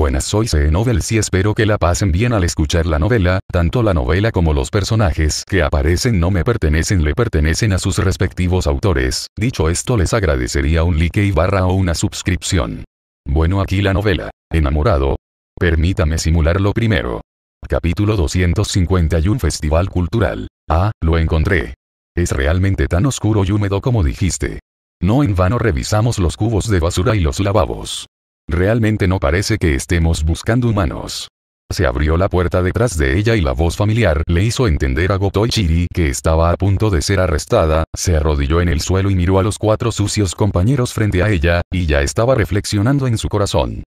buenas soy C e novel. y espero que la pasen bien al escuchar la novela, tanto la novela como los personajes que aparecen no me pertenecen le pertenecen a sus respectivos autores, dicho esto les agradecería un like y barra o una suscripción. Bueno aquí la novela, enamorado. Permítame simularlo primero. Capítulo 251 Festival Cultural. Ah, lo encontré. Es realmente tan oscuro y húmedo como dijiste. No en vano revisamos los cubos de basura y los lavabos. Realmente no parece que estemos buscando humanos. Se abrió la puerta detrás de ella y la voz familiar le hizo entender a chiri que estaba a punto de ser arrestada, se arrodilló en el suelo y miró a los cuatro sucios compañeros frente a ella, y ya estaba reflexionando en su corazón.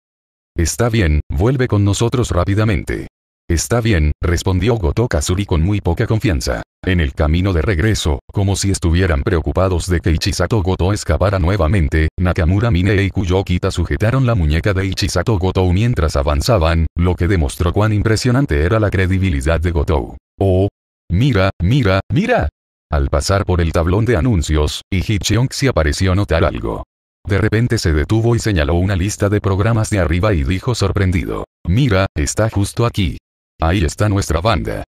Está bien, vuelve con nosotros rápidamente. Está bien, respondió Goto Kazuri con muy poca confianza. En el camino de regreso, como si estuvieran preocupados de que Ichisato Goto escapara nuevamente, Nakamura Mine y e Kuyokita sujetaron la muñeca de Ichisato Gotou mientras avanzaban, lo que demostró cuán impresionante era la credibilidad de Gotou. ¡Oh! ¡Mira, mira, mira! Al pasar por el tablón de anuncios, se apareció notar algo. De repente se detuvo y señaló una lista de programas de arriba y dijo sorprendido. Mira, está justo aquí. Ahí está nuestra banda.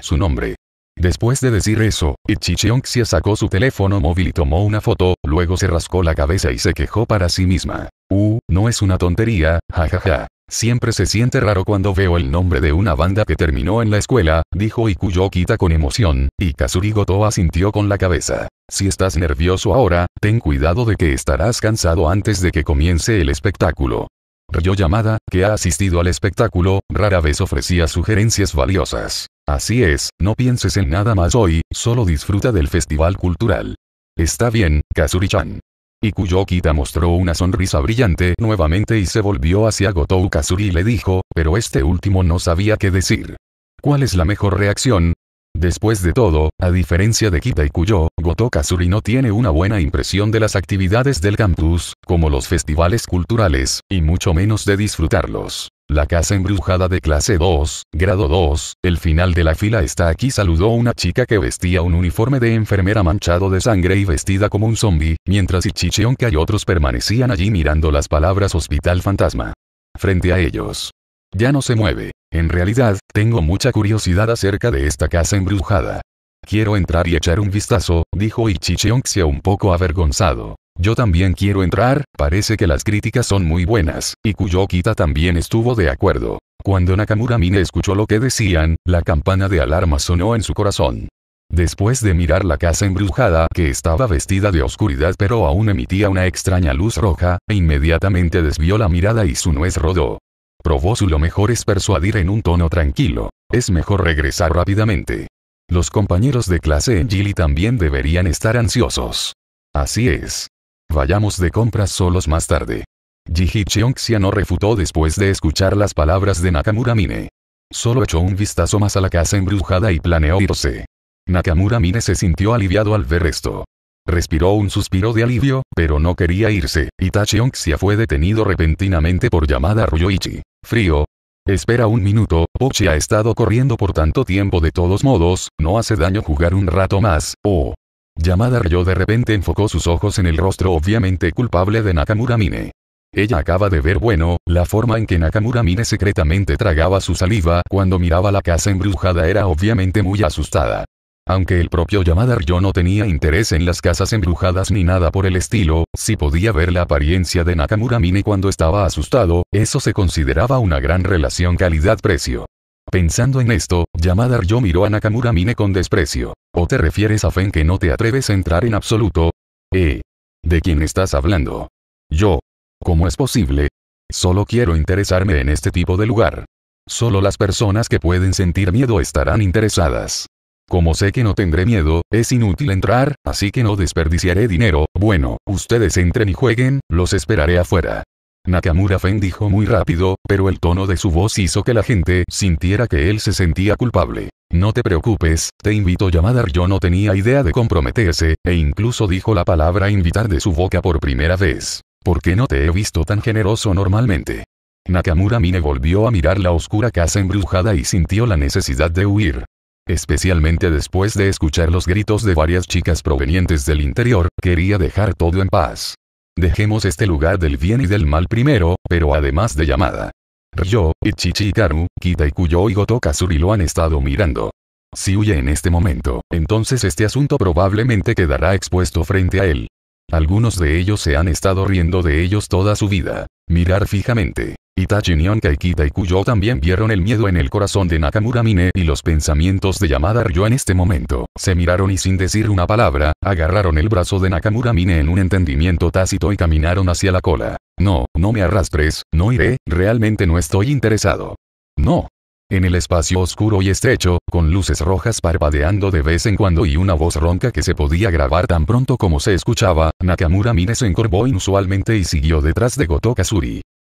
Su nombre, Después de decir eso, Ichichionxia sacó su teléfono móvil y tomó una foto, luego se rascó la cabeza y se quejó para sí misma. Uh, no es una tontería, jajaja. Siempre se siente raro cuando veo el nombre de una banda que terminó en la escuela, dijo Ikuyo con emoción, y Kazuri Goto asintió con la cabeza. Si estás nervioso ahora, ten cuidado de que estarás cansado antes de que comience el espectáculo. Ryo Yamada, que ha asistido al espectáculo, rara vez ofrecía sugerencias valiosas. Así es, no pienses en nada más hoy, solo disfruta del festival cultural. Está bien, Kazuri-chan. Ikuyo Kita mostró una sonrisa brillante nuevamente y se volvió hacia Gotou Kazuri y le dijo, pero este último no sabía qué decir. ¿Cuál es la mejor reacción? Después de todo, a diferencia de Kita y Kuyo, Gotou Kazuri no tiene una buena impresión de las actividades del campus, como los festivales culturales, y mucho menos de disfrutarlos. La casa embrujada de clase 2, grado 2, el final de la fila está aquí saludó una chica que vestía un uniforme de enfermera manchado de sangre y vestida como un zombie, mientras Ichichionka y otros permanecían allí mirando las palabras hospital fantasma. Frente a ellos. Ya no se mueve. En realidad, tengo mucha curiosidad acerca de esta casa embrujada. Quiero entrar y echar un vistazo, dijo Ichichionka un poco avergonzado. Yo también quiero entrar, parece que las críticas son muy buenas, y Kita también estuvo de acuerdo. Cuando Nakamura Mine escuchó lo que decían, la campana de alarma sonó en su corazón. Después de mirar la casa embrujada que estaba vestida de oscuridad pero aún emitía una extraña luz roja, e inmediatamente desvió la mirada y su nuez rodó. Probó su lo mejor es persuadir en un tono tranquilo. Es mejor regresar rápidamente. Los compañeros de clase en Gili también deberían estar ansiosos. Así es. Vayamos de compras solos más tarde. Chionxia no refutó después de escuchar las palabras de Nakamura Mine. Solo echó un vistazo más a la casa embrujada y planeó irse. Nakamura Mine se sintió aliviado al ver esto. Respiró un suspiro de alivio, pero no quería irse, y Chionxia fue detenido repentinamente por llamada Ryoichi. Frío. Espera un minuto, Ochi ha estado corriendo por tanto tiempo de todos modos, no hace daño jugar un rato más, oh. Yamada Ryo de repente enfocó sus ojos en el rostro obviamente culpable de Nakamura Mine. Ella acaba de ver bueno, la forma en que Nakamura Mine secretamente tragaba su saliva cuando miraba la casa embrujada era obviamente muy asustada. Aunque el propio Yamada Ryo no tenía interés en las casas embrujadas ni nada por el estilo, si podía ver la apariencia de Nakamura Mine cuando estaba asustado, eso se consideraba una gran relación calidad-precio. Pensando en esto, Yamada yo miro a Nakamura Mine con desprecio. ¿O te refieres a Fen que no te atreves a entrar en absoluto? Eh. ¿De quién estás hablando? Yo. ¿Cómo es posible? Solo quiero interesarme en este tipo de lugar. Solo las personas que pueden sentir miedo estarán interesadas. Como sé que no tendré miedo, es inútil entrar, así que no desperdiciaré dinero. Bueno, ustedes entren y jueguen, los esperaré afuera. Nakamura Fen dijo muy rápido, pero el tono de su voz hizo que la gente sintiera que él se sentía culpable. No te preocupes, te invito a llamar. Yo no tenía idea de comprometerse, e incluso dijo la palabra invitar de su boca por primera vez. ¿Por qué no te he visto tan generoso normalmente? Nakamura Mine volvió a mirar la oscura casa embrujada y sintió la necesidad de huir. Especialmente después de escuchar los gritos de varias chicas provenientes del interior, quería dejar todo en paz. Dejemos este lugar del bien y del mal primero, pero además de llamada. Ryo, Ichichikaru, Kita y Kuyo y Goto lo han estado mirando. Si huye en este momento, entonces este asunto probablemente quedará expuesto frente a él. Algunos de ellos se han estado riendo de ellos toda su vida. Mirar fijamente. Itachi Kaikita y Kuyo también vieron el miedo en el corazón de Nakamura Mine y los pensamientos de Yamada Ryo en este momento. Se miraron y sin decir una palabra, agarraron el brazo de Nakamura Mine en un entendimiento tácito y caminaron hacia la cola. No, no me arrastres, no iré, realmente no estoy interesado. No. En el espacio oscuro y estrecho, con luces rojas parpadeando de vez en cuando y una voz ronca que se podía grabar tan pronto como se escuchaba, Nakamura Mine se encorvó inusualmente y siguió detrás de Goto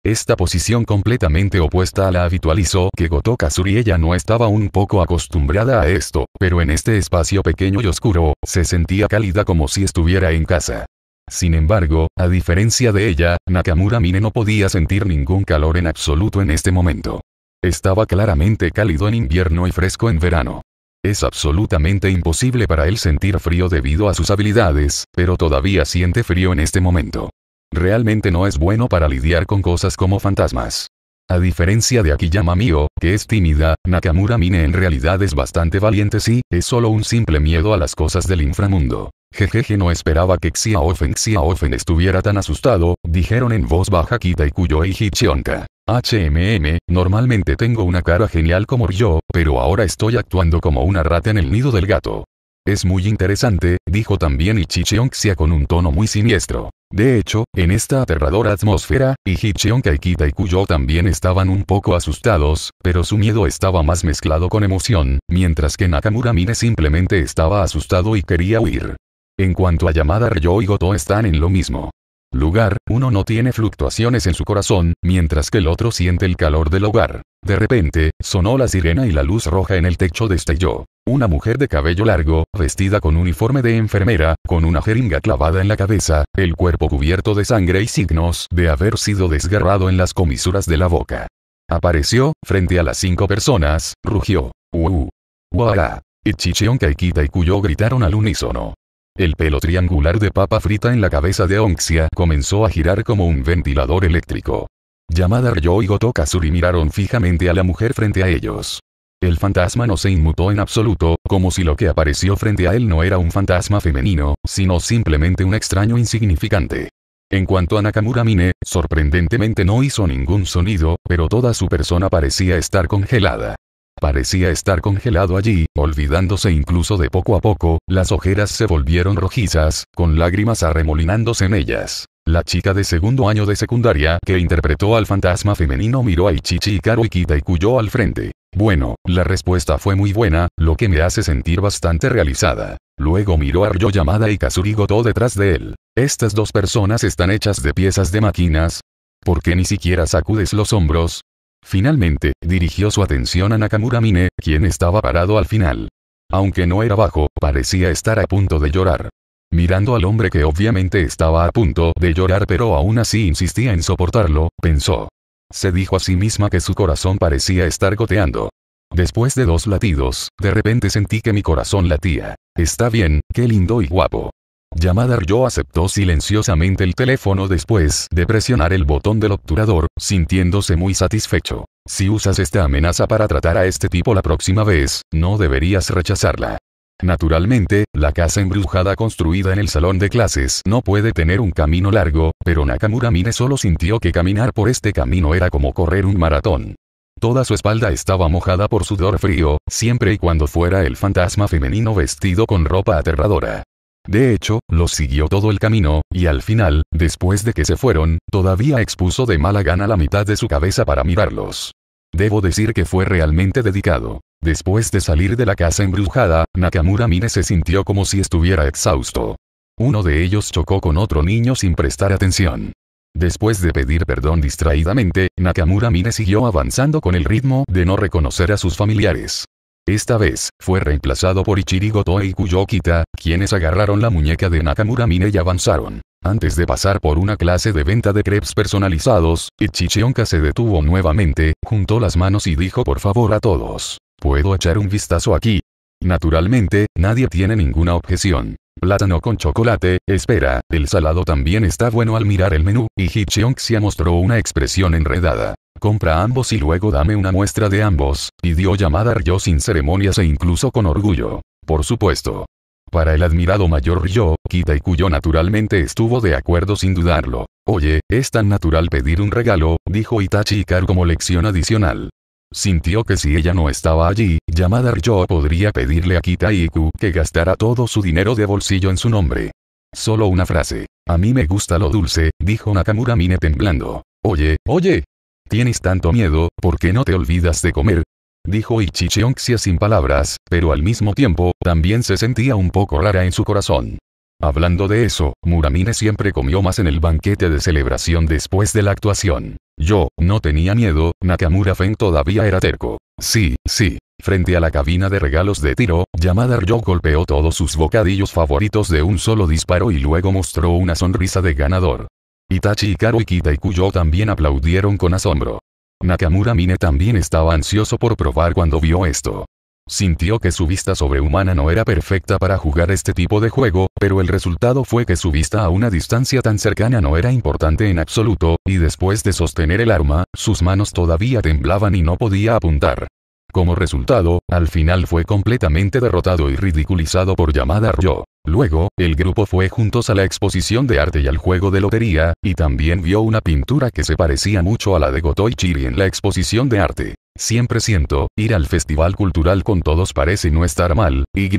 esta posición completamente opuesta a la habitualizó que Gotoka Suri ella no estaba un poco acostumbrada a esto, pero en este espacio pequeño y oscuro, se sentía cálida como si estuviera en casa. Sin embargo, a diferencia de ella, Nakamura Mine no podía sentir ningún calor en absoluto en este momento. Estaba claramente cálido en invierno y fresco en verano. Es absolutamente imposible para él sentir frío debido a sus habilidades, pero todavía siente frío en este momento realmente no es bueno para lidiar con cosas como fantasmas. A diferencia de Akiyama Mio, que es tímida, Nakamura Mine en realidad es bastante valiente si, sí, es solo un simple miedo a las cosas del inframundo. Jejeje no esperaba que Xiaofen Xiaofen estuviera tan asustado, dijeron en voz baja Kita y Kuyo e Hichionka. HMM, normalmente tengo una cara genial como yo, pero ahora estoy actuando como una rata en el nido del gato. Es muy interesante, dijo también Ichichionxia con un tono muy siniestro. De hecho, en esta aterradora atmósfera, Ichichion Kaikita y Kuyo también estaban un poco asustados, pero su miedo estaba más mezclado con emoción, mientras que Nakamura Mine simplemente estaba asustado y quería huir. En cuanto a Yamada Ryo y Goto están en lo mismo lugar, uno no tiene fluctuaciones en su corazón, mientras que el otro siente el calor del hogar. De repente, sonó la sirena y la luz roja en el techo destelló. Una mujer de cabello largo, vestida con uniforme de enfermera, con una jeringa clavada en la cabeza, el cuerpo cubierto de sangre y signos de haber sido desgarrado en las comisuras de la boca. Apareció, frente a las cinco personas, rugió. ¡Uh! ¡Wah! Y Chicheon y Cuyo gritaron al unísono. El pelo triangular de papa frita en la cabeza de Onxia comenzó a girar como un ventilador eléctrico. Yamada Ryo y Goto miraron fijamente a la mujer frente a ellos. El fantasma no se inmutó en absoluto, como si lo que apareció frente a él no era un fantasma femenino, sino simplemente un extraño insignificante. En cuanto a Nakamura Mine, sorprendentemente no hizo ningún sonido, pero toda su persona parecía estar congelada. Parecía estar congelado allí, olvidándose incluso de poco a poco, las ojeras se volvieron rojizas, con lágrimas arremolinándose en ellas. La chica de segundo año de secundaria que interpretó al fantasma femenino miró a Ichichi Ikaru y cuyó al frente. Bueno, la respuesta fue muy buena, lo que me hace sentir bastante realizada. Luego miró a Ryo Yamada y Kazuri detrás de él. Estas dos personas están hechas de piezas de máquinas. ¿Por qué ni siquiera sacudes los hombros? Finalmente, dirigió su atención a Nakamura Mine, quien estaba parado al final. Aunque no era bajo, parecía estar a punto de llorar. Mirando al hombre que obviamente estaba a punto de llorar pero aún así insistía en soportarlo, pensó. Se dijo a sí misma que su corazón parecía estar goteando. Después de dos latidos, de repente sentí que mi corazón latía. Está bien, qué lindo y guapo. Yamada Ryo aceptó silenciosamente el teléfono después de presionar el botón del obturador, sintiéndose muy satisfecho. Si usas esta amenaza para tratar a este tipo la próxima vez, no deberías rechazarla. Naturalmente, la casa embrujada construida en el salón de clases no puede tener un camino largo, pero Nakamura Mine solo sintió que caminar por este camino era como correr un maratón. Toda su espalda estaba mojada por sudor frío, siempre y cuando fuera el fantasma femenino vestido con ropa aterradora. De hecho, los siguió todo el camino, y al final, después de que se fueron, todavía expuso de mala gana la mitad de su cabeza para mirarlos. Debo decir que fue realmente dedicado. Después de salir de la casa embrujada, Nakamura Mine se sintió como si estuviera exhausto. Uno de ellos chocó con otro niño sin prestar atención. Después de pedir perdón distraídamente, Nakamura Mine siguió avanzando con el ritmo de no reconocer a sus familiares. Esta vez, fue reemplazado por Ichirigoto y Kuyokita, quienes agarraron la muñeca de Nakamura Mine y avanzaron. Antes de pasar por una clase de venta de crepes personalizados, Ichichionka se detuvo nuevamente, juntó las manos y dijo por favor a todos. ¿Puedo echar un vistazo aquí? Naturalmente, nadie tiene ninguna objeción. Plátano con chocolate, espera, el salado también está bueno al mirar el menú, y Hitchionxia mostró una expresión enredada. Compra ambos y luego dame una muestra de ambos, pidió llamada Ryo sin ceremonias e incluso con orgullo. Por supuesto. Para el admirado mayor Ryo, Kuyo naturalmente estuvo de acuerdo sin dudarlo. Oye, es tan natural pedir un regalo, dijo Itachi Ikar como lección adicional. Sintió que si ella no estaba allí, llamada Ryo podría pedirle a Kitaiku que gastara todo su dinero de bolsillo en su nombre. Solo una frase. A mí me gusta lo dulce, dijo Nakamura Mine temblando. Oye, oye. Tienes tanto miedo, ¿por qué no te olvidas de comer? Dijo Ichichionxia sin palabras, pero al mismo tiempo, también se sentía un poco rara en su corazón. Hablando de eso, Muramine siempre comió más en el banquete de celebración después de la actuación. Yo, no tenía miedo, Nakamura Feng todavía era terco. Sí, sí. Frente a la cabina de regalos de tiro, Yamada Ryo golpeó todos sus bocadillos favoritos de un solo disparo y luego mostró una sonrisa de ganador. Itachi Hikaru y Kuyo también aplaudieron con asombro. Nakamura Mine también estaba ansioso por probar cuando vio esto. Sintió que su vista sobrehumana no era perfecta para jugar este tipo de juego, pero el resultado fue que su vista a una distancia tan cercana no era importante en absoluto, y después de sostener el arma, sus manos todavía temblaban y no podía apuntar. Como resultado, al final fue completamente derrotado y ridiculizado por llamada Ryo. Luego, el grupo fue juntos a la exposición de arte y al juego de lotería, y también vio una pintura que se parecía mucho a la de Gotoichiri en la exposición de arte. Siempre siento, ir al festival cultural con todos parece no estar mal, y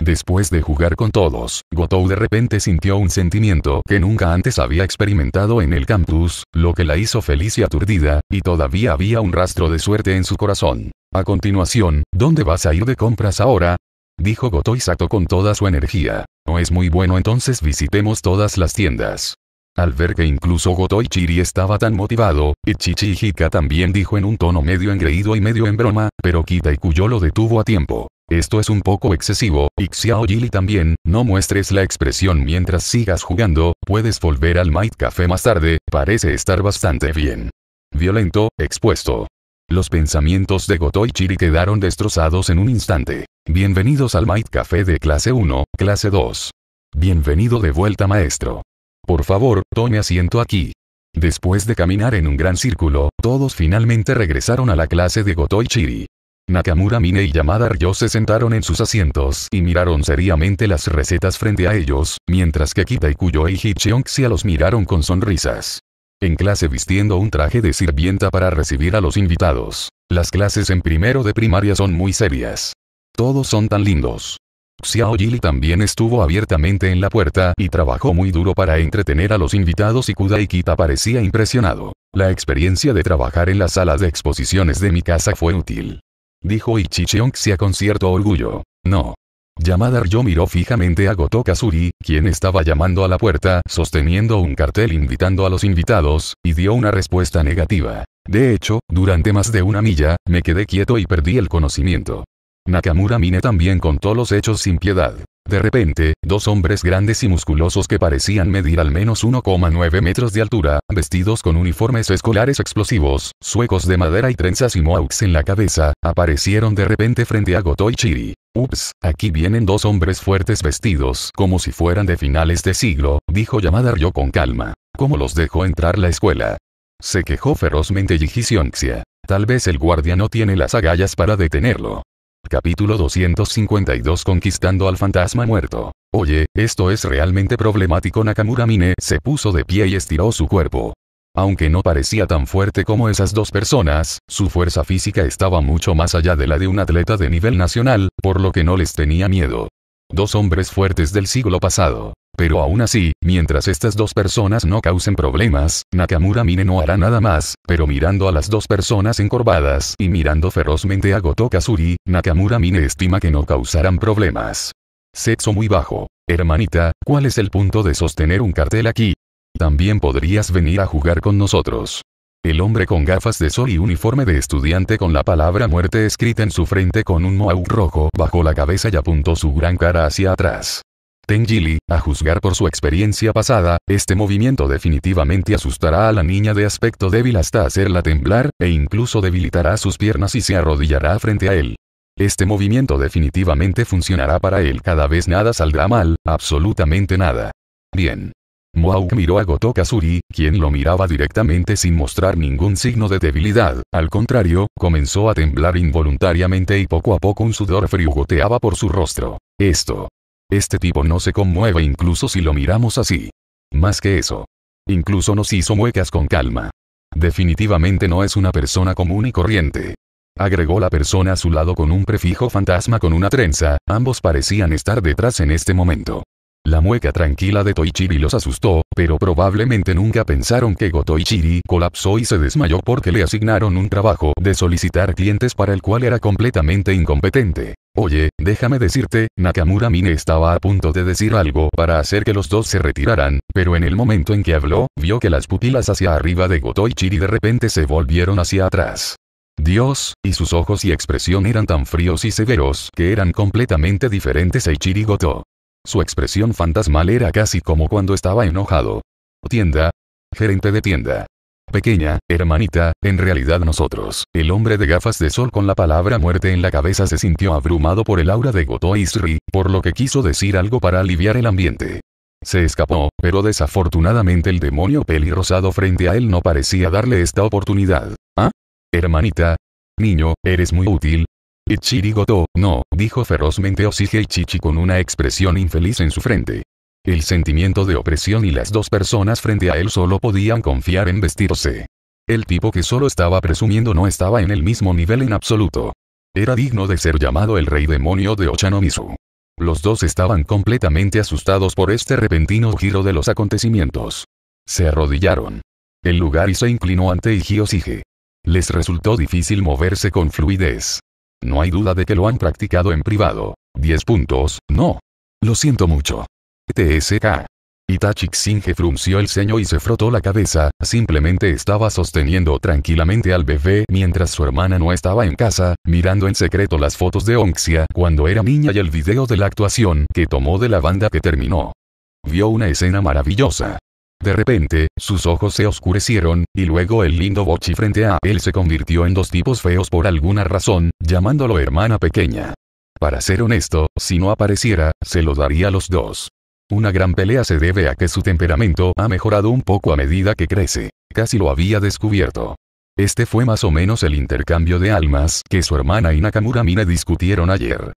Después de jugar con todos, Gotou de repente sintió un sentimiento que nunca antes había experimentado en el campus, lo que la hizo feliz y aturdida, y todavía había un rastro de suerte en su corazón. A continuación, ¿dónde vas a ir de compras ahora? dijo Gotou y sacó con toda su energía. No es muy bueno entonces visitemos todas las tiendas. Al ver que incluso Chiri estaba tan motivado, Ichichi también dijo en un tono medio engreído y medio en broma, pero Kitaikuyo lo detuvo a tiempo. Esto es un poco excesivo, Ixiao Yili también, no muestres la expresión mientras sigas jugando, puedes volver al Might Café más tarde, parece estar bastante bien. Violento, expuesto. Los pensamientos de Gotoichiri quedaron destrozados en un instante. Bienvenidos al Might Café de clase 1, clase 2. Bienvenido de vuelta maestro. Por favor, tome asiento aquí. Después de caminar en un gran círculo, todos finalmente regresaron a la clase de Gotoi Chiri. Nakamura Mine y Yamada Ryo se sentaron en sus asientos y miraron seriamente las recetas frente a ellos, mientras que Kita y Kuyo y Hichionxia los miraron con sonrisas. En clase vistiendo un traje de sirvienta para recibir a los invitados. Las clases en primero de primaria son muy serias. Todos son tan lindos. Xiao también estuvo abiertamente en la puerta y trabajó muy duro para entretener a los invitados y Kudaikita parecía impresionado. La experiencia de trabajar en las salas de exposiciones de mi casa fue útil. Dijo Xia con cierto orgullo. No. Yamada yo miró fijamente a Goto quien estaba llamando a la puerta, sosteniendo un cartel invitando a los invitados, y dio una respuesta negativa. De hecho, durante más de una milla, me quedé quieto y perdí el conocimiento. Nakamura Mine también contó los hechos sin piedad. De repente, dos hombres grandes y musculosos que parecían medir al menos 1,9 metros de altura, vestidos con uniformes escolares explosivos, suecos de madera y trenzas y mohawks en la cabeza, aparecieron de repente frente a Chiri. Ups, aquí vienen dos hombres fuertes vestidos como si fueran de finales de siglo, dijo Yamada Ryo con calma. ¿Cómo los dejó entrar la escuela? Se quejó ferozmente Xionxia. Tal vez el guardia no tiene las agallas para detenerlo. Capítulo 252 Conquistando al fantasma muerto. Oye, esto es realmente problemático. Nakamura Mine se puso de pie y estiró su cuerpo. Aunque no parecía tan fuerte como esas dos personas, su fuerza física estaba mucho más allá de la de un atleta de nivel nacional, por lo que no les tenía miedo dos hombres fuertes del siglo pasado. Pero aún así, mientras estas dos personas no causen problemas, Nakamura Mine no hará nada más, pero mirando a las dos personas encorvadas y mirando ferozmente a Goto Kasuri, Nakamura Mine estima que no causarán problemas. Sexo muy bajo. Hermanita, ¿cuál es el punto de sostener un cartel aquí? También podrías venir a jugar con nosotros. El hombre con gafas de sol y uniforme de estudiante con la palabra muerte escrita en su frente con un mohawk rojo bajó la cabeza y apuntó su gran cara hacia atrás. Tenjili, a juzgar por su experiencia pasada, este movimiento definitivamente asustará a la niña de aspecto débil hasta hacerla temblar, e incluso debilitará sus piernas y se arrodillará frente a él. Este movimiento definitivamente funcionará para él cada vez nada saldrá mal, absolutamente nada. Bien. Mohawk miró a Gotoka Suri, quien lo miraba directamente sin mostrar ningún signo de debilidad, al contrario, comenzó a temblar involuntariamente y poco a poco un sudor frío goteaba por su rostro. Esto. Este tipo no se conmueve incluso si lo miramos así. Más que eso. Incluso nos hizo muecas con calma. Definitivamente no es una persona común y corriente. Agregó la persona a su lado con un prefijo fantasma con una trenza, ambos parecían estar detrás en este momento. La mueca tranquila de Toichiri los asustó, pero probablemente nunca pensaron que Gotoichiri colapsó y se desmayó porque le asignaron un trabajo de solicitar clientes para el cual era completamente incompetente. Oye, déjame decirte, Nakamura Mine estaba a punto de decir algo para hacer que los dos se retiraran, pero en el momento en que habló, vio que las pupilas hacia arriba de Gotoichiri de repente se volvieron hacia atrás. Dios, y sus ojos y expresión eran tan fríos y severos que eran completamente diferentes a Ichiri Goto. Su expresión fantasmal era casi como cuando estaba enojado. Tienda. Gerente de tienda. Pequeña, hermanita, en realidad nosotros. El hombre de gafas de sol con la palabra muerte en la cabeza se sintió abrumado por el aura de Goto por lo que quiso decir algo para aliviar el ambiente. Se escapó, pero desafortunadamente el demonio pelirrosado frente a él no parecía darle esta oportunidad. ¿Ah? Hermanita. Niño, eres muy útil, Ichirigoto, no, dijo ferozmente y Chichi con una expresión infeliz en su frente. El sentimiento de opresión y las dos personas frente a él solo podían confiar en vestirse. El tipo que solo estaba presumiendo no estaba en el mismo nivel en absoluto. Era digno de ser llamado el rey demonio de Ochanomizu. Los dos estaban completamente asustados por este repentino giro de los acontecimientos. Se arrodillaron. El lugar y se inclinó ante Ijiosige. Les resultó difícil moverse con fluidez. No hay duda de que lo han practicado en privado. 10 puntos, no. Lo siento mucho. TSK. Itachi Xinge frunció el ceño y se frotó la cabeza, simplemente estaba sosteniendo tranquilamente al bebé mientras su hermana no estaba en casa, mirando en secreto las fotos de Onxia cuando era niña y el video de la actuación que tomó de la banda que terminó. Vio una escena maravillosa. De repente, sus ojos se oscurecieron, y luego el lindo Bochi frente a él se convirtió en dos tipos feos por alguna razón, llamándolo hermana pequeña. Para ser honesto, si no apareciera, se lo daría a los dos. Una gran pelea se debe a que su temperamento ha mejorado un poco a medida que crece. Casi lo había descubierto. Este fue más o menos el intercambio de almas que su hermana y Nakamura Mine discutieron ayer.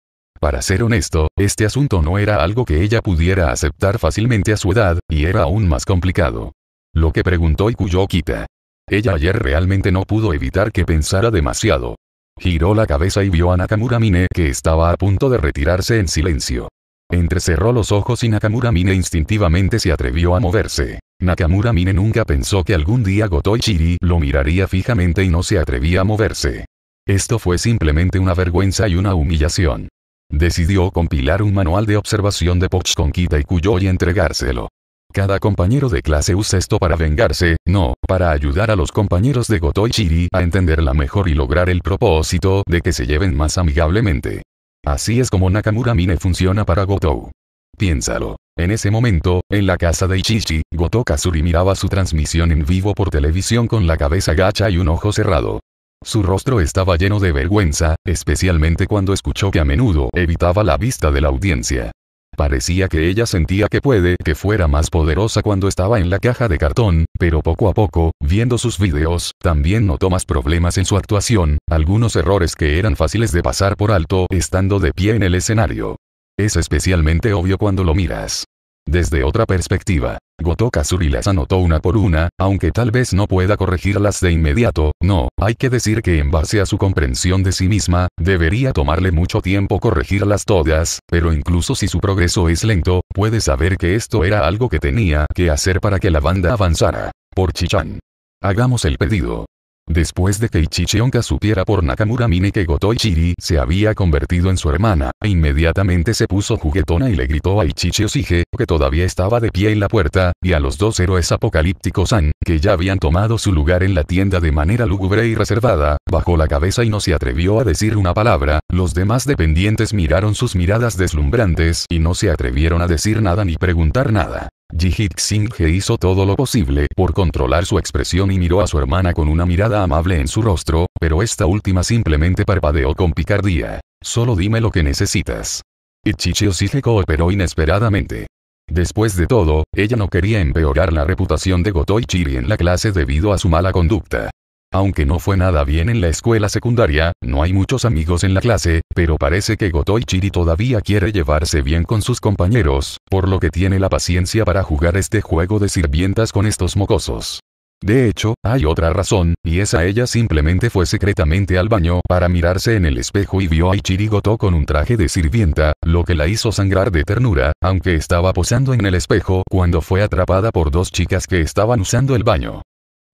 Para ser honesto, este asunto no era algo que ella pudiera aceptar fácilmente a su edad, y era aún más complicado. Lo que preguntó Ikuyo Kita. Ella ayer realmente no pudo evitar que pensara demasiado. Giró la cabeza y vio a Nakamura Mine que estaba a punto de retirarse en silencio. Entrecerró los ojos y Nakamura Mine instintivamente se atrevió a moverse. Nakamura Mine nunca pensó que algún día Gotoi Ichiri lo miraría fijamente y no se atrevía a moverse. Esto fue simplemente una vergüenza y una humillación. Decidió compilar un manual de observación de Poch con Kita y Cuyo y entregárselo. Cada compañero de clase usa esto para vengarse, no, para ayudar a los compañeros de Goto y Chiri a entenderla mejor y lograr el propósito de que se lleven más amigablemente. Así es como Nakamura Mine funciona para Goto. Piénsalo. En ese momento, en la casa de Ichichi, Goto Kasuri miraba su transmisión en vivo por televisión con la cabeza gacha y un ojo cerrado. Su rostro estaba lleno de vergüenza, especialmente cuando escuchó que a menudo evitaba la vista de la audiencia. Parecía que ella sentía que puede que fuera más poderosa cuando estaba en la caja de cartón, pero poco a poco, viendo sus videos, también notó más problemas en su actuación, algunos errores que eran fáciles de pasar por alto estando de pie en el escenario. Es especialmente obvio cuando lo miras. Desde otra perspectiva, Gotokazuri Suri las anotó una por una, aunque tal vez no pueda corregirlas de inmediato, no, hay que decir que en base a su comprensión de sí misma, debería tomarle mucho tiempo corregirlas todas, pero incluso si su progreso es lento, puede saber que esto era algo que tenía que hacer para que la banda avanzara. Por Chichan. Hagamos el pedido. Después de que Ichichionka supiera por Nakamura Mine que Chiri se había convertido en su hermana, inmediatamente se puso juguetona y le gritó a Ichichio Osige, que todavía estaba de pie en la puerta, y a los dos héroes apocalípticos An, que ya habían tomado su lugar en la tienda de manera lúgubre y reservada, bajó la cabeza y no se atrevió a decir una palabra, los demás dependientes miraron sus miradas deslumbrantes y no se atrevieron a decir nada ni preguntar nada. Jihit Singh hizo todo lo posible por controlar su expresión y miró a su hermana con una mirada amable en su rostro, pero esta última simplemente parpadeó con picardía. Solo dime lo que necesitas. Ichichio Osige cooperó inesperadamente. Después de todo, ella no quería empeorar la reputación de Gotoichiri en la clase debido a su mala conducta. Aunque no fue nada bien en la escuela secundaria, no hay muchos amigos en la clase, pero parece que Ichiri todavía quiere llevarse bien con sus compañeros, por lo que tiene la paciencia para jugar este juego de sirvientas con estos mocosos. De hecho, hay otra razón, y esa ella simplemente fue secretamente al baño para mirarse en el espejo y vio a Ichiri Goto con un traje de sirvienta, lo que la hizo sangrar de ternura, aunque estaba posando en el espejo cuando fue atrapada por dos chicas que estaban usando el baño.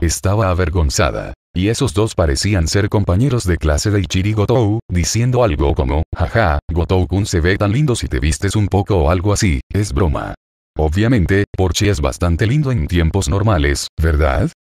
Estaba avergonzada. Y esos dos parecían ser compañeros de clase de Ichiri Gotou, diciendo algo como, jaja, Gotou-kun se ve tan lindo si te vistes un poco o algo así, es broma. Obviamente, Porchi es bastante lindo en tiempos normales, ¿verdad?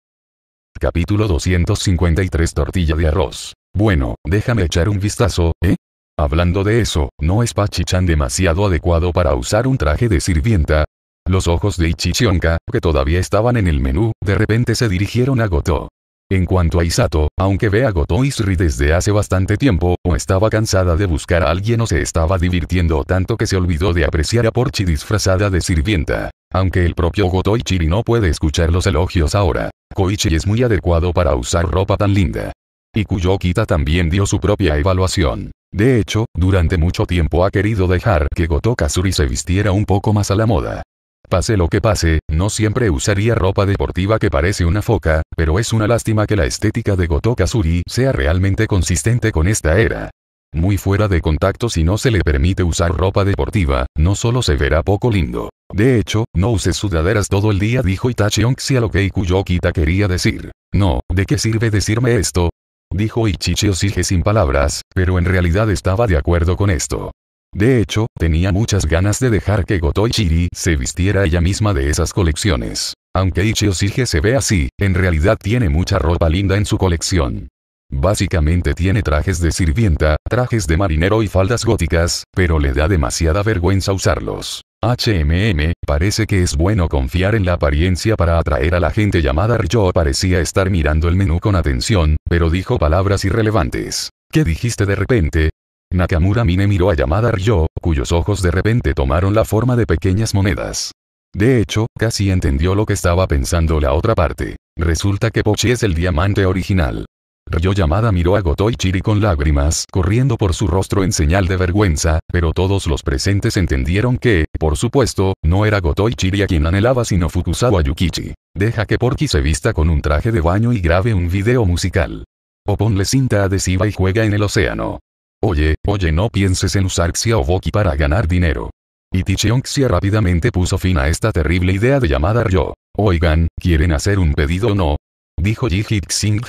Capítulo 253 Tortilla de arroz. Bueno, déjame echar un vistazo, ¿eh? Hablando de eso, ¿no es Pachichan demasiado adecuado para usar un traje de sirvienta? Los ojos de Ichichionka, que todavía estaban en el menú, de repente se dirigieron a Gotou. En cuanto a Isato, aunque ve a Isuri desde hace bastante tiempo, o estaba cansada de buscar a alguien o se estaba divirtiendo tanto que se olvidó de apreciar a Porchi disfrazada de sirvienta. Aunque el propio Isuri no puede escuchar los elogios ahora, Koichi es muy adecuado para usar ropa tan linda. Y Kuyokita también dio su propia evaluación. De hecho, durante mucho tiempo ha querido dejar que Goto Kasuri se vistiera un poco más a la moda. Pase lo que pase, no siempre usaría ropa deportiva que parece una foca, pero es una lástima que la estética de Gotoka Suri sea realmente consistente con esta era. Muy fuera de contacto si no se le permite usar ropa deportiva, no solo se verá poco lindo. De hecho, no uses sudaderas todo el día dijo Itachi Onksi a lo que Ikuyokita quería decir. No, ¿de qué sirve decirme esto? Dijo Ichichi Osige sin palabras, pero en realidad estaba de acuerdo con esto. De hecho, tenía muchas ganas de dejar que Chiri se vistiera ella misma de esas colecciones. Aunque Ichio sigue se ve así, en realidad tiene mucha ropa linda en su colección. Básicamente tiene trajes de sirvienta, trajes de marinero y faldas góticas, pero le da demasiada vergüenza usarlos. HMM, parece que es bueno confiar en la apariencia para atraer a la gente llamada Ryo parecía estar mirando el menú con atención, pero dijo palabras irrelevantes. ¿Qué dijiste de repente? Nakamura Mine miró a Yamada Ryo, cuyos ojos de repente tomaron la forma de pequeñas monedas. De hecho, casi entendió lo que estaba pensando la otra parte. Resulta que Pochi es el diamante original. Ryo Yamada miró a Gotoi Chiri con lágrimas corriendo por su rostro en señal de vergüenza, pero todos los presentes entendieron que, por supuesto, no era Goto Chiri a quien anhelaba sino Fukusawa Yukichi. Deja que Porky se vista con un traje de baño y grabe un video musical. O ponle cinta adhesiva y juega en el océano. Oye, oye no pienses en usar Xiaoboki para ganar dinero. Y Xia rápidamente puso fin a esta terrible idea de llamada Ryo. Oigan, ¿quieren hacer un pedido o no? Dijo Ji hit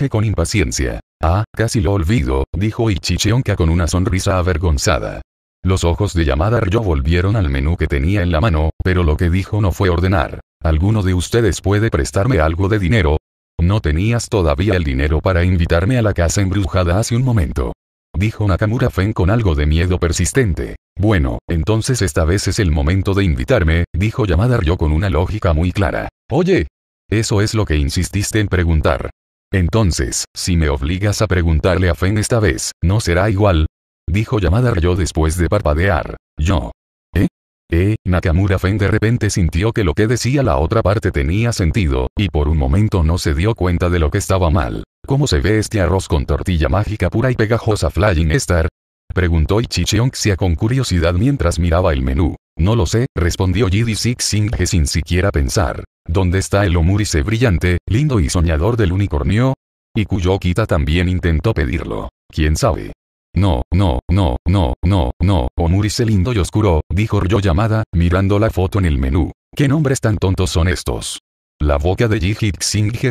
con impaciencia. Ah, casi lo olvido, dijo Ichichionka con una sonrisa avergonzada. Los ojos de llamada Ryo volvieron al menú que tenía en la mano, pero lo que dijo no fue ordenar. ¿Alguno de ustedes puede prestarme algo de dinero? No tenías todavía el dinero para invitarme a la casa embrujada hace un momento dijo Nakamura Fen con algo de miedo persistente. Bueno, entonces esta vez es el momento de invitarme, dijo Yamada yo con una lógica muy clara. Oye. Eso es lo que insististe en preguntar. Entonces, si me obligas a preguntarle a Fen esta vez, ¿no será igual? Dijo Yamada Ryo después de parpadear. Yo. Eh, Nakamura Fen de repente sintió que lo que decía la otra parte tenía sentido, y por un momento no se dio cuenta de lo que estaba mal. ¿Cómo se ve este arroz con tortilla mágica pura y pegajosa Flying Star? Preguntó y con curiosidad mientras miraba el menú. No lo sé, respondió Six Singhe sin siquiera pensar. ¿Dónde está el Omurice brillante, lindo y soñador del unicornio? Y Kuyokita también intentó pedirlo. ¿Quién sabe? No, no, no, no, no, no, Omurice lindo y oscuro, dijo Ryo llamada, mirando la foto en el menú. ¿Qué nombres tan tontos son estos? La boca de Ji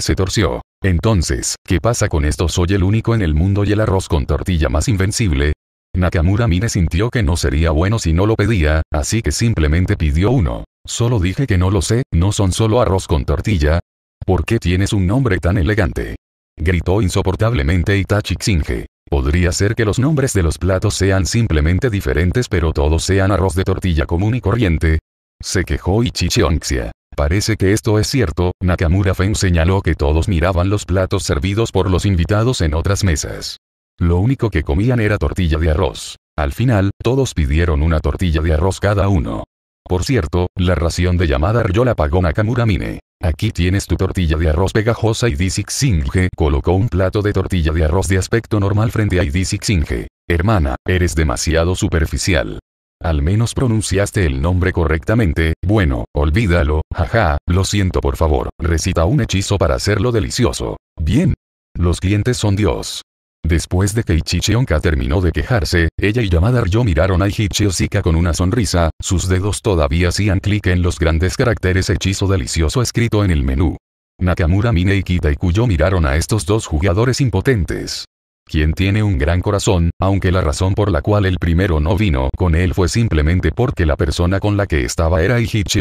se torció. Entonces, ¿qué pasa con esto? Soy el único en el mundo y el arroz con tortilla más invencible. Nakamura Mine sintió que no sería bueno si no lo pedía, así que simplemente pidió uno. Solo dije que no lo sé, no son solo arroz con tortilla. ¿Por qué tienes un nombre tan elegante? Gritó insoportablemente Itachi Xinge. Podría ser que los nombres de los platos sean simplemente diferentes pero todos sean arroz de tortilla común y corriente. Se quejó Ichichionxia. Parece que esto es cierto, Nakamura Fen señaló que todos miraban los platos servidos por los invitados en otras mesas. Lo único que comían era tortilla de arroz. Al final, todos pidieron una tortilla de arroz cada uno. Por cierto, la ración de llamada la pagó Nakamura Mine. Aquí tienes tu tortilla de arroz pegajosa y Singh colocó un plato de tortilla de arroz de aspecto normal frente a Singh. Hermana, eres demasiado superficial. Al menos pronunciaste el nombre correctamente, bueno, olvídalo, jaja, lo siento por favor, recita un hechizo para hacerlo delicioso. Bien. Los clientes son Dios. Después de que Ichichi Onka terminó de quejarse, ella y Yamada Ryo miraron a Ichichi con una sonrisa, sus dedos todavía hacían clic en los grandes caracteres hechizo delicioso escrito en el menú. Nakamura Mine y Kitaikuyo miraron a estos dos jugadores impotentes. Quien tiene un gran corazón, aunque la razón por la cual el primero no vino con él fue simplemente porque la persona con la que estaba era Ichichi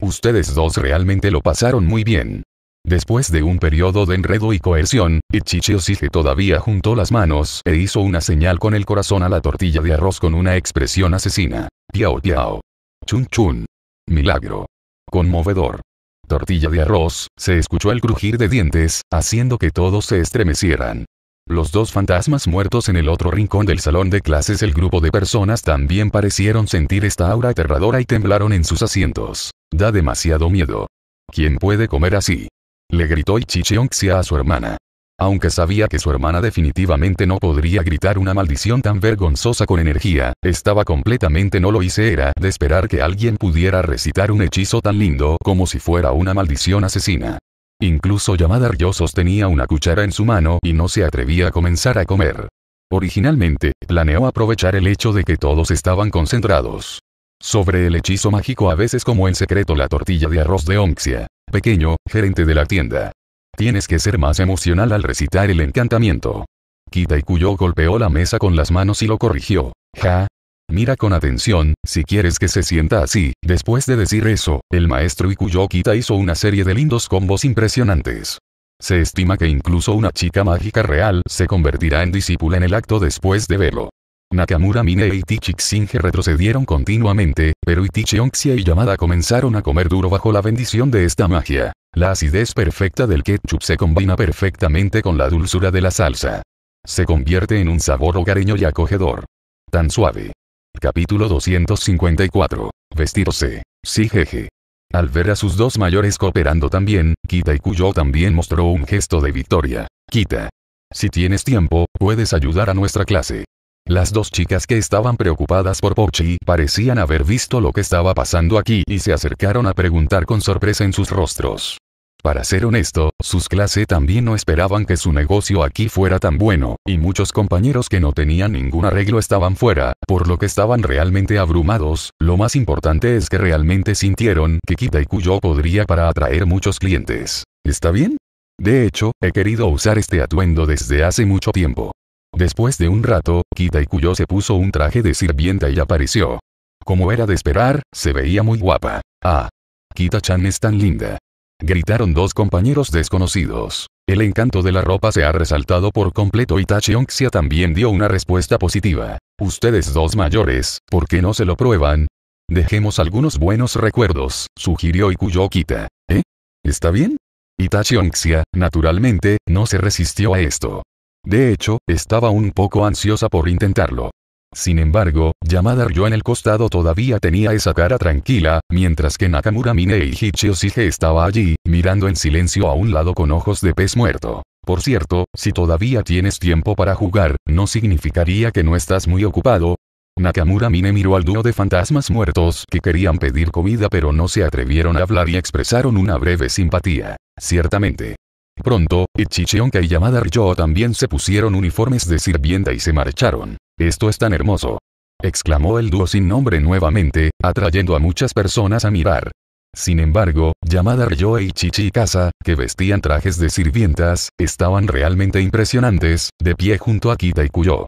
Ustedes dos realmente lo pasaron muy bien. Después de un periodo de enredo y coerción, Ichichi Osige todavía juntó las manos e hizo una señal con el corazón a la tortilla de arroz con una expresión asesina. Piao piao. Chun chun. Milagro. Conmovedor. Tortilla de arroz, se escuchó el crujir de dientes, haciendo que todos se estremecieran. Los dos fantasmas muertos en el otro rincón del salón de clases el grupo de personas también parecieron sentir esta aura aterradora y temblaron en sus asientos. Da demasiado miedo. ¿Quién puede comer así? le gritó Onxia a su hermana. Aunque sabía que su hermana definitivamente no podría gritar una maldición tan vergonzosa con energía, estaba completamente no lo hice era de esperar que alguien pudiera recitar un hechizo tan lindo como si fuera una maldición asesina. Incluso Yamada Ryo sostenía una cuchara en su mano y no se atrevía a comenzar a comer. Originalmente, planeó aprovechar el hecho de que todos estaban concentrados sobre el hechizo mágico a veces como en secreto la tortilla de arroz de Onxia. Pequeño, gerente de la tienda. Tienes que ser más emocional al recitar el encantamiento. Kita Ikuyo golpeó la mesa con las manos y lo corrigió. Ja. Mira con atención, si quieres que se sienta así. Después de decir eso, el maestro Ikuyo Kita hizo una serie de lindos combos impresionantes. Se estima que incluso una chica mágica real se convertirá en discípula en el acto después de verlo. Nakamura Mine y Tichixinge retrocedieron continuamente, pero Itichionxia y Yamada comenzaron a comer duro bajo la bendición de esta magia. La acidez perfecta del ketchup se combina perfectamente con la dulzura de la salsa. Se convierte en un sabor hogareño y acogedor. Tan suave. Capítulo 254. Vestirse. Sí jeje. Al ver a sus dos mayores cooperando también, Kita y Kuyo también mostró un gesto de victoria. Kita. Si tienes tiempo, puedes ayudar a nuestra clase. Las dos chicas que estaban preocupadas por Pochi parecían haber visto lo que estaba pasando aquí y se acercaron a preguntar con sorpresa en sus rostros. Para ser honesto, sus clases también no esperaban que su negocio aquí fuera tan bueno, y muchos compañeros que no tenían ningún arreglo estaban fuera, por lo que estaban realmente abrumados, lo más importante es que realmente sintieron que Kita y Kuyo podría para atraer muchos clientes. ¿Está bien? De hecho, he querido usar este atuendo desde hace mucho tiempo. Después de un rato, Kitaikuyo se puso un traje de sirvienta y apareció. Como era de esperar, se veía muy guapa. Ah. Kita-chan es tan linda. Gritaron dos compañeros desconocidos. El encanto de la ropa se ha resaltado por completo y Tachionxia también dio una respuesta positiva. Ustedes dos mayores, ¿por qué no se lo prueban? Dejemos algunos buenos recuerdos, sugirió Ikuyo Kita. ¿Eh? ¿Está bien? Y Tachionxia, naturalmente, no se resistió a esto. De hecho, estaba un poco ansiosa por intentarlo. Sin embargo, Yamada Ryo en el costado todavía tenía esa cara tranquila, mientras que Nakamura Mine y Hichi estaba allí, mirando en silencio a un lado con ojos de pez muerto. Por cierto, si todavía tienes tiempo para jugar, ¿no significaría que no estás muy ocupado? Nakamura Mine miró al dúo de fantasmas muertos que querían pedir comida pero no se atrevieron a hablar y expresaron una breve simpatía. Ciertamente, Pronto, Ichichionka y Yamada Ryo también se pusieron uniformes de sirvienta y se marcharon. Esto es tan hermoso. Exclamó el dúo sin nombre nuevamente, atrayendo a muchas personas a mirar. Sin embargo, Yamada Ryo e Ichichi Kasa, que vestían trajes de sirvientas, estaban realmente impresionantes, de pie junto a Kita y Kuyo.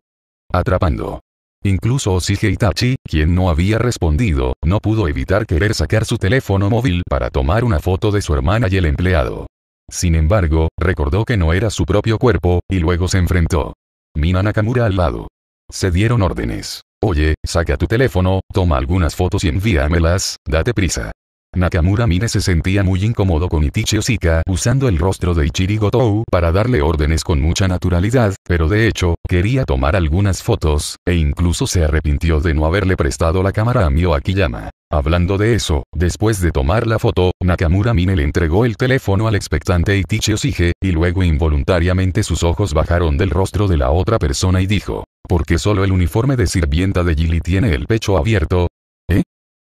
Atrapando. Incluso Osige Itachi, quien no había respondido, no pudo evitar querer sacar su teléfono móvil para tomar una foto de su hermana y el empleado. Sin embargo, recordó que no era su propio cuerpo, y luego se enfrentó. Mina Nakamura al lado. Se dieron órdenes. Oye, saca tu teléfono, toma algunas fotos y envíamelas, date prisa. Nakamura Mine se sentía muy incómodo con Itichi usando el rostro de Ichirigotou para darle órdenes con mucha naturalidad, pero de hecho, quería tomar algunas fotos, e incluso se arrepintió de no haberle prestado la cámara a Mio Akiyama. Hablando de eso, después de tomar la foto, Nakamura Mine le entregó el teléfono al expectante Itichi y luego involuntariamente sus ojos bajaron del rostro de la otra persona y dijo, «¿Por qué solo el uniforme de sirvienta de Gili tiene el pecho abierto,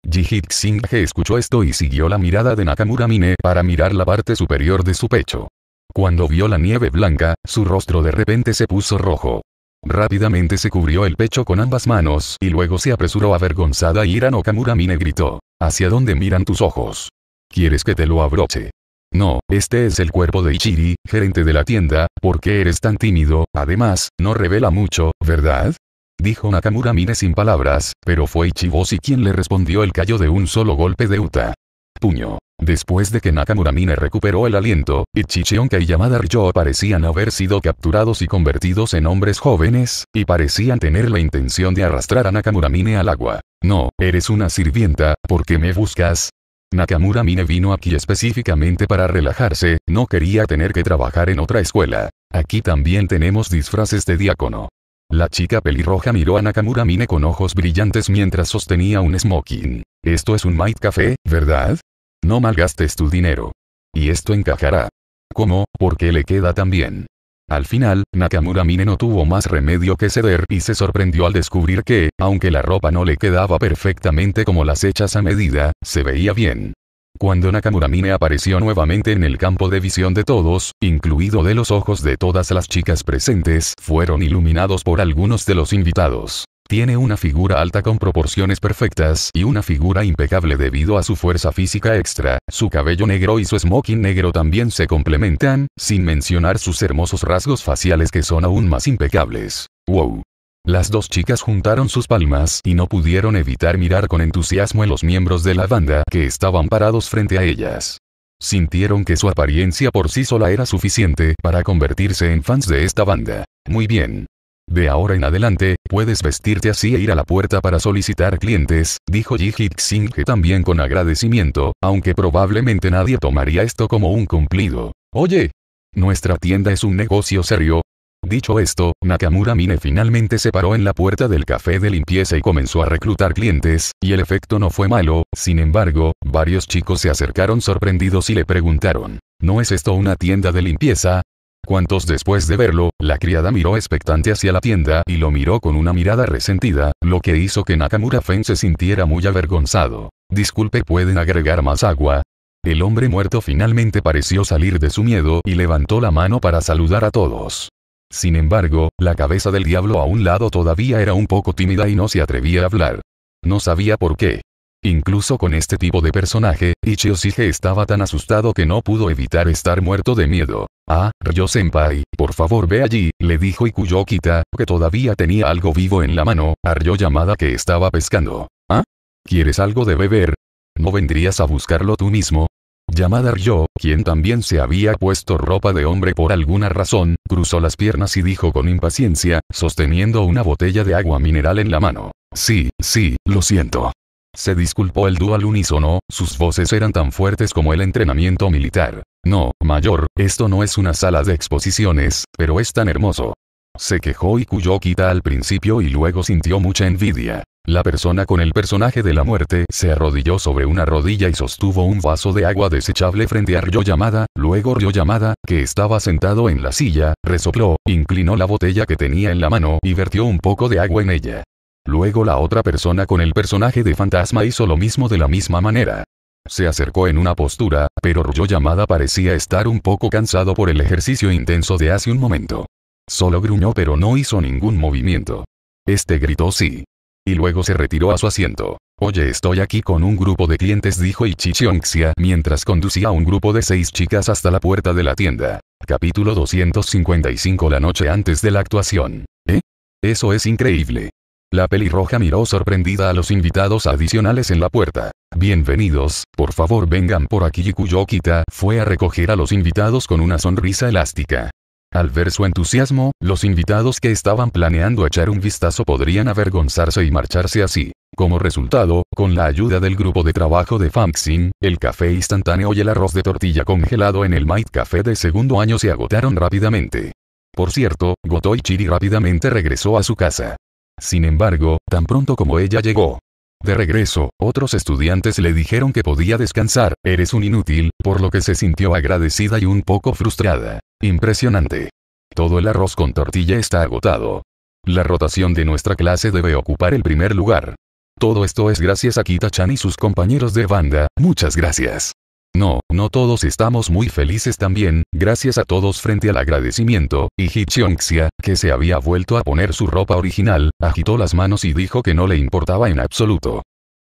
Jihit Singh escuchó esto y siguió la mirada de Nakamura Mine para mirar la parte superior de su pecho. Cuando vio la nieve blanca, su rostro de repente se puso rojo. Rápidamente se cubrió el pecho con ambas manos y luego se apresuró avergonzada y Ira Nakamura Mine gritó. ¿Hacia dónde miran tus ojos? ¿Quieres que te lo abroche? No, este es el cuerpo de Ichiri, gerente de la tienda, ¿por qué eres tan tímido? Además, no revela mucho, ¿verdad? Dijo Nakamura Mine sin palabras, pero fue Ichiboshi quien le respondió el callo de un solo golpe de Uta. Puño. Después de que Nakamura Mine recuperó el aliento, Ichichionka y Yamada Ryo parecían haber sido capturados y convertidos en hombres jóvenes, y parecían tener la intención de arrastrar a Nakamura Mine al agua. No, eres una sirvienta, ¿por qué me buscas? Nakamura Mine vino aquí específicamente para relajarse, no quería tener que trabajar en otra escuela. Aquí también tenemos disfraces de diácono. La chica pelirroja miró a Nakamura Mine con ojos brillantes mientras sostenía un smoking. Esto es un Might Café, ¿verdad? No malgastes tu dinero. Y esto encajará. ¿Cómo? ¿Por qué le queda tan bien. Al final, Nakamura Mine no tuvo más remedio que ceder y se sorprendió al descubrir que, aunque la ropa no le quedaba perfectamente como las hechas a medida, se veía bien. Cuando Nakamura Mine apareció nuevamente en el campo de visión de todos, incluido de los ojos de todas las chicas presentes, fueron iluminados por algunos de los invitados. Tiene una figura alta con proporciones perfectas y una figura impecable debido a su fuerza física extra, su cabello negro y su smoking negro también se complementan, sin mencionar sus hermosos rasgos faciales que son aún más impecables. ¡Wow! Las dos chicas juntaron sus palmas y no pudieron evitar mirar con entusiasmo a los miembros de la banda que estaban parados frente a ellas. Sintieron que su apariencia por sí sola era suficiente para convertirse en fans de esta banda. Muy bien. De ahora en adelante, puedes vestirte así e ir a la puerta para solicitar clientes, dijo Ji que también con agradecimiento, aunque probablemente nadie tomaría esto como un cumplido. Oye, nuestra tienda es un negocio serio, Dicho esto, Nakamura Mine finalmente se paró en la puerta del café de limpieza y comenzó a reclutar clientes, y el efecto no fue malo, sin embargo, varios chicos se acercaron sorprendidos y le preguntaron, ¿no es esto una tienda de limpieza? Cuantos después de verlo, la criada miró expectante hacia la tienda y lo miró con una mirada resentida, lo que hizo que Nakamura Fen se sintiera muy avergonzado. Disculpe, ¿pueden agregar más agua? El hombre muerto finalmente pareció salir de su miedo y levantó la mano para saludar a todos. Sin embargo, la cabeza del diablo a un lado todavía era un poco tímida y no se atrevía a hablar. No sabía por qué. Incluso con este tipo de personaje, Ichiosige estaba tan asustado que no pudo evitar estar muerto de miedo. Ah, Ryo-senpai, por favor ve allí, le dijo Ikuyokita, que todavía tenía algo vivo en la mano, a Ryo que estaba pescando. ¿Ah? ¿Quieres algo de beber? ¿No vendrías a buscarlo tú mismo? llamada Ryo, quien también se había puesto ropa de hombre por alguna razón, cruzó las piernas y dijo con impaciencia, sosteniendo una botella de agua mineral en la mano. Sí, sí, lo siento. Se disculpó el dual al unísono, sus voces eran tan fuertes como el entrenamiento militar. No, mayor, esto no es una sala de exposiciones, pero es tan hermoso. Se quejó y quita al principio y luego sintió mucha envidia. La persona con el personaje de la muerte se arrodilló sobre una rodilla y sostuvo un vaso de agua desechable frente a Ryo Yamada, luego Ryo Yamada, que estaba sentado en la silla, resopló, inclinó la botella que tenía en la mano y vertió un poco de agua en ella. Luego la otra persona con el personaje de fantasma hizo lo mismo de la misma manera. Se acercó en una postura, pero Ryo Yamada parecía estar un poco cansado por el ejercicio intenso de hace un momento. Solo gruñó pero no hizo ningún movimiento. Este gritó sí. Y luego se retiró a su asiento. Oye estoy aquí con un grupo de clientes dijo Ichichionxia mientras conducía a un grupo de seis chicas hasta la puerta de la tienda. Capítulo 255 La noche antes de la actuación. ¿Eh? Eso es increíble. La pelirroja miró sorprendida a los invitados adicionales en la puerta. Bienvenidos, por favor vengan por aquí Y Kuyokita fue a recoger a los invitados con una sonrisa elástica. Al ver su entusiasmo, los invitados que estaban planeando echar un vistazo podrían avergonzarse y marcharse así. Como resultado, con la ayuda del grupo de trabajo de Xin, el café instantáneo y el arroz de tortilla congelado en el Might Café de segundo año se agotaron rápidamente. Por cierto, Gotoichiri rápidamente regresó a su casa. Sin embargo, tan pronto como ella llegó, de regreso, otros estudiantes le dijeron que podía descansar, eres un inútil, por lo que se sintió agradecida y un poco frustrada. Impresionante. Todo el arroz con tortilla está agotado. La rotación de nuestra clase debe ocupar el primer lugar. Todo esto es gracias a Kita-chan y sus compañeros de banda, muchas gracias. No, no todos estamos muy felices también, gracias a todos frente al agradecimiento, y Hichionxia, que se había vuelto a poner su ropa original, agitó las manos y dijo que no le importaba en absoluto.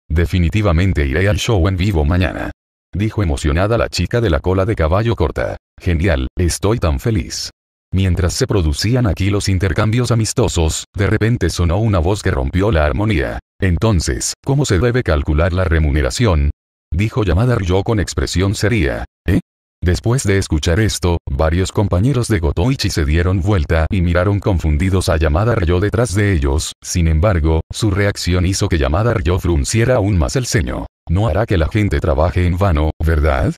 Definitivamente iré al show en vivo mañana. Dijo emocionada la chica de la cola de caballo corta. Genial, estoy tan feliz. Mientras se producían aquí los intercambios amistosos, de repente sonó una voz que rompió la armonía. Entonces, ¿cómo se debe calcular la remuneración? Dijo Yamada Ryo con expresión seria. ¿Eh? Después de escuchar esto, varios compañeros de Gotoichi se dieron vuelta y miraron confundidos a Yamada Ryo detrás de ellos, sin embargo, su reacción hizo que Yamada Ryo frunciera aún más el ceño. No hará que la gente trabaje en vano, ¿verdad?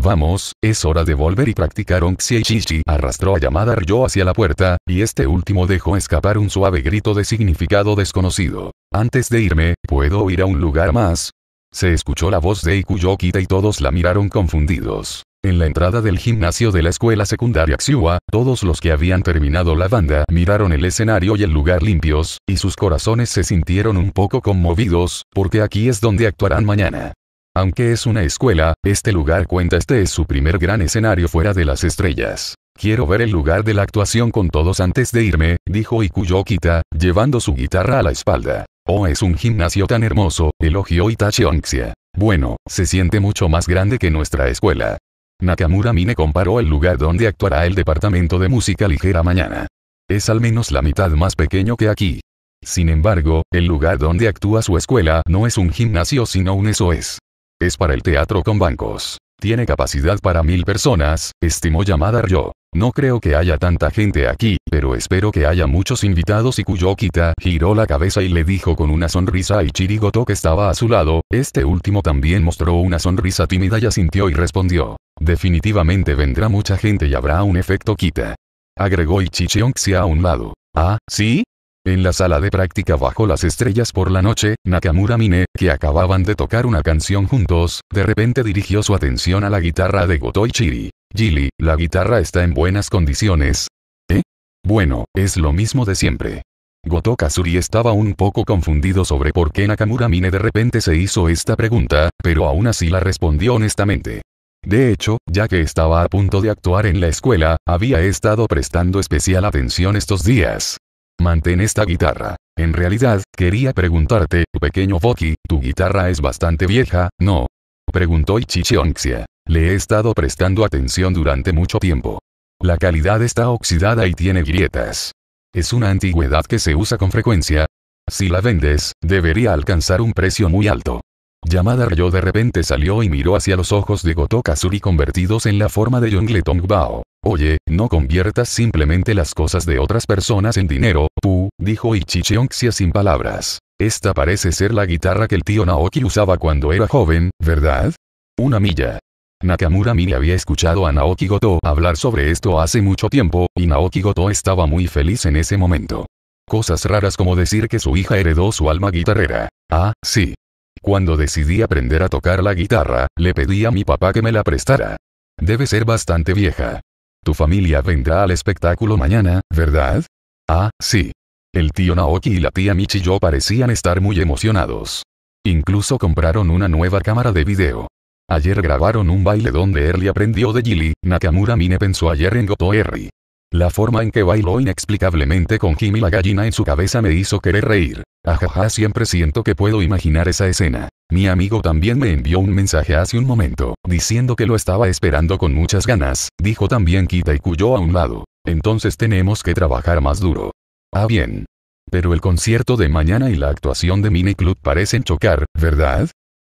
Vamos, es hora de volver y practicar Onxieichichi arrastró a Yamada Ryo hacia la puerta, y este último dejó escapar un suave grito de significado desconocido. Antes de irme, ¿puedo ir a un lugar más? Se escuchó la voz de Ikuyokita y todos la miraron confundidos. En la entrada del gimnasio de la escuela secundaria Xiwa, todos los que habían terminado la banda miraron el escenario y el lugar limpios, y sus corazones se sintieron un poco conmovidos, porque aquí es donde actuarán mañana. Aunque es una escuela, este lugar cuenta este es su primer gran escenario fuera de las estrellas. Quiero ver el lugar de la actuación con todos antes de irme, dijo Ikuyokita, llevando su guitarra a la espalda. Oh, es un gimnasio tan hermoso, elogió Itachi Onxia. Bueno, se siente mucho más grande que nuestra escuela. Nakamura Mine comparó el lugar donde actuará el departamento de música ligera mañana. Es al menos la mitad más pequeño que aquí. Sin embargo, el lugar donde actúa su escuela no es un gimnasio sino un es. Es para el teatro con bancos. Tiene capacidad para mil personas, estimó llamada yo. No creo que haya tanta gente aquí, pero espero que haya muchos invitados y Kuyokita giró la cabeza y le dijo con una sonrisa a Ichirigoto que estaba a su lado, este último también mostró una sonrisa tímida y asintió y respondió. Definitivamente vendrá mucha gente y habrá un efecto Kita. Agregó Ichichi si a un lado. Ah, ¿sí? En la sala de práctica bajo las estrellas por la noche, Nakamura Mine, que acababan de tocar una canción juntos, de repente dirigió su atención a la guitarra de Gotoi Chiri. Gili, la guitarra está en buenas condiciones. ¿Eh? Bueno, es lo mismo de siempre. Goto Kasuri estaba un poco confundido sobre por qué Nakamura Mine de repente se hizo esta pregunta, pero aún así la respondió honestamente. De hecho, ya que estaba a punto de actuar en la escuela, había estado prestando especial atención estos días. Mantén esta guitarra. En realidad, quería preguntarte, pequeño Boki, tu guitarra es bastante vieja, ¿no? Preguntó Ichichonxia. Le he estado prestando atención durante mucho tiempo. La calidad está oxidada y tiene grietas. Es una antigüedad que se usa con frecuencia. Si la vendes, debería alcanzar un precio muy alto. Yamada Ryo de repente salió y miró hacia los ojos de Gotoka Suri convertidos en la forma de Yongle Tongbao. Oye, no conviertas simplemente las cosas de otras personas en dinero, pu, dijo Ichichionxia sin palabras. Esta parece ser la guitarra que el tío Naoki usaba cuando era joven, ¿verdad? Una milla. Nakamura Mini había escuchado a Naoki Goto hablar sobre esto hace mucho tiempo, y Naoki Goto estaba muy feliz en ese momento. Cosas raras como decir que su hija heredó su alma guitarrera. Ah, sí. Cuando decidí aprender a tocar la guitarra, le pedí a mi papá que me la prestara. Debe ser bastante vieja. Tu familia vendrá al espectáculo mañana, ¿verdad? Ah, sí. El tío Naoki y la tía Michi yo parecían estar muy emocionados. Incluso compraron una nueva cámara de video. Ayer grabaron un baile donde Erli aprendió de Gilly, Nakamura Mine pensó ayer en Goto Erri. La forma en que bailó inexplicablemente con Jimmy la gallina en su cabeza me hizo querer reír. Ajaja, siempre siento que puedo imaginar esa escena. Mi amigo también me envió un mensaje hace un momento, diciendo que lo estaba esperando con muchas ganas, dijo también Kita y Cuyo a un lado. Entonces tenemos que trabajar más duro. Ah bien. Pero el concierto de mañana y la actuación de Mini Club parecen chocar, ¿verdad?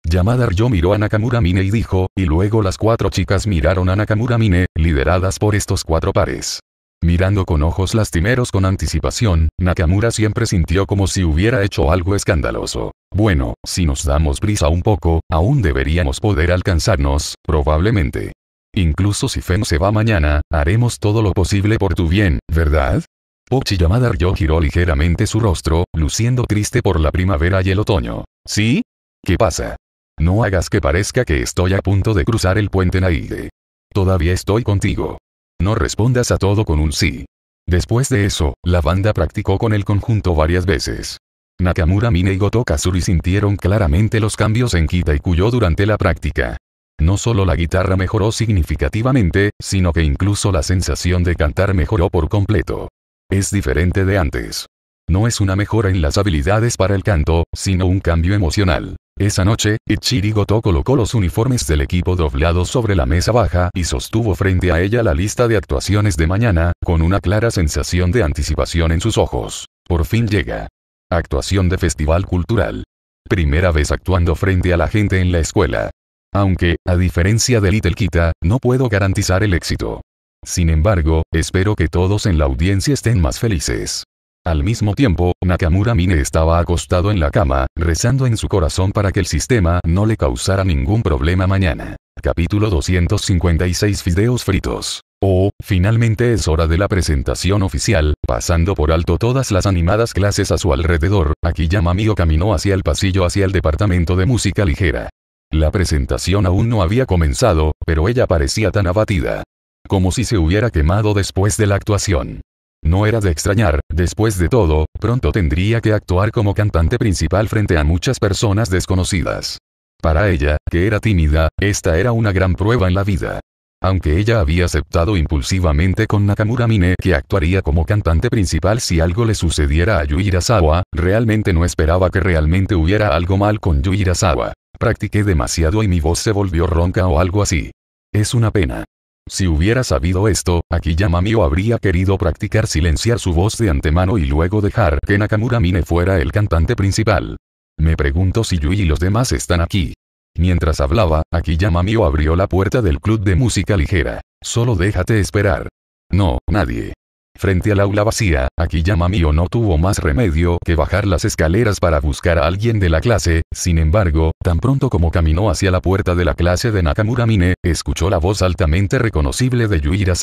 Llamada yo miró a Nakamura Mine y dijo, y luego las cuatro chicas miraron a Nakamura Mine, lideradas por estos cuatro pares. Mirando con ojos lastimeros con anticipación, Nakamura siempre sintió como si hubiera hecho algo escandaloso. Bueno, si nos damos prisa un poco, aún deberíamos poder alcanzarnos, probablemente. Incluso si Fen se va mañana, haremos todo lo posible por tu bien, ¿verdad? Pochi Yamada-ryo giró ligeramente su rostro, luciendo triste por la primavera y el otoño. ¿Sí? ¿Qué pasa? No hagas que parezca que estoy a punto de cruzar el puente Naide. Todavía estoy contigo. No respondas a todo con un sí. Después de eso, la banda practicó con el conjunto varias veces. Nakamura Mine y Goto Kazuri sintieron claramente los cambios en Kita y Kuyo durante la práctica. No solo la guitarra mejoró significativamente, sino que incluso la sensación de cantar mejoró por completo. Es diferente de antes. No es una mejora en las habilidades para el canto, sino un cambio emocional. Esa noche, Ichirigoto colocó los uniformes del equipo doblados sobre la mesa baja y sostuvo frente a ella la lista de actuaciones de mañana, con una clara sensación de anticipación en sus ojos. Por fin llega. Actuación de festival cultural. Primera vez actuando frente a la gente en la escuela. Aunque, a diferencia de Little Kita, no puedo garantizar el éxito. Sin embargo, espero que todos en la audiencia estén más felices. Al mismo tiempo, Nakamura Mine estaba acostado en la cama, rezando en su corazón para que el sistema no le causara ningún problema mañana. Capítulo 256 Fideos fritos. Oh, finalmente es hora de la presentación oficial, pasando por alto todas las animadas clases a su alrededor, aquí Yamamio caminó hacia el pasillo hacia el departamento de música ligera. La presentación aún no había comenzado, pero ella parecía tan abatida. Como si se hubiera quemado después de la actuación. No era de extrañar, después de todo, pronto tendría que actuar como cantante principal frente a muchas personas desconocidas. Para ella, que era tímida, esta era una gran prueba en la vida. Aunque ella había aceptado impulsivamente con Nakamura Mine que actuaría como cantante principal si algo le sucediera a Yui realmente no esperaba que realmente hubiera algo mal con Yui Practiqué demasiado y mi voz se volvió ronca o algo así. Es una pena. Si hubiera sabido esto, Akiyama Mio habría querido practicar silenciar su voz de antemano y luego dejar que Nakamura Mine fuera el cantante principal. Me pregunto si Yui y los demás están aquí. Mientras hablaba, Akiyama Mio abrió la puerta del club de música ligera. Solo déjate esperar. No, nadie. Frente al aula vacía, Akiyama Mio no tuvo más remedio que bajar las escaleras para buscar a alguien de la clase, sin embargo, tan pronto como caminó hacia la puerta de la clase de Nakamura Mine, escuchó la voz altamente reconocible de Yuira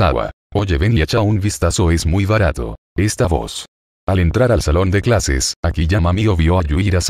Oye ven y echa un vistazo es muy barato. Esta voz. Al entrar al salón de clases, Akiyama Mio vio a Yuira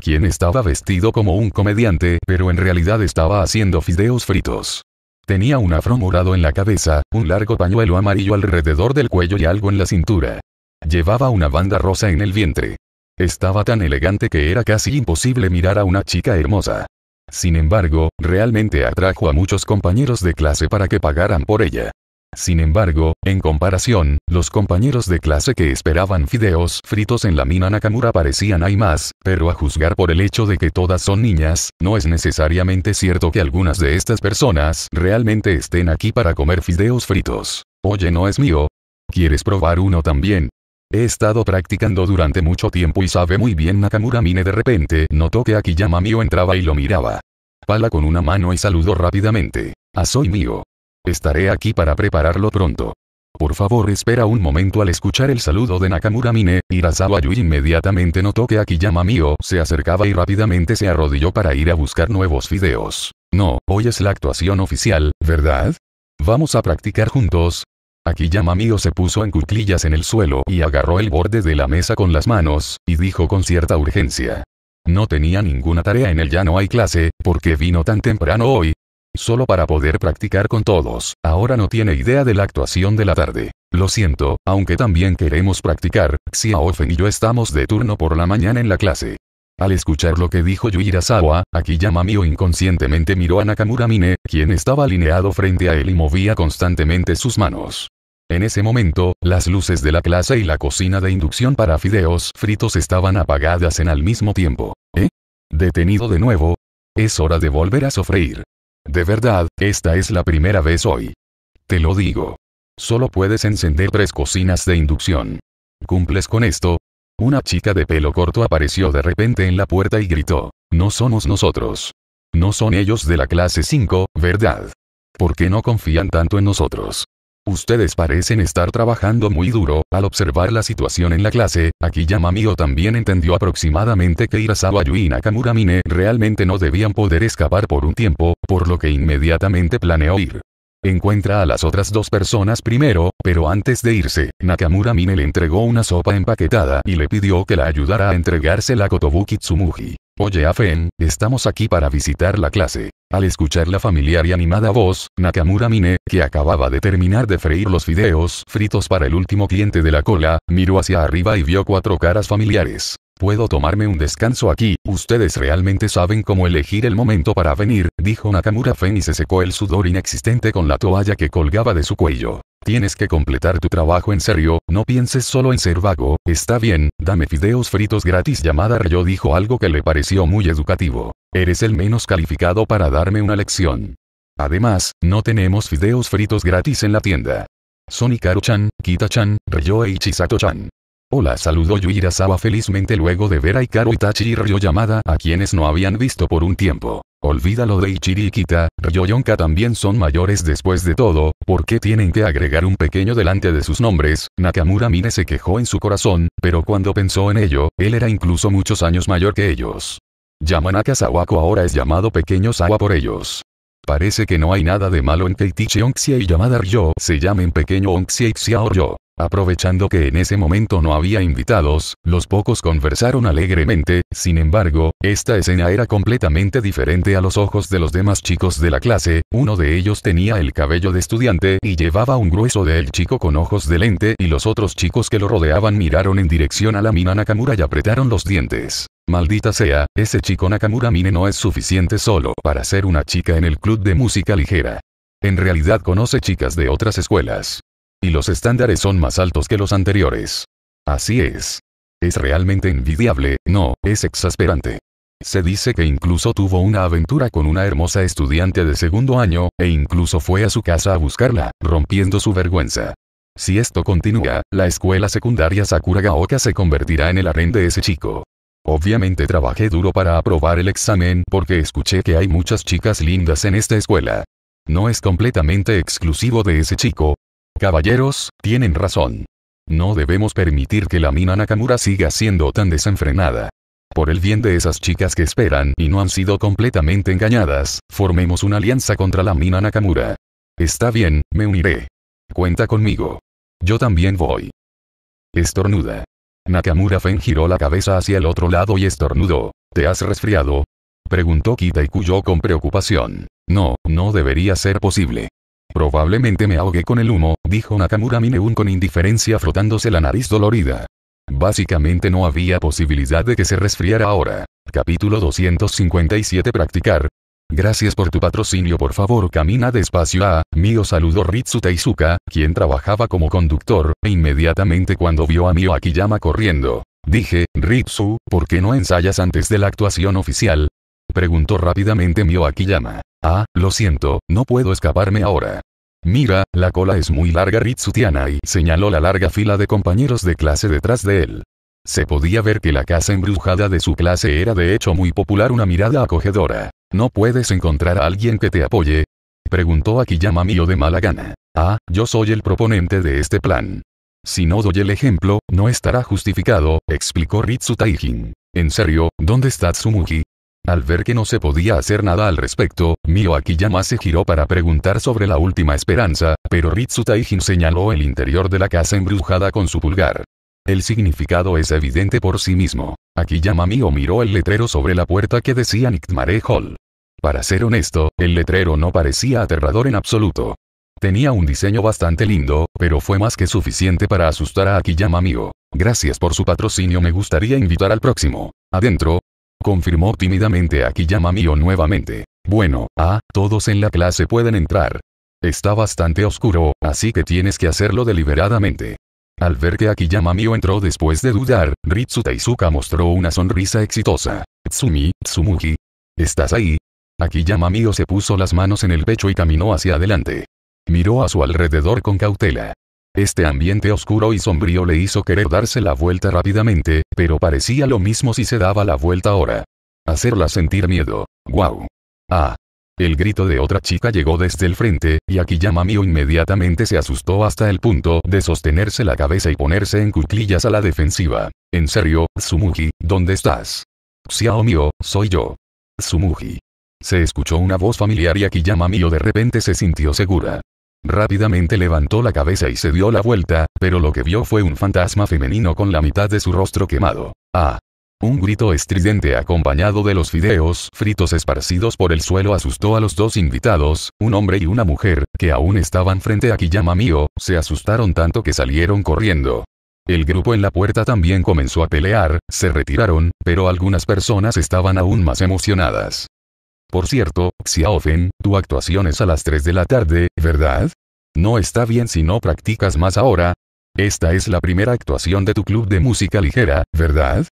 quien estaba vestido como un comediante, pero en realidad estaba haciendo fideos fritos. Tenía un afro morado en la cabeza, un largo pañuelo amarillo alrededor del cuello y algo en la cintura. Llevaba una banda rosa en el vientre. Estaba tan elegante que era casi imposible mirar a una chica hermosa. Sin embargo, realmente atrajo a muchos compañeros de clase para que pagaran por ella. Sin embargo, en comparación, los compañeros de clase que esperaban fideos fritos en la mina Nakamura parecían hay más, pero a juzgar por el hecho de que todas son niñas, no es necesariamente cierto que algunas de estas personas realmente estén aquí para comer fideos fritos. Oye, no es mío. ¿Quieres probar uno también? He estado practicando durante mucho tiempo y sabe muy bien Nakamura Mine de repente notó que Akiyama Mio entraba y lo miraba. Pala con una mano y saludó rápidamente. Ah soy mío. Estaré aquí para prepararlo pronto. Por favor espera un momento al escuchar el saludo de Nakamura Mine, Hirasawa Yui inmediatamente notó que Akiyama Mio se acercaba y rápidamente se arrodilló para ir a buscar nuevos fideos. No, hoy es la actuación oficial, ¿verdad? Vamos a practicar juntos. Akiyama Mio se puso en cuclillas en el suelo y agarró el borde de la mesa con las manos, y dijo con cierta urgencia. No tenía ninguna tarea en el ya no hay clase, porque vino tan temprano hoy, solo para poder practicar con todos. Ahora no tiene idea de la actuación de la tarde. Lo siento, aunque también queremos practicar, Xiaofen y yo estamos de turno por la mañana en la clase. Al escuchar lo que dijo Yuirasawa, Akiyama Mio inconscientemente miró a Nakamura Mine, quien estaba alineado frente a él y movía constantemente sus manos. En ese momento, las luces de la clase y la cocina de inducción para fideos fritos estaban apagadas en al mismo tiempo. ¿Eh? Detenido de nuevo. Es hora de volver a sofreír. De verdad, esta es la primera vez hoy. Te lo digo. Solo puedes encender tres cocinas de inducción. ¿Cumples con esto? Una chica de pelo corto apareció de repente en la puerta y gritó, No somos nosotros. No son ellos de la clase 5, ¿verdad? ¿Por qué no confían tanto en nosotros? Ustedes parecen estar trabajando muy duro, al observar la situación en la clase, aquí Mio también entendió aproximadamente que Irasawa Yui y Nakamura Mine realmente no debían poder escapar por un tiempo, por lo que inmediatamente planeó ir. Encuentra a las otras dos personas primero, pero antes de irse, Nakamura Mine le entregó una sopa empaquetada y le pidió que la ayudara a entregársela a Kotobuki Tsumugi. Oye Afen, estamos aquí para visitar la clase. Al escuchar la familiar y animada voz, Nakamura Mine, que acababa de terminar de freír los fideos fritos para el último cliente de la cola, miró hacia arriba y vio cuatro caras familiares. Puedo tomarme un descanso aquí, ustedes realmente saben cómo elegir el momento para venir, dijo Nakamura Fen y se secó el sudor inexistente con la toalla que colgaba de su cuello. Tienes que completar tu trabajo en serio, no pienses solo en ser vago, está bien, dame fideos fritos gratis llamada Ryo dijo algo que le pareció muy educativo. Eres el menos calificado para darme una lección. Además, no tenemos fideos fritos gratis en la tienda. sonicaru chan Kita-chan, Ryo e Ichisato-chan. Hola saludó Yuirasawa felizmente luego de ver a ikaro Itachi y Yamada a quienes no habían visto por un tiempo. Olvídalo de Ichiri y Kita, también son mayores después de todo, ¿por qué tienen que agregar un pequeño delante de sus nombres? Nakamura Mine se quejó en su corazón, pero cuando pensó en ello, él era incluso muchos años mayor que ellos. Yamanaka Sawako ahora es llamado Pequeño Sawa por ellos. Parece que no hay nada de malo en que Itichi y Yamada Ryo se llamen Pequeño Onxia y Xiao Aprovechando que en ese momento no había invitados, los pocos conversaron alegremente, sin embargo, esta escena era completamente diferente a los ojos de los demás chicos de la clase, uno de ellos tenía el cabello de estudiante y llevaba un grueso de el chico con ojos de lente y los otros chicos que lo rodeaban miraron en dirección a la mina Nakamura y apretaron los dientes. Maldita sea, ese chico Nakamura Mine no es suficiente solo para ser una chica en el club de música ligera. En realidad conoce chicas de otras escuelas. Y los estándares son más altos que los anteriores. Así es. Es realmente envidiable, no, es exasperante. Se dice que incluso tuvo una aventura con una hermosa estudiante de segundo año, e incluso fue a su casa a buscarla, rompiendo su vergüenza. Si esto continúa, la escuela secundaria Sakura se convertirá en el harén de ese chico. Obviamente trabajé duro para aprobar el examen porque escuché que hay muchas chicas lindas en esta escuela. No es completamente exclusivo de ese chico. Caballeros, tienen razón. No debemos permitir que la mina Nakamura siga siendo tan desenfrenada. Por el bien de esas chicas que esperan y no han sido completamente engañadas, formemos una alianza contra la mina Nakamura. Está bien, me uniré. Cuenta conmigo. Yo también voy. Estornuda. Nakamura Fen giró la cabeza hacia el otro lado y estornudó. ¿Te has resfriado? Preguntó Kitaikuyo con preocupación. No, no debería ser posible. Probablemente me ahogué con el humo, dijo Nakamura Mineun con indiferencia frotándose la nariz dolorida. Básicamente no había posibilidad de que se resfriara ahora. Capítulo 257 Practicar, Gracias por tu patrocinio por favor camina despacio a, Mio saludó Ritsu Teizuka, quien trabajaba como conductor, e inmediatamente cuando vio a Mio Akiyama corriendo. Dije, Ritsu, ¿por qué no ensayas antes de la actuación oficial? Preguntó rápidamente Mio Akiyama. Ah, lo siento, no puedo escaparme ahora. Mira, la cola es muy larga Ritsu y señaló la larga fila de compañeros de clase detrás de él. Se podía ver que la casa embrujada de su clase era de hecho muy popular una mirada acogedora. ¿No puedes encontrar a alguien que te apoye? Preguntó Akiyama Mio de mala gana. Ah, yo soy el proponente de este plan. Si no doy el ejemplo, no estará justificado, explicó Ritsu Taijin. En serio, ¿dónde está Tsumugi? Al ver que no se podía hacer nada al respecto, Mio Akiyama se giró para preguntar sobre la última esperanza, pero Ritsu Taijin señaló el interior de la casa embrujada con su pulgar. El significado es evidente por sí mismo. Aquí Mio miró el letrero sobre la puerta que decía Nictmare Hall. Para ser honesto, el letrero no parecía aterrador en absoluto. Tenía un diseño bastante lindo, pero fue más que suficiente para asustar a Akiyama-mio. Gracias por su patrocinio me gustaría invitar al próximo. Adentro. Confirmó tímidamente Akiyama-mio nuevamente. Bueno, ah, todos en la clase pueden entrar. Está bastante oscuro, así que tienes que hacerlo deliberadamente. Al ver que Akiyama Mio entró después de dudar, Ritsu mostró una sonrisa exitosa. Tsumi, Tsumugi. ¿Estás ahí? Akiyama Mio se puso las manos en el pecho y caminó hacia adelante. Miró a su alrededor con cautela. Este ambiente oscuro y sombrío le hizo querer darse la vuelta rápidamente, pero parecía lo mismo si se daba la vuelta ahora. Hacerla sentir miedo. ¡Guau! ¡Wow! Ah, el grito de otra chica llegó desde el frente, y Akiyama Mio inmediatamente se asustó hasta el punto de sostenerse la cabeza y ponerse en cuclillas a la defensiva. En serio, Sumuji? ¿dónde estás? Xiao Mio, soy yo. Sumuji. Se escuchó una voz familiar y Akiyama Mio de repente se sintió segura. Rápidamente levantó la cabeza y se dio la vuelta, pero lo que vio fue un fantasma femenino con la mitad de su rostro quemado. Ah, un grito estridente acompañado de los fideos fritos esparcidos por el suelo asustó a los dos invitados, un hombre y una mujer, que aún estaban frente a Kiyama Mio, se asustaron tanto que salieron corriendo. El grupo en la puerta también comenzó a pelear, se retiraron, pero algunas personas estaban aún más emocionadas. Por cierto, Xiaofen, tu actuación es a las 3 de la tarde, ¿verdad? No está bien si no practicas más ahora. Esta es la primera actuación de tu club de música ligera, ¿verdad?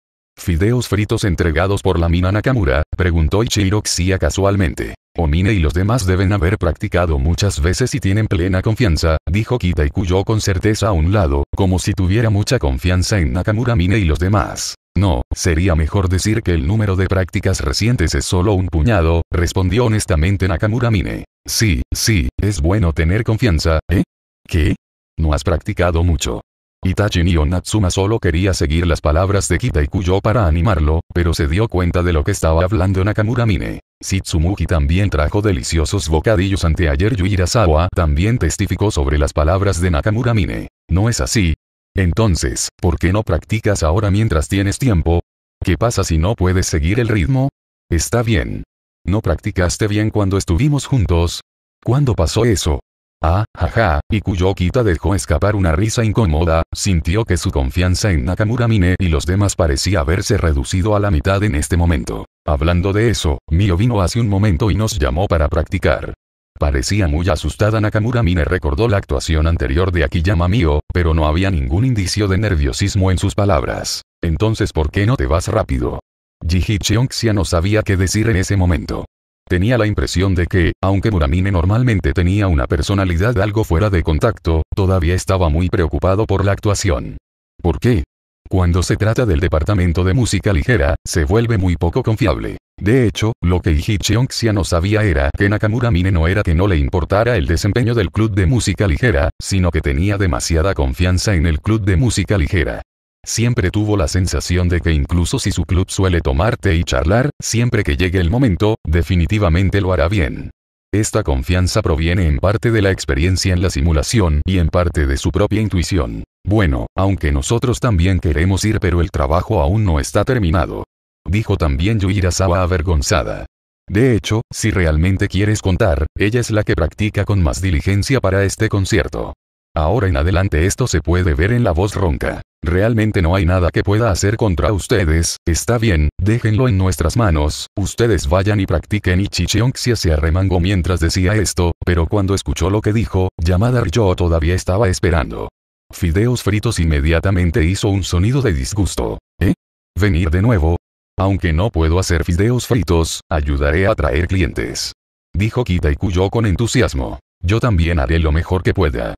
fideos fritos entregados por la mina Nakamura? preguntó Ichiroxia casualmente. casualmente. Omine y los demás deben haber practicado muchas veces y tienen plena confianza, dijo Kitaikuyo con certeza a un lado, como si tuviera mucha confianza en Nakamura Mine y los demás. No, sería mejor decir que el número de prácticas recientes es solo un puñado, respondió honestamente Nakamura Mine. Sí, sí, es bueno tener confianza, ¿eh? ¿Qué? No has practicado mucho. Itachi y Natsuma solo quería seguir las palabras de Kita y Kuyo para animarlo, pero se dio cuenta de lo que estaba hablando Nakamura Mine. Sitsumuki también trajo deliciosos bocadillos anteayer Yuirasawa también testificó sobre las palabras de Nakamura Mine. ¿No es así? Entonces, ¿por qué no practicas ahora mientras tienes tiempo? ¿Qué pasa si no puedes seguir el ritmo? Está bien. ¿No practicaste bien cuando estuvimos juntos? ¿Cuándo pasó eso? Ah, jaja, y Kuyokita dejó escapar una risa incómoda, sintió que su confianza en Nakamura Mine y los demás parecía haberse reducido a la mitad en este momento. Hablando de eso, Mio vino hace un momento y nos llamó para practicar. Parecía muy asustada Nakamura Mine recordó la actuación anterior de Akiyama Mio, pero no había ningún indicio de nerviosismo en sus palabras. Entonces ¿por qué no te vas rápido? Jiji no sabía qué decir en ese momento. Tenía la impresión de que, aunque Muramine normalmente tenía una personalidad algo fuera de contacto, todavía estaba muy preocupado por la actuación. ¿Por qué? Cuando se trata del departamento de música ligera, se vuelve muy poco confiable. De hecho, lo que Chionxia no sabía era que Nakamura Mine no era que no le importara el desempeño del club de música ligera, sino que tenía demasiada confianza en el club de música ligera. Siempre tuvo la sensación de que incluso si su club suele tomarte y charlar, siempre que llegue el momento, definitivamente lo hará bien. Esta confianza proviene en parte de la experiencia en la simulación y en parte de su propia intuición. Bueno, aunque nosotros también queremos ir pero el trabajo aún no está terminado. Dijo también Yuira Saba avergonzada. De hecho, si realmente quieres contar, ella es la que practica con más diligencia para este concierto. Ahora en adelante esto se puede ver en la voz ronca. Realmente no hay nada que pueda hacer contra ustedes, está bien, déjenlo en nuestras manos, ustedes vayan y practiquen y Chichionxia se arremangó mientras decía esto, pero cuando escuchó lo que dijo, Yamada Ryo todavía estaba esperando. Fideos fritos inmediatamente hizo un sonido de disgusto. ¿Eh? Venir de nuevo. Aunque no puedo hacer fideos fritos, ayudaré a atraer clientes. Dijo Kitaikuyo con entusiasmo. Yo también haré lo mejor que pueda.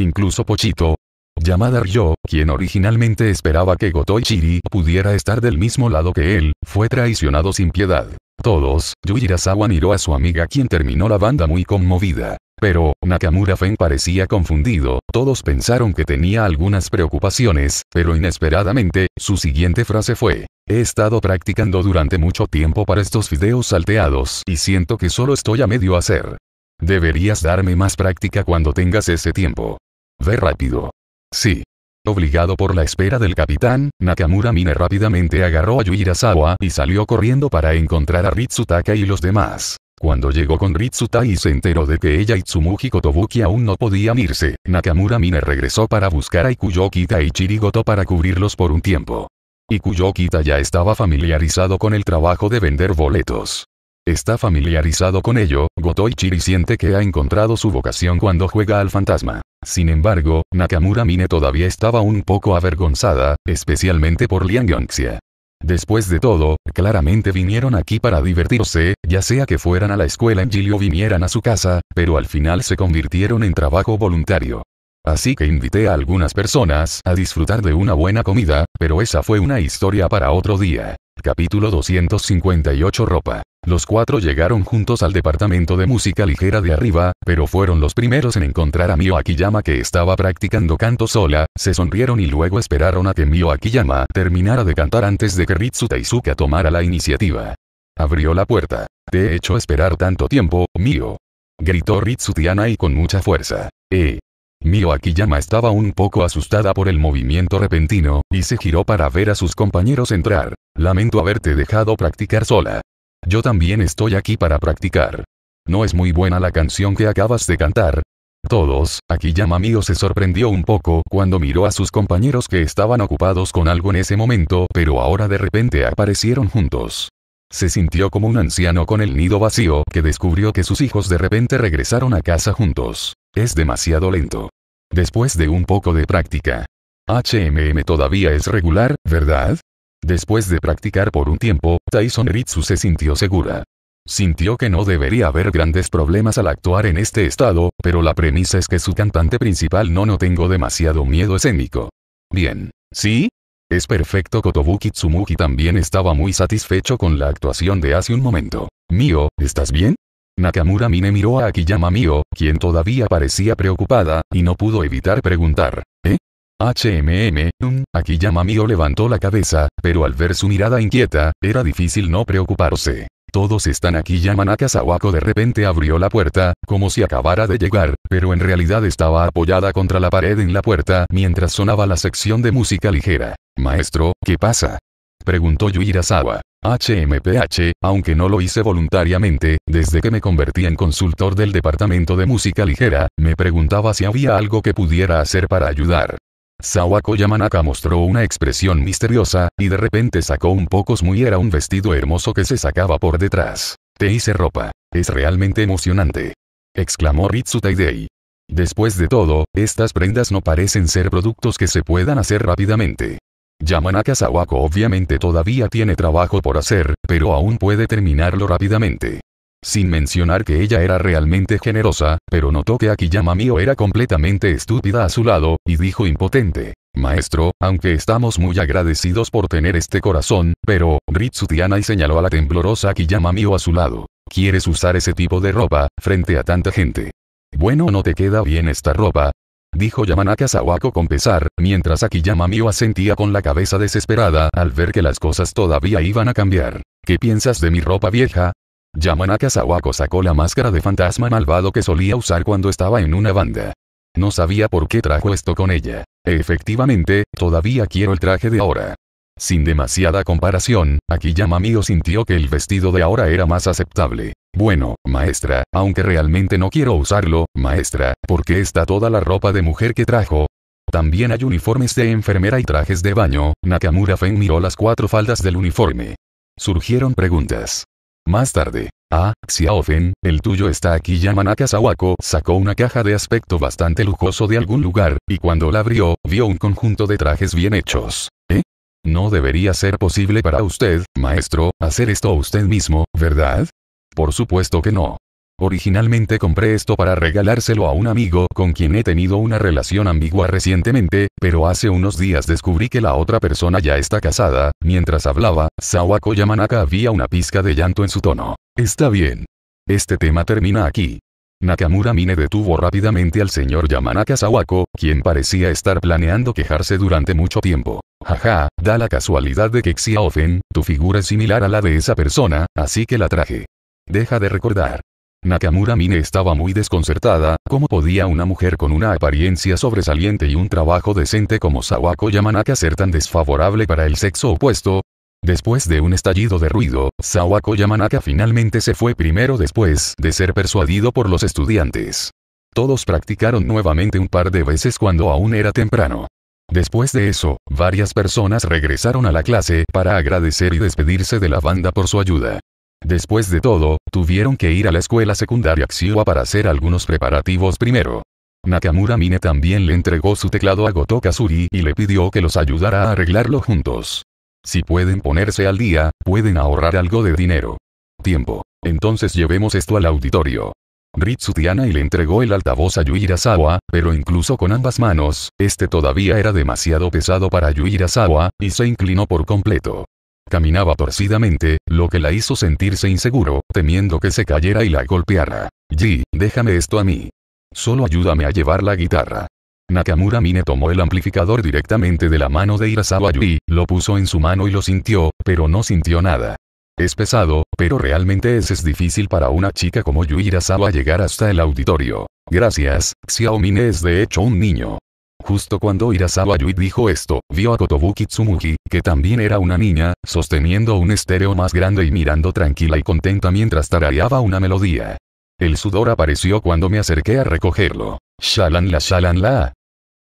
Incluso Pochito, llamada Ryo, quien originalmente esperaba que Chiri pudiera estar del mismo lado que él, fue traicionado sin piedad. Todos, Yujirazawa miró a su amiga quien terminó la banda muy conmovida. Pero, Nakamura Fen parecía confundido, todos pensaron que tenía algunas preocupaciones, pero inesperadamente, su siguiente frase fue, he estado practicando durante mucho tiempo para estos videos salteados y siento que solo estoy a medio hacer. Deberías darme más práctica cuando tengas ese tiempo. Ve rápido. Sí. Obligado por la espera del capitán, Nakamura Mine rápidamente agarró a Yuirasawa y salió corriendo para encontrar a Ritsutaka y los demás. Cuando llegó con Ritsuta y se enteró de que ella y Tsumuji Kotobuki aún no podían irse, Nakamura Mine regresó para buscar a Ikuyokita y Chirigoto para cubrirlos por un tiempo. Ikuyokita ya estaba familiarizado con el trabajo de vender boletos. Está familiarizado con ello, Chiri siente que ha encontrado su vocación cuando juega al fantasma. Sin embargo, Nakamura Mine todavía estaba un poco avergonzada, especialmente por Liang Yongxia. Después de todo, claramente vinieron aquí para divertirse, ya sea que fueran a la escuela en Gilio o vinieran a su casa, pero al final se convirtieron en trabajo voluntario. Así que invité a algunas personas a disfrutar de una buena comida, pero esa fue una historia para otro día. Capítulo 258 Ropa. Los cuatro llegaron juntos al departamento de música ligera de arriba, pero fueron los primeros en encontrar a Mio Akiyama que estaba practicando canto sola, se sonrieron y luego esperaron a que Mio Akiyama terminara de cantar antes de que Ritsu Teizuka tomara la iniciativa. Abrió la puerta. Te he hecho esperar tanto tiempo, Mio. Gritó Ritsu Tiana y con mucha fuerza. Eh. Mio Akiyama estaba un poco asustada por el movimiento repentino, y se giró para ver a sus compañeros entrar. Lamento haberte dejado practicar sola. Yo también estoy aquí para practicar. ¿No es muy buena la canción que acabas de cantar? Todos, aquí llama se sorprendió un poco cuando miró a sus compañeros que estaban ocupados con algo en ese momento, pero ahora de repente aparecieron juntos. Se sintió como un anciano con el nido vacío que descubrió que sus hijos de repente regresaron a casa juntos. Es demasiado lento. Después de un poco de práctica. HMM todavía es regular, ¿verdad? Después de practicar por un tiempo, Tyson Ritsu se sintió segura. Sintió que no debería haber grandes problemas al actuar en este estado, pero la premisa es que su cantante principal no no tengo demasiado miedo escénico. Bien. ¿Sí? Es perfecto Kotobuki Tsumugi también estaba muy satisfecho con la actuación de hace un momento. Mio, ¿estás bien? Nakamura Mine miró a Akiyama Mio, quien todavía parecía preocupada, y no pudo evitar preguntar. ¿Eh? HMM, um, aquí mío levantó la cabeza, pero al ver su mirada inquieta, era difícil no preocuparse. Todos están aquí Yamanaka Sawako de repente abrió la puerta, como si acabara de llegar, pero en realidad estaba apoyada contra la pared en la puerta mientras sonaba la sección de música ligera. Maestro, ¿qué pasa? Preguntó Yuirasawa. HMPH, aunque no lo hice voluntariamente, desde que me convertí en consultor del departamento de música ligera, me preguntaba si había algo que pudiera hacer para ayudar. Sawako Yamanaka mostró una expresión misteriosa, y de repente sacó un poco muy era un vestido hermoso que se sacaba por detrás. Te hice ropa. Es realmente emocionante. Exclamó Ritsu Taidei. Después de todo, estas prendas no parecen ser productos que se puedan hacer rápidamente. Yamanaka Sawako obviamente todavía tiene trabajo por hacer, pero aún puede terminarlo rápidamente. Sin mencionar que ella era realmente generosa, pero notó que Akiyama Mio era completamente estúpida a su lado, y dijo impotente. Maestro, aunque estamos muy agradecidos por tener este corazón, pero, Ritsutiana y señaló a la temblorosa Akiyama Mio a su lado. ¿Quieres usar ese tipo de ropa, frente a tanta gente? Bueno no te queda bien esta ropa. Dijo Yamanaka Sawako con pesar, mientras Akiyama Mio asentía con la cabeza desesperada al ver que las cosas todavía iban a cambiar. ¿Qué piensas de mi ropa vieja? Yamanaka Sawako sacó la máscara de fantasma malvado que solía usar cuando estaba en una banda. No sabía por qué trajo esto con ella. Efectivamente, todavía quiero el traje de ahora. Sin demasiada comparación, aquí Yamamio sintió que el vestido de ahora era más aceptable. Bueno, maestra, aunque realmente no quiero usarlo, maestra, ¿por qué está toda la ropa de mujer que trajo? También hay uniformes de enfermera y trajes de baño, Nakamura Fen miró las cuatro faldas del uniforme. Surgieron preguntas. Más tarde, Ah, Xiaofen, el tuyo está aquí. Yamanaka Sawako sacó una caja de aspecto bastante lujoso de algún lugar, y cuando la abrió, vio un conjunto de trajes bien hechos. ¿Eh? No debería ser posible para usted, maestro, hacer esto usted mismo, ¿verdad? Por supuesto que no. Originalmente compré esto para regalárselo a un amigo con quien he tenido una relación ambigua recientemente, pero hace unos días descubrí que la otra persona ya está casada. Mientras hablaba, Sawako Yamanaka había una pizca de llanto en su tono. Está bien. Este tema termina aquí. Nakamura Mine detuvo rápidamente al señor Yamanaka Sawako, quien parecía estar planeando quejarse durante mucho tiempo. Jaja, da la casualidad de que Xiaofen, tu figura es similar a la de esa persona, así que la traje. Deja de recordar. Nakamura Mine estaba muy desconcertada, ¿cómo podía una mujer con una apariencia sobresaliente y un trabajo decente como Sawako Yamanaka ser tan desfavorable para el sexo opuesto? Después de un estallido de ruido, Sawako Yamanaka finalmente se fue primero después de ser persuadido por los estudiantes. Todos practicaron nuevamente un par de veces cuando aún era temprano. Después de eso, varias personas regresaron a la clase para agradecer y despedirse de la banda por su ayuda. Después de todo, tuvieron que ir a la escuela secundaria Xiwa para hacer algunos preparativos primero. Nakamura Mine también le entregó su teclado a Goto Kazuri y le pidió que los ayudara a arreglarlo juntos. Si pueden ponerse al día, pueden ahorrar algo de dinero. Tiempo. Entonces llevemos esto al auditorio. Ritsu y le entregó el altavoz a Yuirasawa, pero incluso con ambas manos, este todavía era demasiado pesado para Yuirasawa, y se inclinó por completo. Caminaba torcidamente, lo que la hizo sentirse inseguro, temiendo que se cayera y la golpeara. Ji, déjame esto a mí. Solo ayúdame a llevar la guitarra. Nakamura Mine tomó el amplificador directamente de la mano de Irasawa Yui, lo puso en su mano y lo sintió, pero no sintió nada. Es pesado, pero realmente es, es difícil para una chica como Yui Irasawa llegar hasta el auditorio. Gracias, Xiao es de hecho un niño. Justo cuando Irasawa Yui dijo esto, vio a Kotobuki Tsumugi, que también era una niña, sosteniendo un estéreo más grande y mirando tranquila y contenta mientras tarareaba una melodía. El sudor apareció cuando me acerqué a recogerlo. Shalan la shalan la.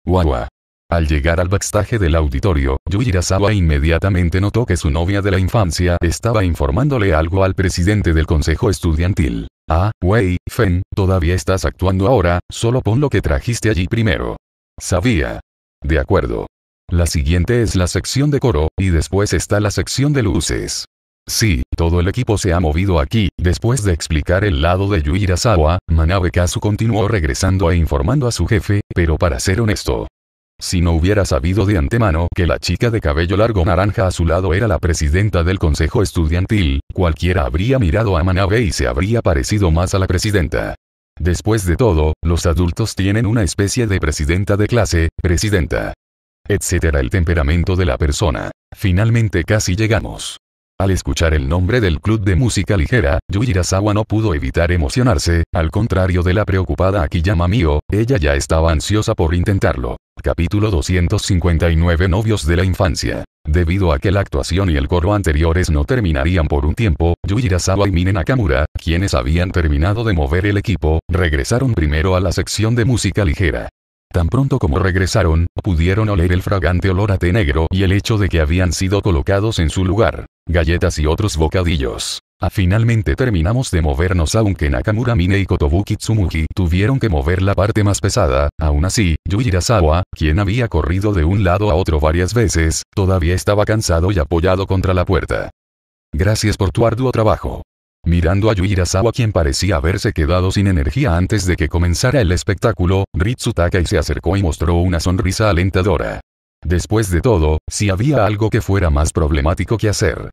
wa. Al llegar al backstage del auditorio, Yui Irasawa inmediatamente notó que su novia de la infancia estaba informándole algo al presidente del consejo estudiantil. Ah, Wei, Fen, todavía estás actuando ahora, solo pon lo que trajiste allí primero. Sabía. De acuerdo. La siguiente es la sección de coro, y después está la sección de luces. Sí, todo el equipo se ha movido aquí. Después de explicar el lado de Yuirasawa, Manabe Kazu continuó regresando e informando a su jefe, pero para ser honesto. Si no hubiera sabido de antemano que la chica de cabello largo naranja a su lado era la presidenta del consejo estudiantil, cualquiera habría mirado a Manabe y se habría parecido más a la presidenta. Después de todo, los adultos tienen una especie de presidenta de clase, presidenta, etcétera el temperamento de la persona. Finalmente casi llegamos. Al escuchar el nombre del club de música ligera, Yujirazawa no pudo evitar emocionarse, al contrario de la preocupada Akiyama Mio, ella ya estaba ansiosa por intentarlo. Capítulo 259 Novios de la infancia. Debido a que la actuación y el coro anteriores no terminarían por un tiempo, Yujirazawa y Mine Nakamura, quienes habían terminado de mover el equipo, regresaron primero a la sección de música ligera. Tan pronto como regresaron, pudieron oler el fragante olor a té negro y el hecho de que habían sido colocados en su lugar, galletas y otros bocadillos. Ah, finalmente terminamos de movernos aunque Nakamura Mine y Kotobuki Tsumugi tuvieron que mover la parte más pesada, aún así, Yujirasawa, quien había corrido de un lado a otro varias veces, todavía estaba cansado y apoyado contra la puerta. Gracias por tu arduo trabajo. Mirando a Yujirasawa quien parecía haberse quedado sin energía antes de que comenzara el espectáculo, Ritsutaka se acercó y mostró una sonrisa alentadora. Después de todo, si había algo que fuera más problemático que hacer,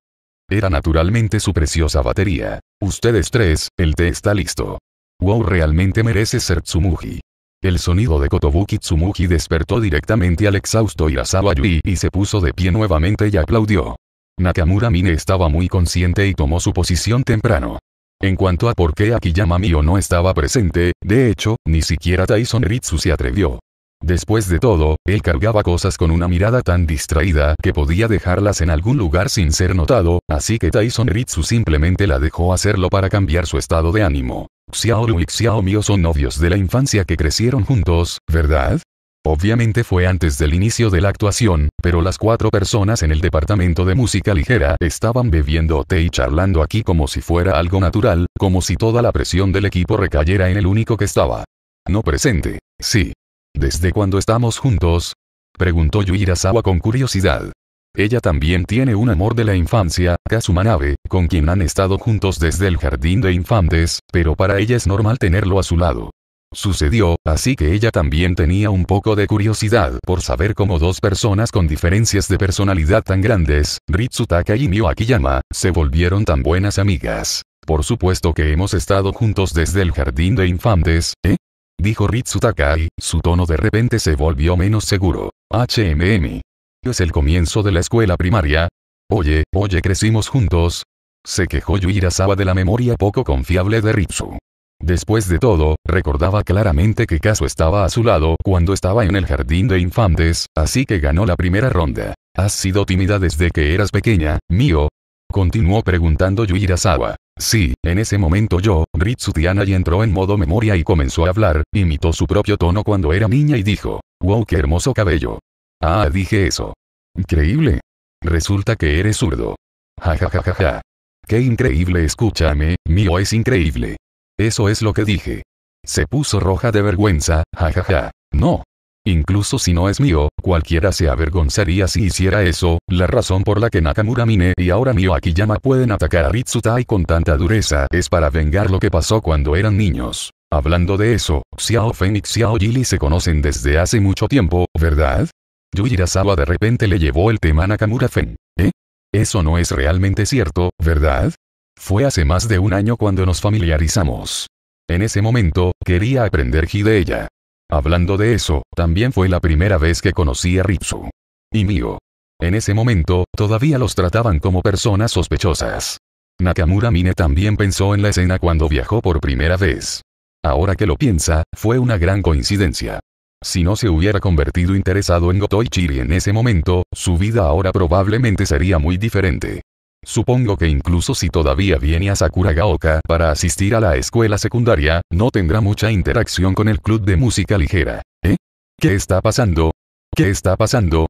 era naturalmente su preciosa batería. Ustedes tres, el té está listo. Wow realmente merece ser Tsumugi. El sonido de Kotobuki Tsumugi despertó directamente al exhausto Irasawa Yui y se puso de pie nuevamente y aplaudió. Nakamura Mine estaba muy consciente y tomó su posición temprano. En cuanto a por qué Akiyama Mio no estaba presente, de hecho, ni siquiera Tyson Ritsu se atrevió. Después de todo, él cargaba cosas con una mirada tan distraída que podía dejarlas en algún lugar sin ser notado, así que Tyson Ritsu simplemente la dejó hacerlo para cambiar su estado de ánimo. Xiaoru y Xiaomio son novios de la infancia que crecieron juntos, ¿verdad? Obviamente fue antes del inicio de la actuación, pero las cuatro personas en el departamento de música ligera estaban bebiendo té y charlando aquí como si fuera algo natural, como si toda la presión del equipo recayera en el único que estaba. No presente. Sí. ¿Desde cuándo estamos juntos? Preguntó Yuirasawa con curiosidad. Ella también tiene un amor de la infancia, Kazumanabe, con quien han estado juntos desde el jardín de infantes, pero para ella es normal tenerlo a su lado. Sucedió, así que ella también tenía un poco de curiosidad por saber cómo dos personas con diferencias de personalidad tan grandes, Ritsutaka y Mio Akiyama, se volvieron tan buenas amigas. Por supuesto que hemos estado juntos desde el jardín de infantes, ¿eh? dijo Ritsu Takai, su tono de repente se volvió menos seguro. HMM. Es el comienzo de la escuela primaria. Oye, oye, crecimos juntos. Se quejó Yuira Saba de la memoria poco confiable de Ritsu. Después de todo, recordaba claramente que Kazu estaba a su lado cuando estaba en el jardín de infantes, así que ganó la primera ronda. Has sido tímida desde que eras pequeña, mío, Continuó preguntando Yuirazawa. Sí, en ese momento yo, Ritsu y entró en modo memoria y comenzó a hablar, imitó su propio tono cuando era niña y dijo, wow qué hermoso cabello. Ah, dije eso. Increíble. Resulta que eres zurdo. Ja ja ja ja ja. Qué increíble escúchame, mío es increíble. Eso es lo que dije. Se puso roja de vergüenza, ja ja ja. No, Incluso si no es mío, cualquiera se avergonzaría si hiciera eso, la razón por la que Nakamura Mine y ahora Mio Akiyama pueden atacar a Ritsutai con tanta dureza es para vengar lo que pasó cuando eran niños. Hablando de eso, Xiao Fen y Xiao Yili se conocen desde hace mucho tiempo, ¿verdad? Yujirazawa de repente le llevó el tema a Nakamura Fen. ¿Eh? Eso no es realmente cierto, ¿verdad? Fue hace más de un año cuando nos familiarizamos. En ese momento, quería aprender Ji de ella. Hablando de eso, también fue la primera vez que conocí a Ritsu. Y mío. En ese momento, todavía los trataban como personas sospechosas. Nakamura Mine también pensó en la escena cuando viajó por primera vez. Ahora que lo piensa, fue una gran coincidencia. Si no se hubiera convertido interesado en Gotoichiri en ese momento, su vida ahora probablemente sería muy diferente. Supongo que incluso si todavía viene a Sakuragaoka para asistir a la escuela secundaria, no tendrá mucha interacción con el club de música ligera. ¿Eh? ¿Qué está pasando? ¿Qué está pasando?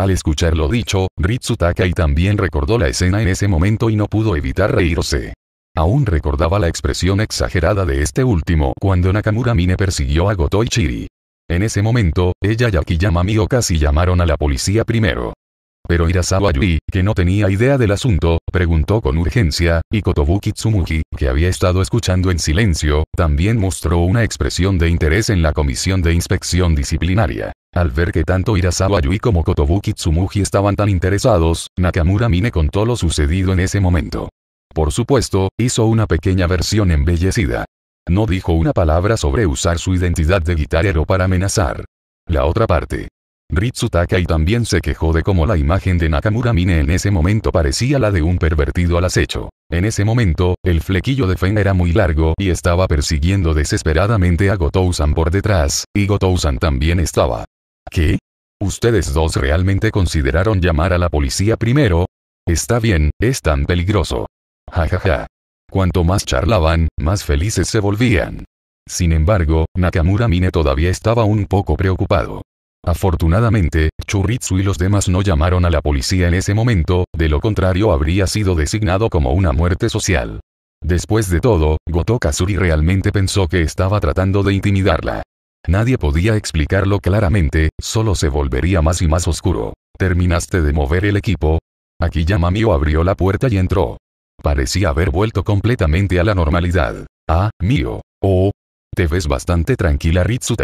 Al escuchar lo dicho, Ritsutaka también recordó la escena en ese momento y no pudo evitar reírse. Aún recordaba la expresión exagerada de este último cuando Nakamura Mine persiguió a Gotoichiri. En ese momento, ella y Akiyama Mio casi llamaron a la policía primero. Pero Irasawa Yui, que no tenía idea del asunto, preguntó con urgencia, y Kotobuki Tsumugi, que había estado escuchando en silencio, también mostró una expresión de interés en la comisión de inspección disciplinaria. Al ver que tanto Irasawa Yui como Kotobuki Tsumugi estaban tan interesados, Nakamura Mine contó lo sucedido en ese momento. Por supuesto, hizo una pequeña versión embellecida. No dijo una palabra sobre usar su identidad de guitarrero para amenazar. La otra parte. Ritsutaka y también se quejó de cómo la imagen de Nakamura Mine en ese momento parecía la de un pervertido al acecho. En ese momento, el flequillo de Fen era muy largo y estaba persiguiendo desesperadamente a gotou-san por detrás, y Gotou-san también estaba. ¿Qué? ¿Ustedes dos realmente consideraron llamar a la policía primero? Está bien, es tan peligroso. Jajaja. Ja, ja. Cuanto más charlaban, más felices se volvían. Sin embargo, Nakamura Mine todavía estaba un poco preocupado. Afortunadamente, Churitsu y los demás no llamaron a la policía en ese momento, de lo contrario habría sido designado como una muerte social. Después de todo, Goto suri realmente pensó que estaba tratando de intimidarla. Nadie podía explicarlo claramente, solo se volvería más y más oscuro. ¿Terminaste de mover el equipo? Aquí Mio abrió la puerta y entró. Parecía haber vuelto completamente a la normalidad. Ah, Mio. Oh, te ves bastante tranquila Ritsu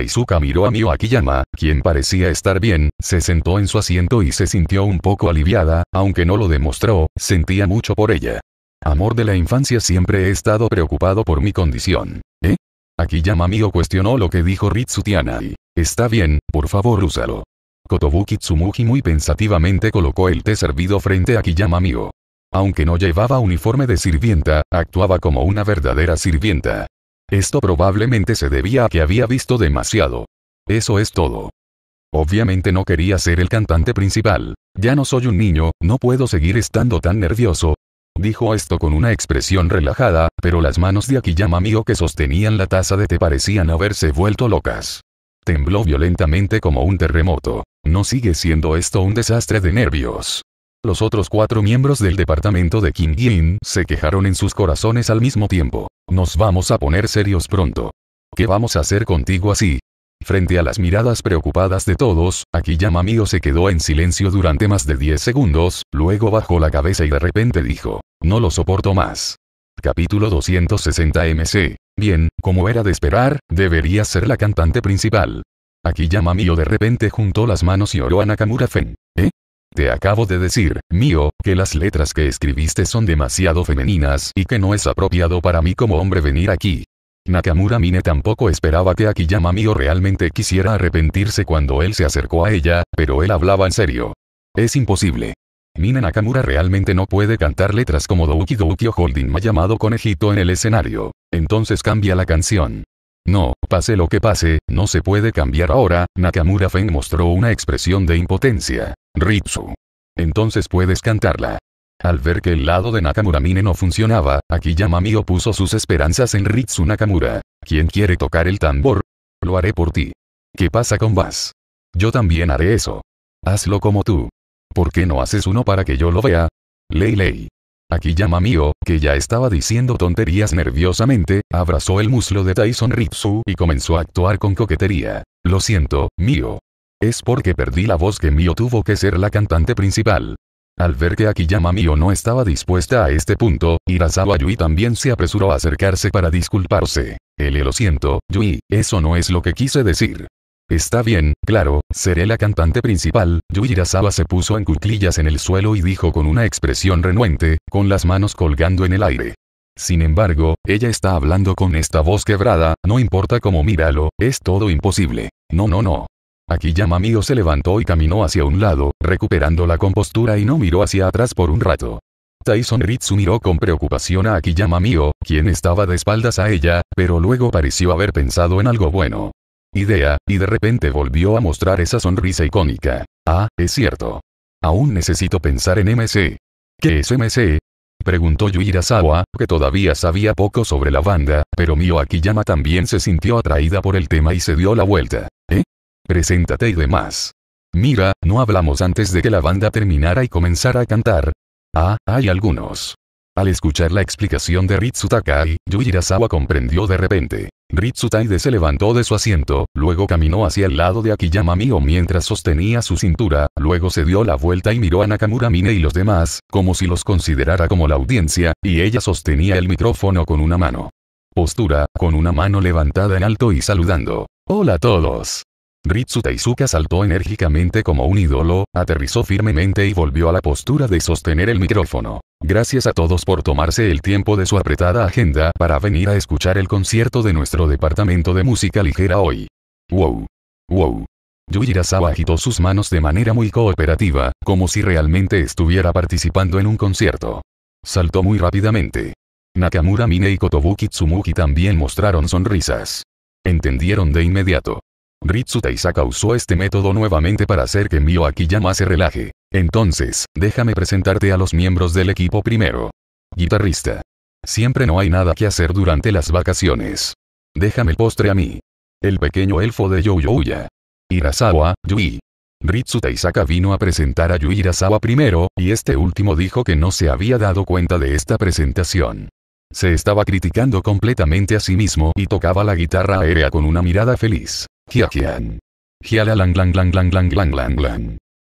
miró a Mio Akiyama, quien parecía estar bien, se sentó en su asiento y se sintió un poco aliviada, aunque no lo demostró, sentía mucho por ella. Amor de la infancia siempre he estado preocupado por mi condición. ¿Eh? Akiyama Mio cuestionó lo que dijo Ritsu Está bien, por favor úsalo. Kotobuki Tsumugi muy pensativamente colocó el té servido frente a Akiyama Mio. Aunque no llevaba uniforme de sirvienta, actuaba como una verdadera sirvienta. Esto probablemente se debía a que había visto demasiado. Eso es todo. Obviamente no quería ser el cantante principal. Ya no soy un niño, no puedo seguir estando tan nervioso. Dijo esto con una expresión relajada, pero las manos de Akiyama mío que sostenían la taza de té parecían haberse vuelto locas. Tembló violentamente como un terremoto. No sigue siendo esto un desastre de nervios. Los otros cuatro miembros del departamento de Kim se quejaron en sus corazones al mismo tiempo. Nos vamos a poner serios pronto. ¿Qué vamos a hacer contigo así? Frente a las miradas preocupadas de todos, Akiyama Mio se quedó en silencio durante más de 10 segundos, luego bajó la cabeza y de repente dijo, no lo soporto más. Capítulo 260 MC. Bien, como era de esperar, debería ser la cantante principal. Akiyama Mio de repente juntó las manos y oró a Nakamura Fen. ¿Eh? Te acabo de decir, mío, que las letras que escribiste son demasiado femeninas y que no es apropiado para mí como hombre venir aquí. Nakamura Mine tampoco esperaba que Akiyama Mio realmente quisiera arrepentirse cuando él se acercó a ella, pero él hablaba en serio. Es imposible. Mine Nakamura realmente no puede cantar letras como Douki Douki o Holding Ma llamado Conejito en el escenario. Entonces cambia la canción. No, Pase lo que pase, no se puede cambiar ahora, Nakamura Feng mostró una expresión de impotencia. Ritsu. Entonces puedes cantarla. Al ver que el lado de Nakamura Mine no funcionaba, Akiyama Mio puso sus esperanzas en Ritsu Nakamura. ¿Quién quiere tocar el tambor? Lo haré por ti. ¿Qué pasa con vas? Yo también haré eso. Hazlo como tú. ¿Por qué no haces uno para que yo lo vea? Ley ley. Akiyama Mio, que ya estaba diciendo tonterías nerviosamente, abrazó el muslo de Tyson Ritsu y comenzó a actuar con coquetería. Lo siento, Mio. Es porque perdí la voz que Mio tuvo que ser la cantante principal. Al ver que Akiyama Mio no estaba dispuesta a este punto, Irasawa Yui también se apresuró a acercarse para disculparse. le lo siento, Yui, eso no es lo que quise decir. Está bien, claro, seré la cantante principal. Yujirasawa se puso en cuclillas en el suelo y dijo con una expresión renuente, con las manos colgando en el aire. Sin embargo, ella está hablando con esta voz quebrada, no importa cómo míralo, es todo imposible. No, no, no. Akiyama Mio se levantó y caminó hacia un lado, recuperando la compostura y no miró hacia atrás por un rato. Tyson Ritsu miró con preocupación a Akiyama Mio, quien estaba de espaldas a ella, pero luego pareció haber pensado en algo bueno idea, y de repente volvió a mostrar esa sonrisa icónica. Ah, es cierto. Aún necesito pensar en MC. ¿Qué es MC? Preguntó Yuira que todavía sabía poco sobre la banda, pero Mio Akiyama también se sintió atraída por el tema y se dio la vuelta. ¿Eh? Preséntate y demás. Mira, no hablamos antes de que la banda terminara y comenzara a cantar. Ah, hay algunos. Al escuchar la explicación de Ritsu Takai, Yuira comprendió de repente. Ritsutaide se levantó de su asiento, luego caminó hacia el lado de Akiyama Mio mientras sostenía su cintura, luego se dio la vuelta y miró a Nakamura Mine y los demás, como si los considerara como la audiencia, y ella sostenía el micrófono con una mano. Postura, con una mano levantada en alto y saludando. Hola a todos. Ritsu Taizuka saltó enérgicamente como un ídolo, aterrizó firmemente y volvió a la postura de sostener el micrófono. Gracias a todos por tomarse el tiempo de su apretada agenda para venir a escuchar el concierto de nuestro departamento de música ligera hoy. Wow. Wow. Yujirasawa agitó sus manos de manera muy cooperativa, como si realmente estuviera participando en un concierto. Saltó muy rápidamente. Nakamura Mine y Kotobuki Tsumuki también mostraron sonrisas. Entendieron de inmediato. Ritsu Taisaka usó este método nuevamente para hacer que Mio Akiyama se relaje. Entonces, déjame presentarte a los miembros del equipo primero. Guitarrista. Siempre no hay nada que hacer durante las vacaciones. Déjame el postre a mí. El pequeño elfo de Yoyoya. Hirasawa, Yui. Ritsu vino a presentar a Yui Hirasawa primero, y este último dijo que no se había dado cuenta de esta presentación. Se estaba criticando completamente a sí mismo y tocaba la guitarra aérea con una mirada feliz. Hia Kian. lang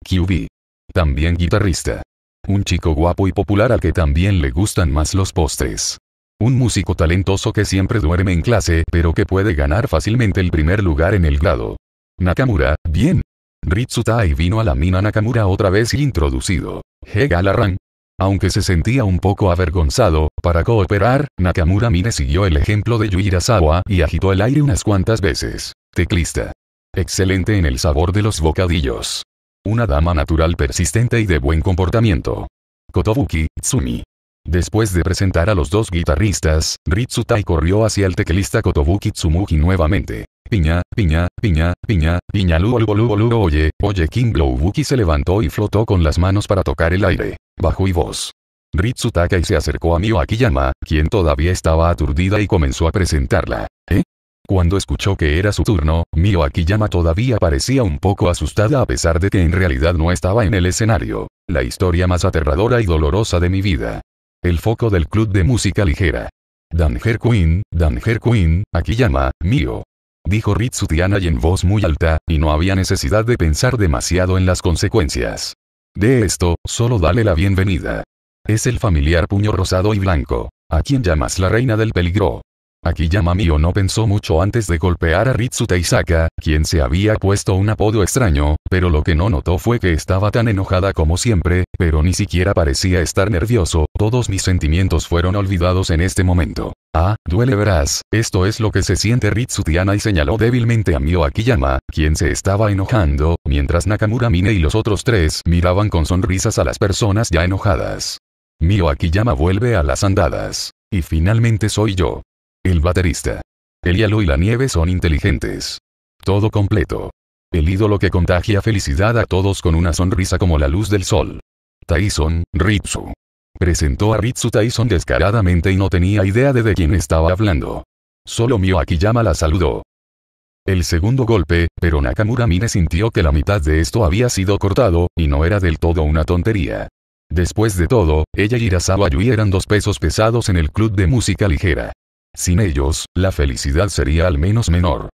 QB. También guitarrista. Un chico guapo y popular al que también le gustan más los postres. Un músico talentoso que siempre duerme en clase pero que puede ganar fácilmente el primer lugar en el grado. Nakamura, bien. Ritsutai vino a la mina Nakamura otra vez introducido. Hegalarang, aunque se sentía un poco avergonzado, para cooperar, Nakamura Mine siguió el ejemplo de Yuirazawa y agitó el aire unas cuantas veces. Teclista. Excelente en el sabor de los bocadillos. Una dama natural persistente y de buen comportamiento. Kotobuki, Tsumi. Después de presentar a los dos guitarristas, Ritsutai corrió hacia el teclista Kotobuki Tsumugi nuevamente. Piña, piña, piña, piña, piña lugo lugo oye, oye King Blowbuki se levantó y flotó con las manos para tocar el aire. Bajo y voz. Ritsutaka y se acercó a Mio Akiyama, quien todavía estaba aturdida y comenzó a presentarla. ¿Eh? Cuando escuchó que era su turno, Mio Akiyama todavía parecía un poco asustada a pesar de que en realidad no estaba en el escenario. La historia más aterradora y dolorosa de mi vida. El foco del club de música ligera. Dan Queen, Danger Queen, Akiyama, Mio. Dijo Ritsu y en voz muy alta, y no había necesidad de pensar demasiado en las consecuencias. De esto, solo dale la bienvenida. Es el familiar puño rosado y blanco, a quien llamas la reina del peligro. Akiyama Mio no pensó mucho antes de golpear a Ritsu Teisaka, quien se había puesto un apodo extraño, pero lo que no notó fue que estaba tan enojada como siempre, pero ni siquiera parecía estar nervioso, todos mis sentimientos fueron olvidados en este momento. Ah, duele verás, esto es lo que se siente Ritsu y señaló débilmente a Mio Akiyama, quien se estaba enojando, mientras Nakamura Mine y los otros tres miraban con sonrisas a las personas ya enojadas. Mio Akiyama vuelve a las andadas. Y finalmente soy yo. El baterista. El hielo y la nieve son inteligentes. Todo completo. El ídolo que contagia felicidad a todos con una sonrisa como la luz del sol. Tyson, Ritsu. Presentó a Ritsu Tyson descaradamente y no tenía idea de de quién estaba hablando. Solo Mio Akiyama la saludó. El segundo golpe, pero Nakamura Mine sintió que la mitad de esto había sido cortado, y no era del todo una tontería. Después de todo, ella y Hirasawa Yui eran dos pesos pesados en el club de música ligera. Sin ellos, la felicidad sería al menos menor.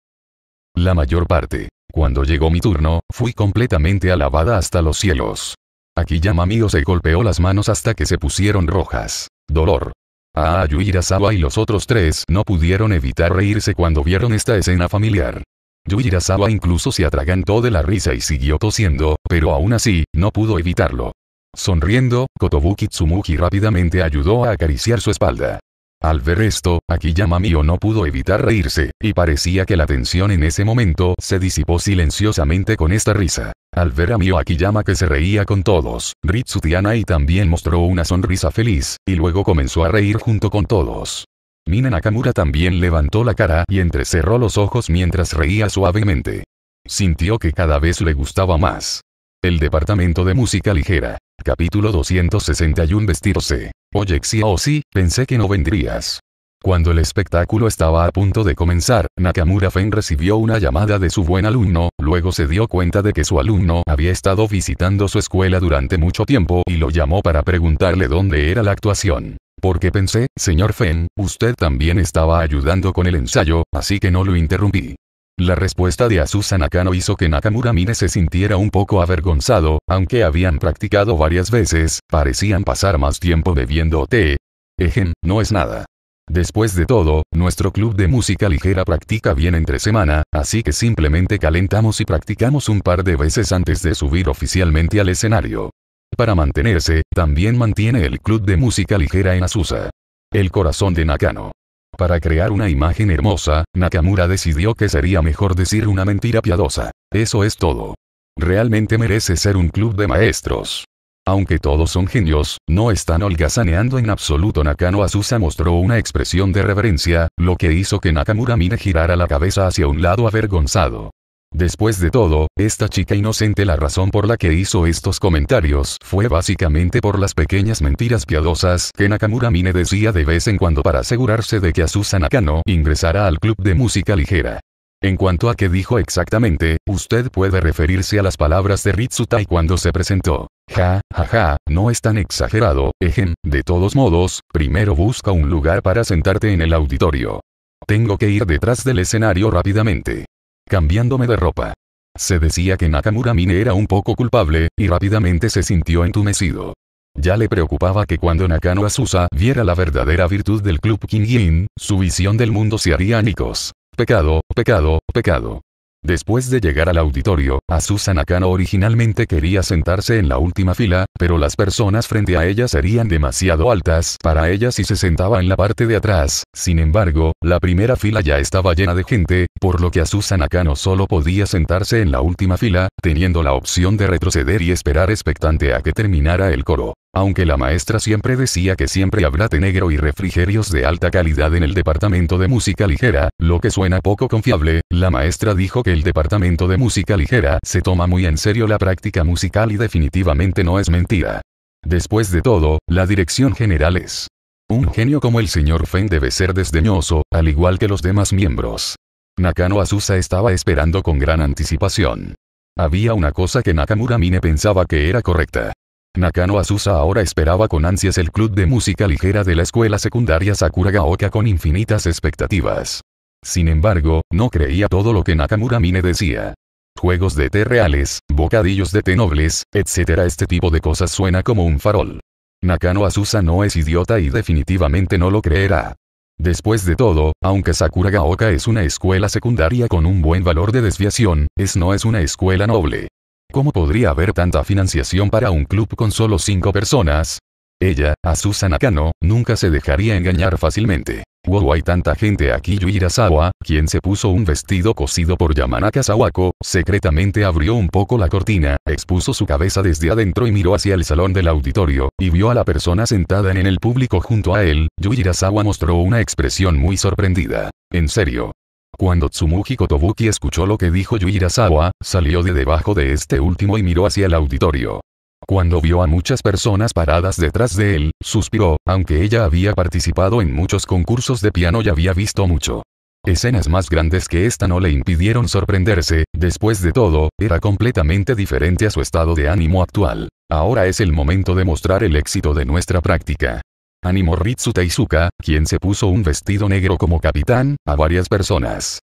La mayor parte. Cuando llegó mi turno, fui completamente alabada hasta los cielos. Aquí llama se golpeó las manos hasta que se pusieron rojas. Dolor. Ah, Yuira y los otros tres no pudieron evitar reírse cuando vieron esta escena familiar. Yuira incluso se atragantó de la risa y siguió tosiendo, pero aún así, no pudo evitarlo. Sonriendo, Kotobuki Tsumuki rápidamente ayudó a acariciar su espalda. Al ver esto, Akiyama Mio no pudo evitar reírse, y parecía que la tensión en ese momento se disipó silenciosamente con esta risa. Al ver a Mio Akiyama que se reía con todos, y también mostró una sonrisa feliz, y luego comenzó a reír junto con todos. Mina Nakamura también levantó la cara y entrecerró los ojos mientras reía suavemente. Sintió que cada vez le gustaba más. El departamento de música ligera. Capítulo 261 Vestirse. Oye, Xiao o sí, pensé que no vendrías. Cuando el espectáculo estaba a punto de comenzar, Nakamura Fen recibió una llamada de su buen alumno, luego se dio cuenta de que su alumno había estado visitando su escuela durante mucho tiempo y lo llamó para preguntarle dónde era la actuación. Porque pensé, señor Fen, usted también estaba ayudando con el ensayo, así que no lo interrumpí. La respuesta de Azusa Nakano hizo que Nakamura Mine se sintiera un poco avergonzado, aunque habían practicado varias veces, parecían pasar más tiempo bebiendo té. Ejen, no es nada. Después de todo, nuestro club de música ligera practica bien entre semana, así que simplemente calentamos y practicamos un par de veces antes de subir oficialmente al escenario. Para mantenerse, también mantiene el club de música ligera en Azusa. El corazón de Nakano. Para crear una imagen hermosa, Nakamura decidió que sería mejor decir una mentira piadosa. Eso es todo. Realmente merece ser un club de maestros. Aunque todos son genios, no están holgazaneando en absoluto. Nakano Asusa mostró una expresión de reverencia, lo que hizo que Nakamura Mine girara la cabeza hacia un lado avergonzado. Después de todo, esta chica inocente la razón por la que hizo estos comentarios fue básicamente por las pequeñas mentiras piadosas que Nakamura Mine decía de vez en cuando para asegurarse de que Azusa Nakano ingresara al club de música ligera. En cuanto a qué dijo exactamente, usted puede referirse a las palabras de Ritsutai cuando se presentó. Ja, ja, ja, no es tan exagerado, ejem, de todos modos, primero busca un lugar para sentarte en el auditorio. Tengo que ir detrás del escenario rápidamente cambiándome de ropa. Se decía que Nakamura Mine era un poco culpable, y rápidamente se sintió entumecido. Ya le preocupaba que cuando Nakano Asusa viera la verdadera virtud del club Yin, su visión del mundo se haría nicos. Pecado, pecado, pecado. Después de llegar al auditorio, Azusa Nakano originalmente quería sentarse en la última fila, pero las personas frente a ella serían demasiado altas para ella si se sentaba en la parte de atrás. Sin embargo, la primera fila ya estaba llena de gente, por lo que Azusa Nakano solo podía sentarse en la última fila, teniendo la opción de retroceder y esperar expectante a que terminara el coro. Aunque la maestra siempre decía que siempre habrá té negro y refrigerios de alta calidad en el departamento de música ligera, lo que suena poco confiable, la maestra dijo que el Departamento de Música Ligera se toma muy en serio la práctica musical y definitivamente no es mentira. Después de todo, la dirección general es. Un genio como el señor Feng debe ser desdeñoso, al igual que los demás miembros. Nakano Asusa estaba esperando con gran anticipación. Había una cosa que Nakamura Mine pensaba que era correcta. Nakano Asusa ahora esperaba con ansias el club de música ligera de la escuela secundaria Sakuragaoka con infinitas expectativas. Sin embargo, no creía todo lo que Nakamura Mine decía. Juegos de té reales, bocadillos de té nobles, etc. Este tipo de cosas suena como un farol. Nakano Asusa no es idiota y definitivamente no lo creerá. Después de todo, aunque Sakura Gaoka es una escuela secundaria con un buen valor de desviación, es no es una escuela noble. ¿Cómo podría haber tanta financiación para un club con solo 5 personas? Ella, Azusa Nakano, nunca se dejaría engañar fácilmente. Wow hay tanta gente aquí Yuirasawa, quien se puso un vestido cosido por Yamanaka Sawako, secretamente abrió un poco la cortina, expuso su cabeza desde adentro y miró hacia el salón del auditorio, y vio a la persona sentada en el público junto a él, Yuirasawa mostró una expresión muy sorprendida. En serio, cuando Tsumuji Kotobuki escuchó lo que dijo Yuirasawa, salió de debajo de este último y miró hacia el auditorio. Cuando vio a muchas personas paradas detrás de él, suspiró, aunque ella había participado en muchos concursos de piano y había visto mucho. Escenas más grandes que esta no le impidieron sorprenderse, después de todo, era completamente diferente a su estado de ánimo actual. Ahora es el momento de mostrar el éxito de nuestra práctica. Animó Ritsu Teizuka, quien se puso un vestido negro como capitán, a varias personas.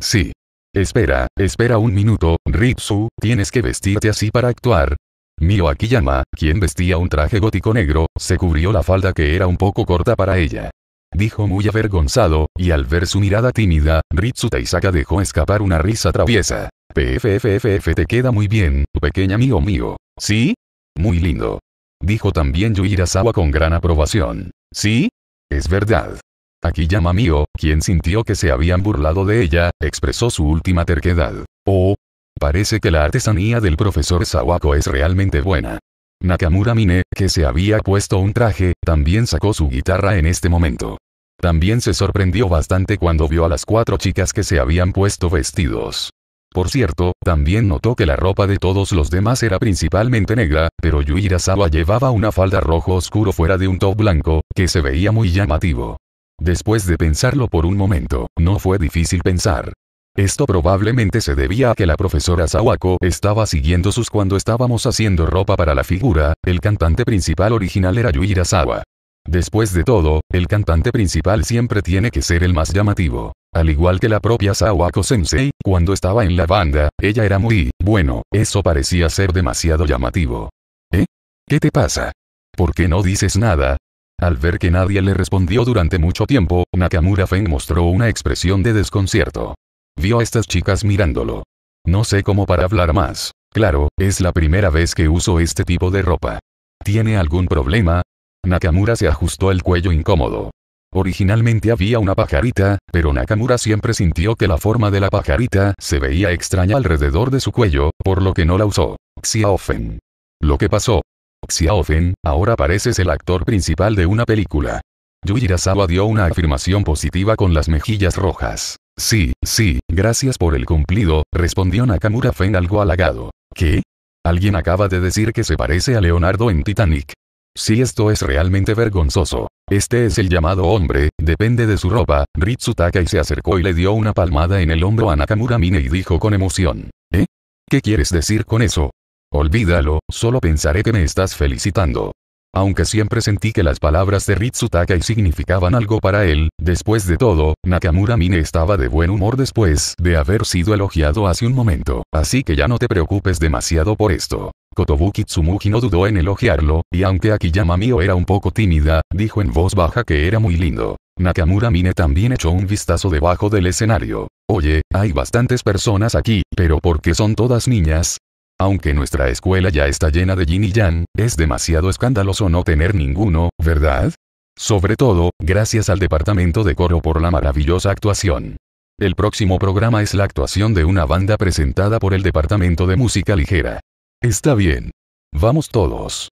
Sí. Espera, espera un minuto, Ritsu, tienes que vestirte así para actuar. Mio Akiyama, quien vestía un traje gótico negro, se cubrió la falda que era un poco corta para ella. Dijo muy avergonzado, y al ver su mirada tímida, Ritsu Taisaka dejó escapar una risa traviesa. PFFFF te queda muy bien, pequeña Mio mío. ¿Sí? Muy lindo. Dijo también Yuirasawa con gran aprobación. ¿Sí? Es verdad. Akiyama Mio, quien sintió que se habían burlado de ella, expresó su última terquedad. Oh, Parece que la artesanía del profesor Sawako es realmente buena. Nakamura Mine, que se había puesto un traje, también sacó su guitarra en este momento. También se sorprendió bastante cuando vio a las cuatro chicas que se habían puesto vestidos. Por cierto, también notó que la ropa de todos los demás era principalmente negra, pero Yuira Sawa llevaba una falda rojo oscuro fuera de un top blanco, que se veía muy llamativo. Después de pensarlo por un momento, no fue difícil pensar. Esto probablemente se debía a que la profesora Sawako estaba siguiendo sus cuando estábamos haciendo ropa para la figura, el cantante principal original era Yuira Sawa. Después de todo, el cantante principal siempre tiene que ser el más llamativo. Al igual que la propia Sawako Sensei, cuando estaba en la banda, ella era muy, bueno, eso parecía ser demasiado llamativo. ¿Eh? ¿Qué te pasa? ¿Por qué no dices nada? Al ver que nadie le respondió durante mucho tiempo, Nakamura Feng mostró una expresión de desconcierto. Vio a estas chicas mirándolo. No sé cómo para hablar más. Claro, es la primera vez que uso este tipo de ropa. ¿Tiene algún problema? Nakamura se ajustó el cuello incómodo. Originalmente había una pajarita, pero Nakamura siempre sintió que la forma de la pajarita se veía extraña alrededor de su cuello, por lo que no la usó. Xiaofen. Lo que pasó. Xiaofen, ahora pareces el actor principal de una película. Yujirazawa dio una afirmación positiva con las mejillas rojas. Sí, sí, gracias por el cumplido, respondió Nakamura Fen algo halagado. ¿Qué? Alguien acaba de decir que se parece a Leonardo en Titanic. Si esto es realmente vergonzoso. Este es el llamado hombre, depende de su ropa. Ritsutaka y se acercó y le dio una palmada en el hombro a Nakamura Mine y dijo con emoción. ¿Eh? ¿Qué quieres decir con eso? Olvídalo, solo pensaré que me estás felicitando. Aunque siempre sentí que las palabras de Ritsutakai significaban algo para él, después de todo, Nakamura Mine estaba de buen humor después de haber sido elogiado hace un momento, así que ya no te preocupes demasiado por esto. Kotobuki Tsumugi no dudó en elogiarlo, y aunque Akiyama Mio era un poco tímida, dijo en voz baja que era muy lindo. Nakamura Mine también echó un vistazo debajo del escenario. Oye, hay bastantes personas aquí, pero ¿por qué son todas niñas? Aunque nuestra escuela ya está llena de yin y yang, es demasiado escandaloso no tener ninguno, ¿verdad? Sobre todo, gracias al departamento de coro por la maravillosa actuación. El próximo programa es la actuación de una banda presentada por el departamento de música ligera. Está bien. Vamos todos.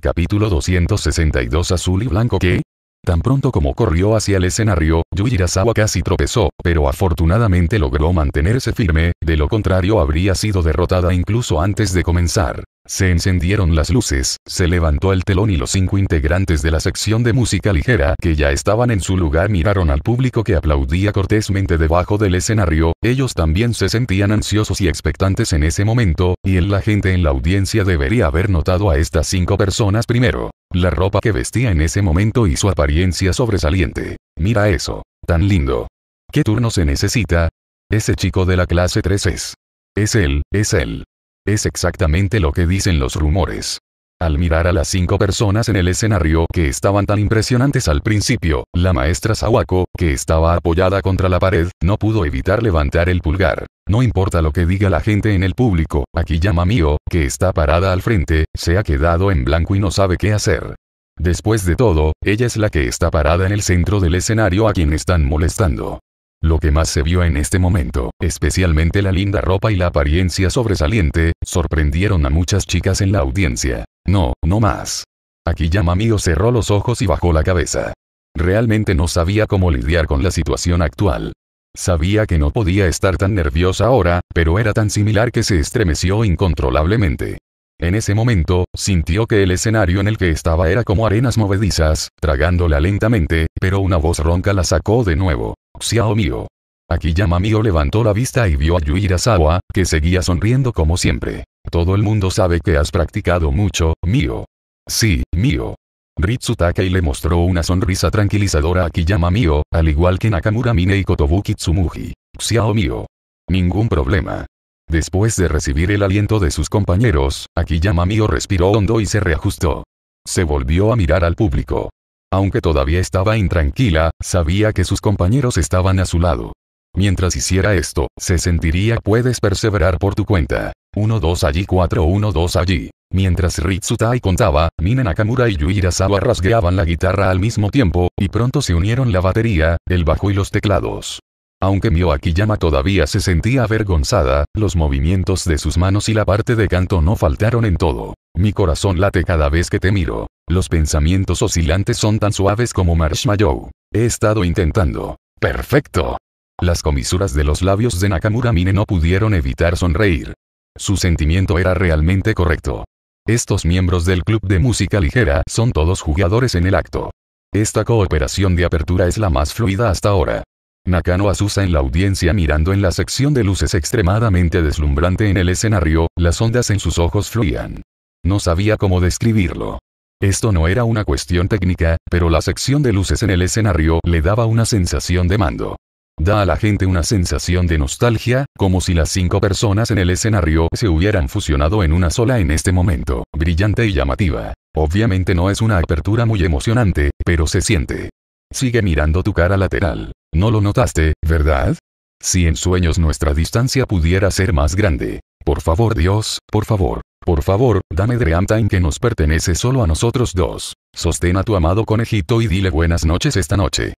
Capítulo 262 Azul y Blanco ¿Qué? Tan pronto como corrió hacia el escenario, Yujirazawa casi tropezó, pero afortunadamente logró mantenerse firme, de lo contrario habría sido derrotada incluso antes de comenzar. Se encendieron las luces, se levantó el telón y los cinco integrantes de la sección de música ligera que ya estaban en su lugar miraron al público que aplaudía cortésmente debajo del escenario, ellos también se sentían ansiosos y expectantes en ese momento, y la gente en la audiencia debería haber notado a estas cinco personas primero. La ropa que vestía en ese momento y su apariencia sobresaliente. Mira eso. Tan lindo. ¿Qué turno se necesita? Ese chico de la clase 3 es. Es él, es él. Es exactamente lo que dicen los rumores. Al mirar a las cinco personas en el escenario que estaban tan impresionantes al principio, la maestra Sawako, que estaba apoyada contra la pared, no pudo evitar levantar el pulgar. No importa lo que diga la gente en el público, aquí llama mío, que está parada al frente, se ha quedado en blanco y no sabe qué hacer. Después de todo, ella es la que está parada en el centro del escenario a quien están molestando. Lo que más se vio en este momento, especialmente la linda ropa y la apariencia sobresaliente, sorprendieron a muchas chicas en la audiencia. No, no más. Aquí llama cerró los ojos y bajó la cabeza. Realmente no sabía cómo lidiar con la situación actual. Sabía que no podía estar tan nerviosa ahora, pero era tan similar que se estremeció incontrolablemente. En ese momento, sintió que el escenario en el que estaba era como arenas movedizas, tragándola lentamente, pero una voz ronca la sacó de nuevo. Xiao Mio. Akiyama Mio levantó la vista y vio a Yuirasawa, que seguía sonriendo como siempre. Todo el mundo sabe que has practicado mucho, Mio. Sí, Mio. Ritsutake le mostró una sonrisa tranquilizadora a Akiyama Mio, al igual que Nakamura Mine y Kotobuki Tsumuji. Xiao Mio. Ningún problema. Después de recibir el aliento de sus compañeros, Akiyama Mio respiró hondo y se reajustó. Se volvió a mirar al público. Aunque todavía estaba intranquila, sabía que sus compañeros estaban a su lado. Mientras hiciera esto, se sentiría puedes perseverar por tu cuenta. 1-2 allí 4-1-2 allí. Mientras Ritsutai contaba, Mina Nakamura y Yuira rasgueaban la guitarra al mismo tiempo, y pronto se unieron la batería, el bajo y los teclados. Aunque Akiyama todavía se sentía avergonzada, los movimientos de sus manos y la parte de canto no faltaron en todo. Mi corazón late cada vez que te miro. Los pensamientos oscilantes son tan suaves como marshmallow. He estado intentando. Perfecto. Las comisuras de los labios de Nakamura Mine no pudieron evitar sonreír. Su sentimiento era realmente correcto. Estos miembros del club de música ligera son todos jugadores en el acto. Esta cooperación de apertura es la más fluida hasta ahora. Nakano Azusa en la audiencia mirando en la sección de luces extremadamente deslumbrante en el escenario, las ondas en sus ojos fluían. No sabía cómo describirlo. Esto no era una cuestión técnica, pero la sección de luces en el escenario le daba una sensación de mando. Da a la gente una sensación de nostalgia, como si las cinco personas en el escenario se hubieran fusionado en una sola en este momento, brillante y llamativa. Obviamente no es una apertura muy emocionante, pero se siente. Sigue mirando tu cara lateral. No lo notaste, ¿verdad? Si en sueños nuestra distancia pudiera ser más grande. Por favor Dios, por favor, por favor, dame Dream Time que nos pertenece solo a nosotros dos. Sostén a tu amado conejito y dile buenas noches esta noche.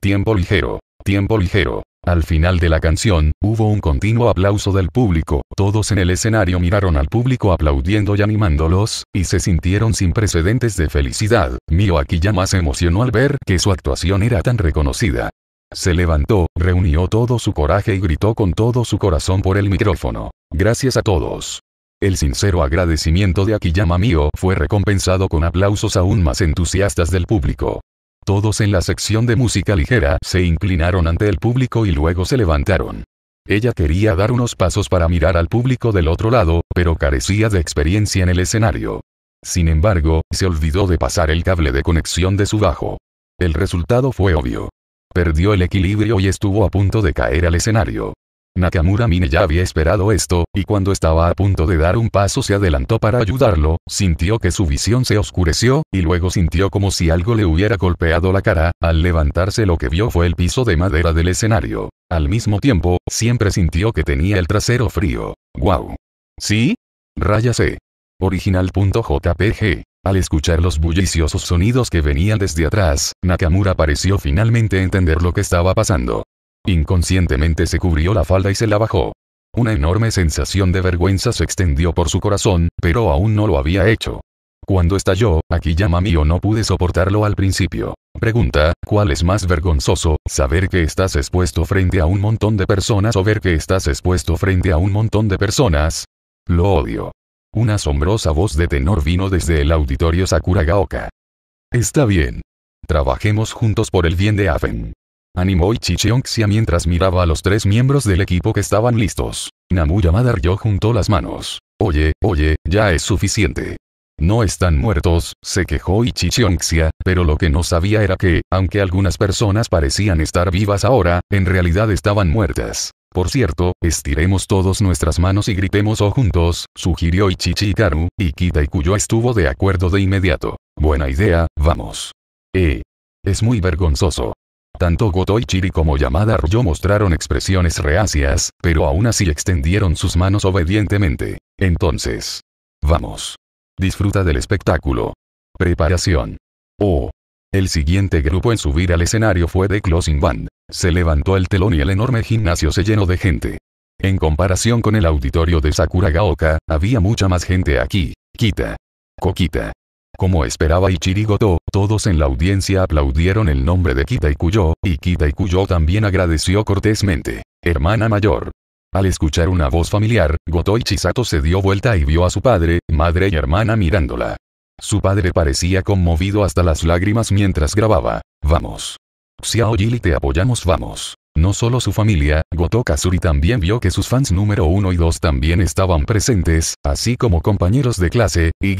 Tiempo ligero, tiempo ligero. Al final de la canción, hubo un continuo aplauso del público, todos en el escenario miraron al público aplaudiendo y animándolos, y se sintieron sin precedentes de felicidad. Mío aquí ya más emocionó al ver que su actuación era tan reconocida. Se levantó, reunió todo su coraje y gritó con todo su corazón por el micrófono. Gracias a todos. El sincero agradecimiento de Akiyama Mio fue recompensado con aplausos aún más entusiastas del público. Todos en la sección de música ligera se inclinaron ante el público y luego se levantaron. Ella quería dar unos pasos para mirar al público del otro lado, pero carecía de experiencia en el escenario. Sin embargo, se olvidó de pasar el cable de conexión de su bajo. El resultado fue obvio. Perdió el equilibrio y estuvo a punto de caer al escenario. Nakamura Mine ya había esperado esto, y cuando estaba a punto de dar un paso se adelantó para ayudarlo, sintió que su visión se oscureció, y luego sintió como si algo le hubiera golpeado la cara, al levantarse lo que vio fue el piso de madera del escenario. Al mismo tiempo, siempre sintió que tenía el trasero frío. ¡Guau! ¿Sí? Rayase. Original.jpg al escuchar los bulliciosos sonidos que venían desde atrás, Nakamura pareció finalmente entender lo que estaba pasando. Inconscientemente se cubrió la falda y se la bajó. Una enorme sensación de vergüenza se extendió por su corazón, pero aún no lo había hecho. Cuando estalló, aquí llama mío no pude soportarlo al principio. Pregunta, ¿cuál es más vergonzoso, saber que estás expuesto frente a un montón de personas o ver que estás expuesto frente a un montón de personas? Lo odio. Una asombrosa voz de tenor vino desde el auditorio Sakura Gaoka. Está bien. Trabajemos juntos por el bien de Aven. Animó Ichichionxia mientras miraba a los tres miembros del equipo que estaban listos. Namu Yamada Ryo juntó las manos. Oye, oye, ya es suficiente. No están muertos, se quejó Ichichionxia, pero lo que no sabía era que, aunque algunas personas parecían estar vivas ahora, en realidad estaban muertas. Por cierto, estiremos todos nuestras manos y gritemos o oh, juntos, sugirió Ichichi Karu, y Kita y Kuyo estuvo de acuerdo de inmediato. Buena idea, vamos. Eh. Es muy vergonzoso. Tanto Goto Ichiri como Yamada Ryo mostraron expresiones reacias, pero aún así extendieron sus manos obedientemente. Entonces. Vamos. Disfruta del espectáculo. Preparación. Oh. El siguiente grupo en subir al escenario fue The Closing Band. Se levantó el telón y el enorme gimnasio se llenó de gente. En comparación con el auditorio de Sakuragaoka, había mucha más gente aquí. Kita. Kokita. Como esperaba Ichiri Goto, todos en la audiencia aplaudieron el nombre de Kita Ikuyo, y Kita Ikuyo también agradeció cortésmente. Hermana mayor. Al escuchar una voz familiar, Goto Ichisato se dio vuelta y vio a su padre, madre y hermana mirándola. Su padre parecía conmovido hasta las lágrimas mientras grababa. Vamos. Xiao Yili te apoyamos vamos. No solo su familia, Goto Kazuri también vio que sus fans número 1 y 2 también estaban presentes, así como compañeros de clase, Y.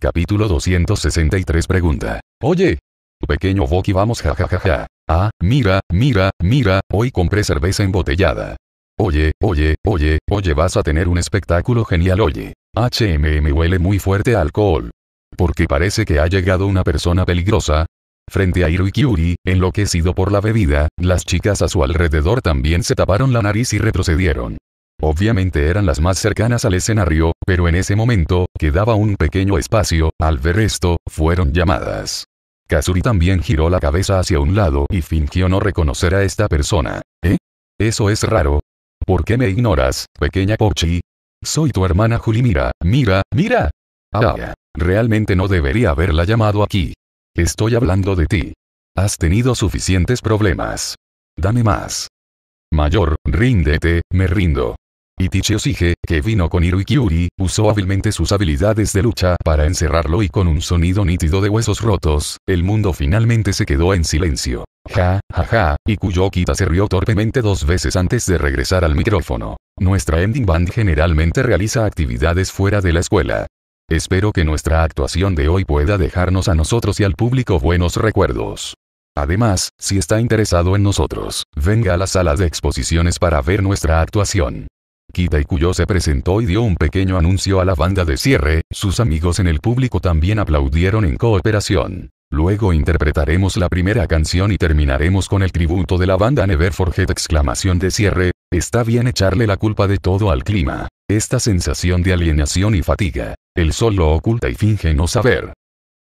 Capítulo 263 Pregunta. Oye. Pequeño Boki vamos jajajaja. Ah, mira, mira, mira, hoy compré cerveza embotellada. Oye, oye, oye, oye vas a tener un espectáculo genial oye. HMM huele muy fuerte alcohol. Porque parece que ha llegado una persona peligrosa. Frente a Iru y Kyuri, enloquecido por la bebida, las chicas a su alrededor también se taparon la nariz y retrocedieron. Obviamente eran las más cercanas al escenario, pero en ese momento, quedaba un pequeño espacio, al ver esto, fueron llamadas. Kazuri también giró la cabeza hacia un lado y fingió no reconocer a esta persona. ¿Eh? Eso es raro. ¿Por qué me ignoras, pequeña Pochi? Soy tu hermana Juli mira, mira, mira. Ah, Realmente no debería haberla llamado aquí. Estoy hablando de ti. Has tenido suficientes problemas. Dame más. Mayor, ríndete, me rindo. Itichi Sige, que vino con Hiru usó hábilmente sus habilidades de lucha para encerrarlo y con un sonido nítido de huesos rotos, el mundo finalmente se quedó en silencio. Ja, ja, ja, y Kuyokita se rió torpemente dos veces antes de regresar al micrófono. Nuestra ending band generalmente realiza actividades fuera de la escuela. Espero que nuestra actuación de hoy pueda dejarnos a nosotros y al público buenos recuerdos. Además, si está interesado en nosotros, venga a la sala de exposiciones para ver nuestra actuación. Kita Cuyo se presentó y dio un pequeño anuncio a la banda de cierre, sus amigos en el público también aplaudieron en cooperación. Luego interpretaremos la primera canción y terminaremos con el tributo de la banda Never Forget exclamación de cierre, está bien echarle la culpa de todo al clima. Esta sensación de alienación y fatiga, el sol lo oculta y finge no saber.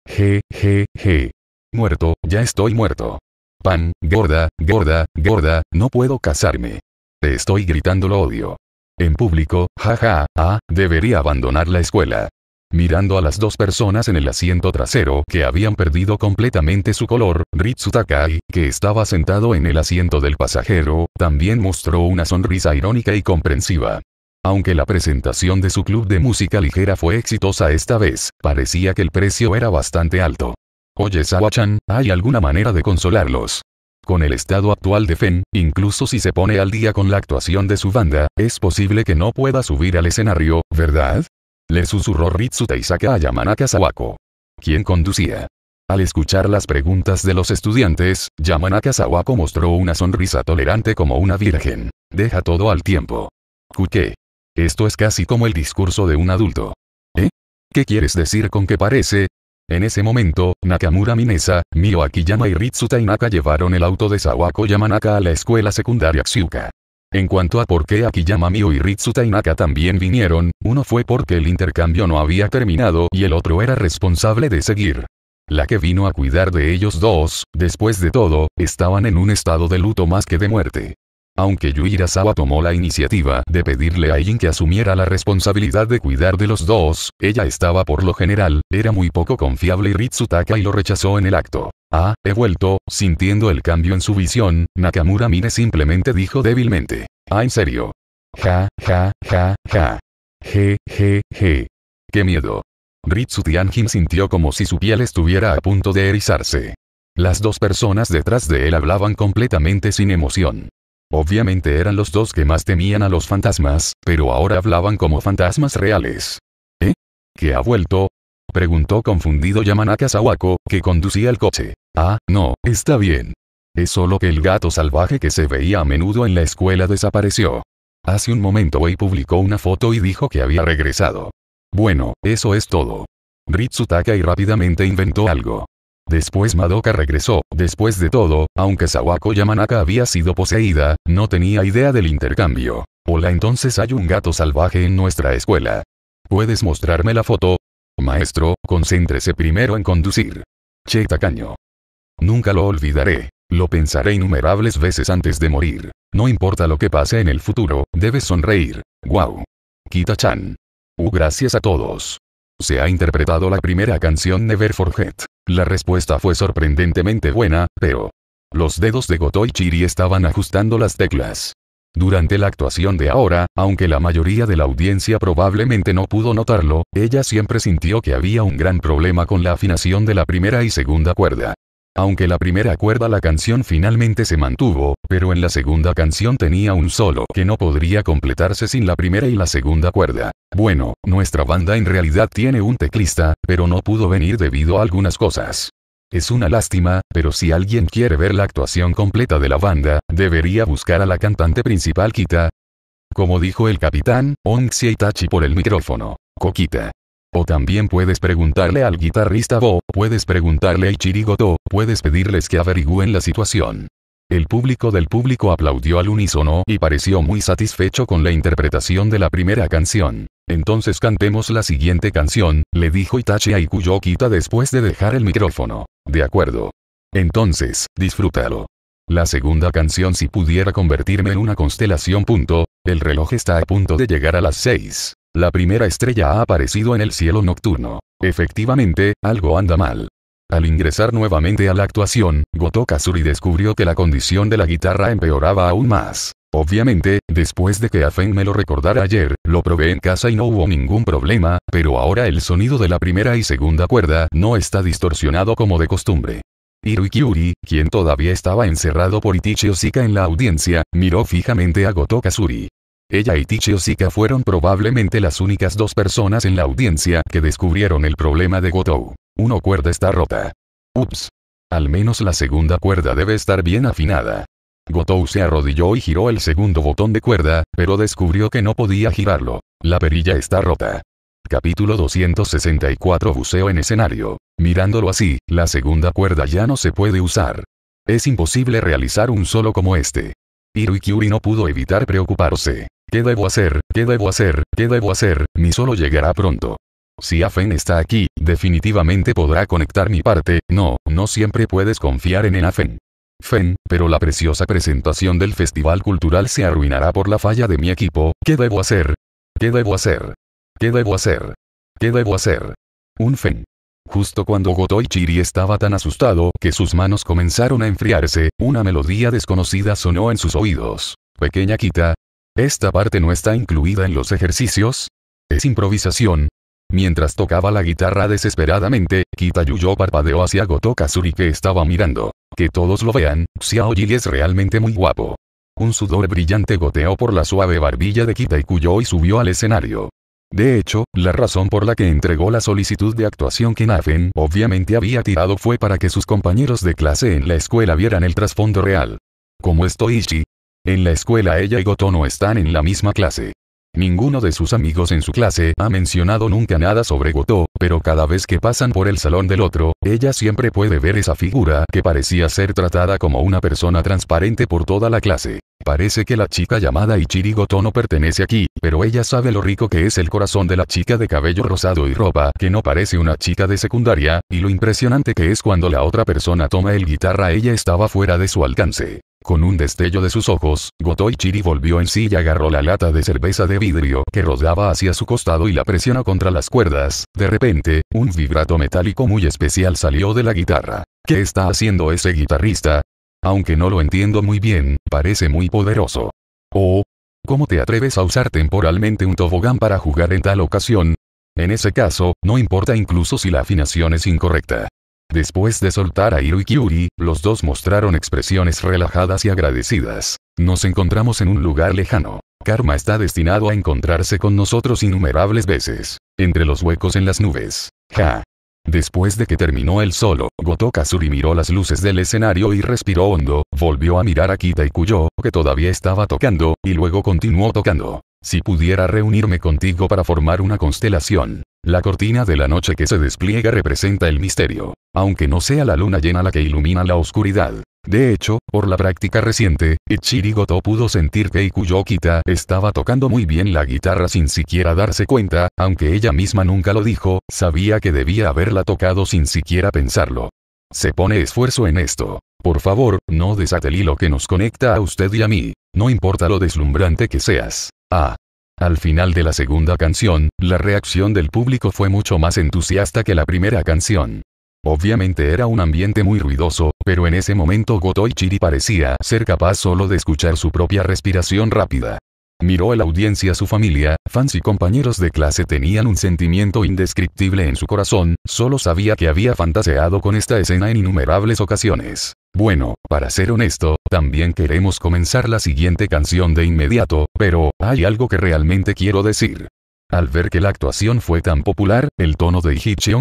Je, je, je. Muerto, ya estoy muerto. Pan, gorda, gorda, gorda, no puedo casarme. Te estoy gritando lo odio. En público, jaja, ja, ah, debería abandonar la escuela. Mirando a las dos personas en el asiento trasero que habían perdido completamente su color, ritsutakai que estaba sentado en el asiento del pasajero, también mostró una sonrisa irónica y comprensiva. Aunque la presentación de su club de música ligera fue exitosa esta vez, parecía que el precio era bastante alto. Oye Sawachan, ¿hay alguna manera de consolarlos? Con el estado actual de Fen, incluso si se pone al día con la actuación de su banda, es posible que no pueda subir al escenario, ¿verdad? Le susurró Ritsu Teisaka a Yamanaka Sawako. ¿Quién conducía? Al escuchar las preguntas de los estudiantes, Yamanaka Sawako mostró una sonrisa tolerante como una virgen. Deja todo al tiempo. Kuke. Esto es casi como el discurso de un adulto. ¿Eh? ¿Qué quieres decir con que parece? En ese momento, Nakamura Minesa, Mio Akiyama y Ritsu llevaron el auto de Sawako Yamanaka a la escuela secundaria Xiuka. En cuanto a por qué Akiyama Mio y Ritsu Tainaka también vinieron, uno fue porque el intercambio no había terminado y el otro era responsable de seguir. La que vino a cuidar de ellos dos, después de todo, estaban en un estado de luto más que de muerte. Aunque Yuirasawa tomó la iniciativa de pedirle a Jin que asumiera la responsabilidad de cuidar de los dos, ella estaba por lo general, era muy poco confiable y Ritsutaka y lo rechazó en el acto. Ah, he vuelto, sintiendo el cambio en su visión, Nakamura mire simplemente dijo débilmente. Ah, en serio. Ja, ja, ja, ja. Je, je, je. Qué miedo. Ritsu Tianjin sintió como si su piel estuviera a punto de erizarse. Las dos personas detrás de él hablaban completamente sin emoción. Obviamente eran los dos que más temían a los fantasmas, pero ahora hablaban como fantasmas reales. ¿Eh? ¿Qué ha vuelto? Preguntó confundido Yamanaka Sawako, que conducía el coche. Ah, no, está bien. Es solo que el gato salvaje que se veía a menudo en la escuela desapareció. Hace un momento Wei publicó una foto y dijo que había regresado. Bueno, eso es todo. Ritsutaka y rápidamente inventó algo. Después Madoka regresó, después de todo, aunque Sawako Yamanaka había sido poseída, no tenía idea del intercambio. Hola entonces hay un gato salvaje en nuestra escuela. ¿Puedes mostrarme la foto? Maestro, concéntrese primero en conducir. Che tacaño. Nunca lo olvidaré. Lo pensaré innumerables veces antes de morir. No importa lo que pase en el futuro, debes sonreír. Wow. Kita-chan. Uh, gracias a todos. Se ha interpretado la primera canción Never Forget. La respuesta fue sorprendentemente buena, pero... Los dedos de Goto y Chiri estaban ajustando las teclas. Durante la actuación de ahora, aunque la mayoría de la audiencia probablemente no pudo notarlo, ella siempre sintió que había un gran problema con la afinación de la primera y segunda cuerda. Aunque la primera cuerda la canción finalmente se mantuvo, pero en la segunda canción tenía un solo que no podría completarse sin la primera y la segunda cuerda. Bueno, nuestra banda en realidad tiene un teclista, pero no pudo venir debido a algunas cosas. Es una lástima, pero si alguien quiere ver la actuación completa de la banda, debería buscar a la cantante principal Kita. Como dijo el capitán, Onxie Itachi por el micrófono. Coquita. O también puedes preguntarle al guitarrista Bo, puedes preguntarle a Ichirigoto, puedes pedirles que averigüen la situación. El público del público aplaudió al unísono y pareció muy satisfecho con la interpretación de la primera canción. Entonces cantemos la siguiente canción, le dijo Itachi a Ikuyo después de dejar el micrófono. De acuerdo. Entonces, disfrútalo. La segunda canción si pudiera convertirme en una constelación. Punto, el reloj está a punto de llegar a las 6. La primera estrella ha aparecido en el cielo nocturno. Efectivamente, algo anda mal. Al ingresar nuevamente a la actuación, Goto Kazuri descubrió que la condición de la guitarra empeoraba aún más. Obviamente, después de que Afen me lo recordara ayer, lo probé en casa y no hubo ningún problema, pero ahora el sonido de la primera y segunda cuerda no está distorsionado como de costumbre. Iruikiuri, quien todavía estaba encerrado por Itichi Osika en la audiencia, miró fijamente a Goto Kazuri. Ella y Tichio Sika fueron probablemente las únicas dos personas en la audiencia que descubrieron el problema de Gotou. Una cuerda está rota. Ups. Al menos la segunda cuerda debe estar bien afinada. Gotou se arrodilló y giró el segundo botón de cuerda, pero descubrió que no podía girarlo. La perilla está rota. Capítulo 264 Buceo en escenario. Mirándolo así, la segunda cuerda ya no se puede usar. Es imposible realizar un solo como este. Irui no pudo evitar preocuparse. ¿Qué debo hacer? ¿Qué debo hacer? ¿Qué debo hacer? Mi solo llegará pronto. Si Afen está aquí, definitivamente podrá conectar mi parte, no, no siempre puedes confiar en Afen. Fen, pero la preciosa presentación del Festival Cultural se arruinará por la falla de mi equipo, ¿qué debo hacer? ¿Qué debo hacer? ¿Qué debo hacer? ¿Qué debo hacer? Un Fen. Justo cuando Chiri estaba tan asustado que sus manos comenzaron a enfriarse, una melodía desconocida sonó en sus oídos. Pequeña Kita, esta parte no está incluida en los ejercicios. Es improvisación. Mientras tocaba la guitarra desesperadamente, Kita Kitayuyo parpadeó hacia Gotokazuri que estaba mirando. Que todos lo vean, Xiaoji es realmente muy guapo. Un sudor brillante goteó por la suave barbilla de Kitayuyo y subió al escenario. De hecho, la razón por la que entregó la solicitud de actuación que Nafen obviamente había tirado fue para que sus compañeros de clase en la escuela vieran el trasfondo real. Como esto en la escuela ella y Goto no están en la misma clase. Ninguno de sus amigos en su clase ha mencionado nunca nada sobre Goto, pero cada vez que pasan por el salón del otro, ella siempre puede ver esa figura que parecía ser tratada como una persona transparente por toda la clase. Parece que la chica llamada Ichiri Goto no pertenece aquí, pero ella sabe lo rico que es el corazón de la chica de cabello rosado y ropa que no parece una chica de secundaria, y lo impresionante que es cuando la otra persona toma el guitarra ella estaba fuera de su alcance. Con un destello de sus ojos, Chiri volvió en sí y agarró la lata de cerveza de vidrio que rodaba hacia su costado y la presionó contra las cuerdas. De repente, un vibrato metálico muy especial salió de la guitarra. ¿Qué está haciendo ese guitarrista? Aunque no lo entiendo muy bien, parece muy poderoso. Oh, ¿cómo te atreves a usar temporalmente un tobogán para jugar en tal ocasión? En ese caso, no importa incluso si la afinación es incorrecta. Después de soltar a Iru y Kyuri, los dos mostraron expresiones relajadas y agradecidas. Nos encontramos en un lugar lejano. Karma está destinado a encontrarse con nosotros innumerables veces. Entre los huecos en las nubes. Ja. Después de que terminó el solo, Goto Kazuri miró las luces del escenario y respiró hondo, volvió a mirar a Kita y Kuyo, que todavía estaba tocando, y luego continuó tocando. Si pudiera reunirme contigo para formar una constelación. La cortina de la noche que se despliega representa el misterio. Aunque no sea la luna llena la que ilumina la oscuridad, de hecho, por la práctica reciente, Ichirigoto pudo sentir que Ikuyokita estaba tocando muy bien la guitarra sin siquiera darse cuenta, aunque ella misma nunca lo dijo, sabía que debía haberla tocado sin siquiera pensarlo. Se pone esfuerzo en esto. Por favor, no desate lo que nos conecta a usted y a mí. No importa lo deslumbrante que seas. Ah. Al final de la segunda canción, la reacción del público fue mucho más entusiasta que la primera canción. Obviamente era un ambiente muy ruidoso, pero en ese momento Chiri parecía ser capaz solo de escuchar su propia respiración rápida. Miró a la audiencia su familia, fans y compañeros de clase tenían un sentimiento indescriptible en su corazón, solo sabía que había fantaseado con esta escena en innumerables ocasiones. Bueno, para ser honesto, también queremos comenzar la siguiente canción de inmediato, pero, hay algo que realmente quiero decir. Al ver que la actuación fue tan popular, el tono de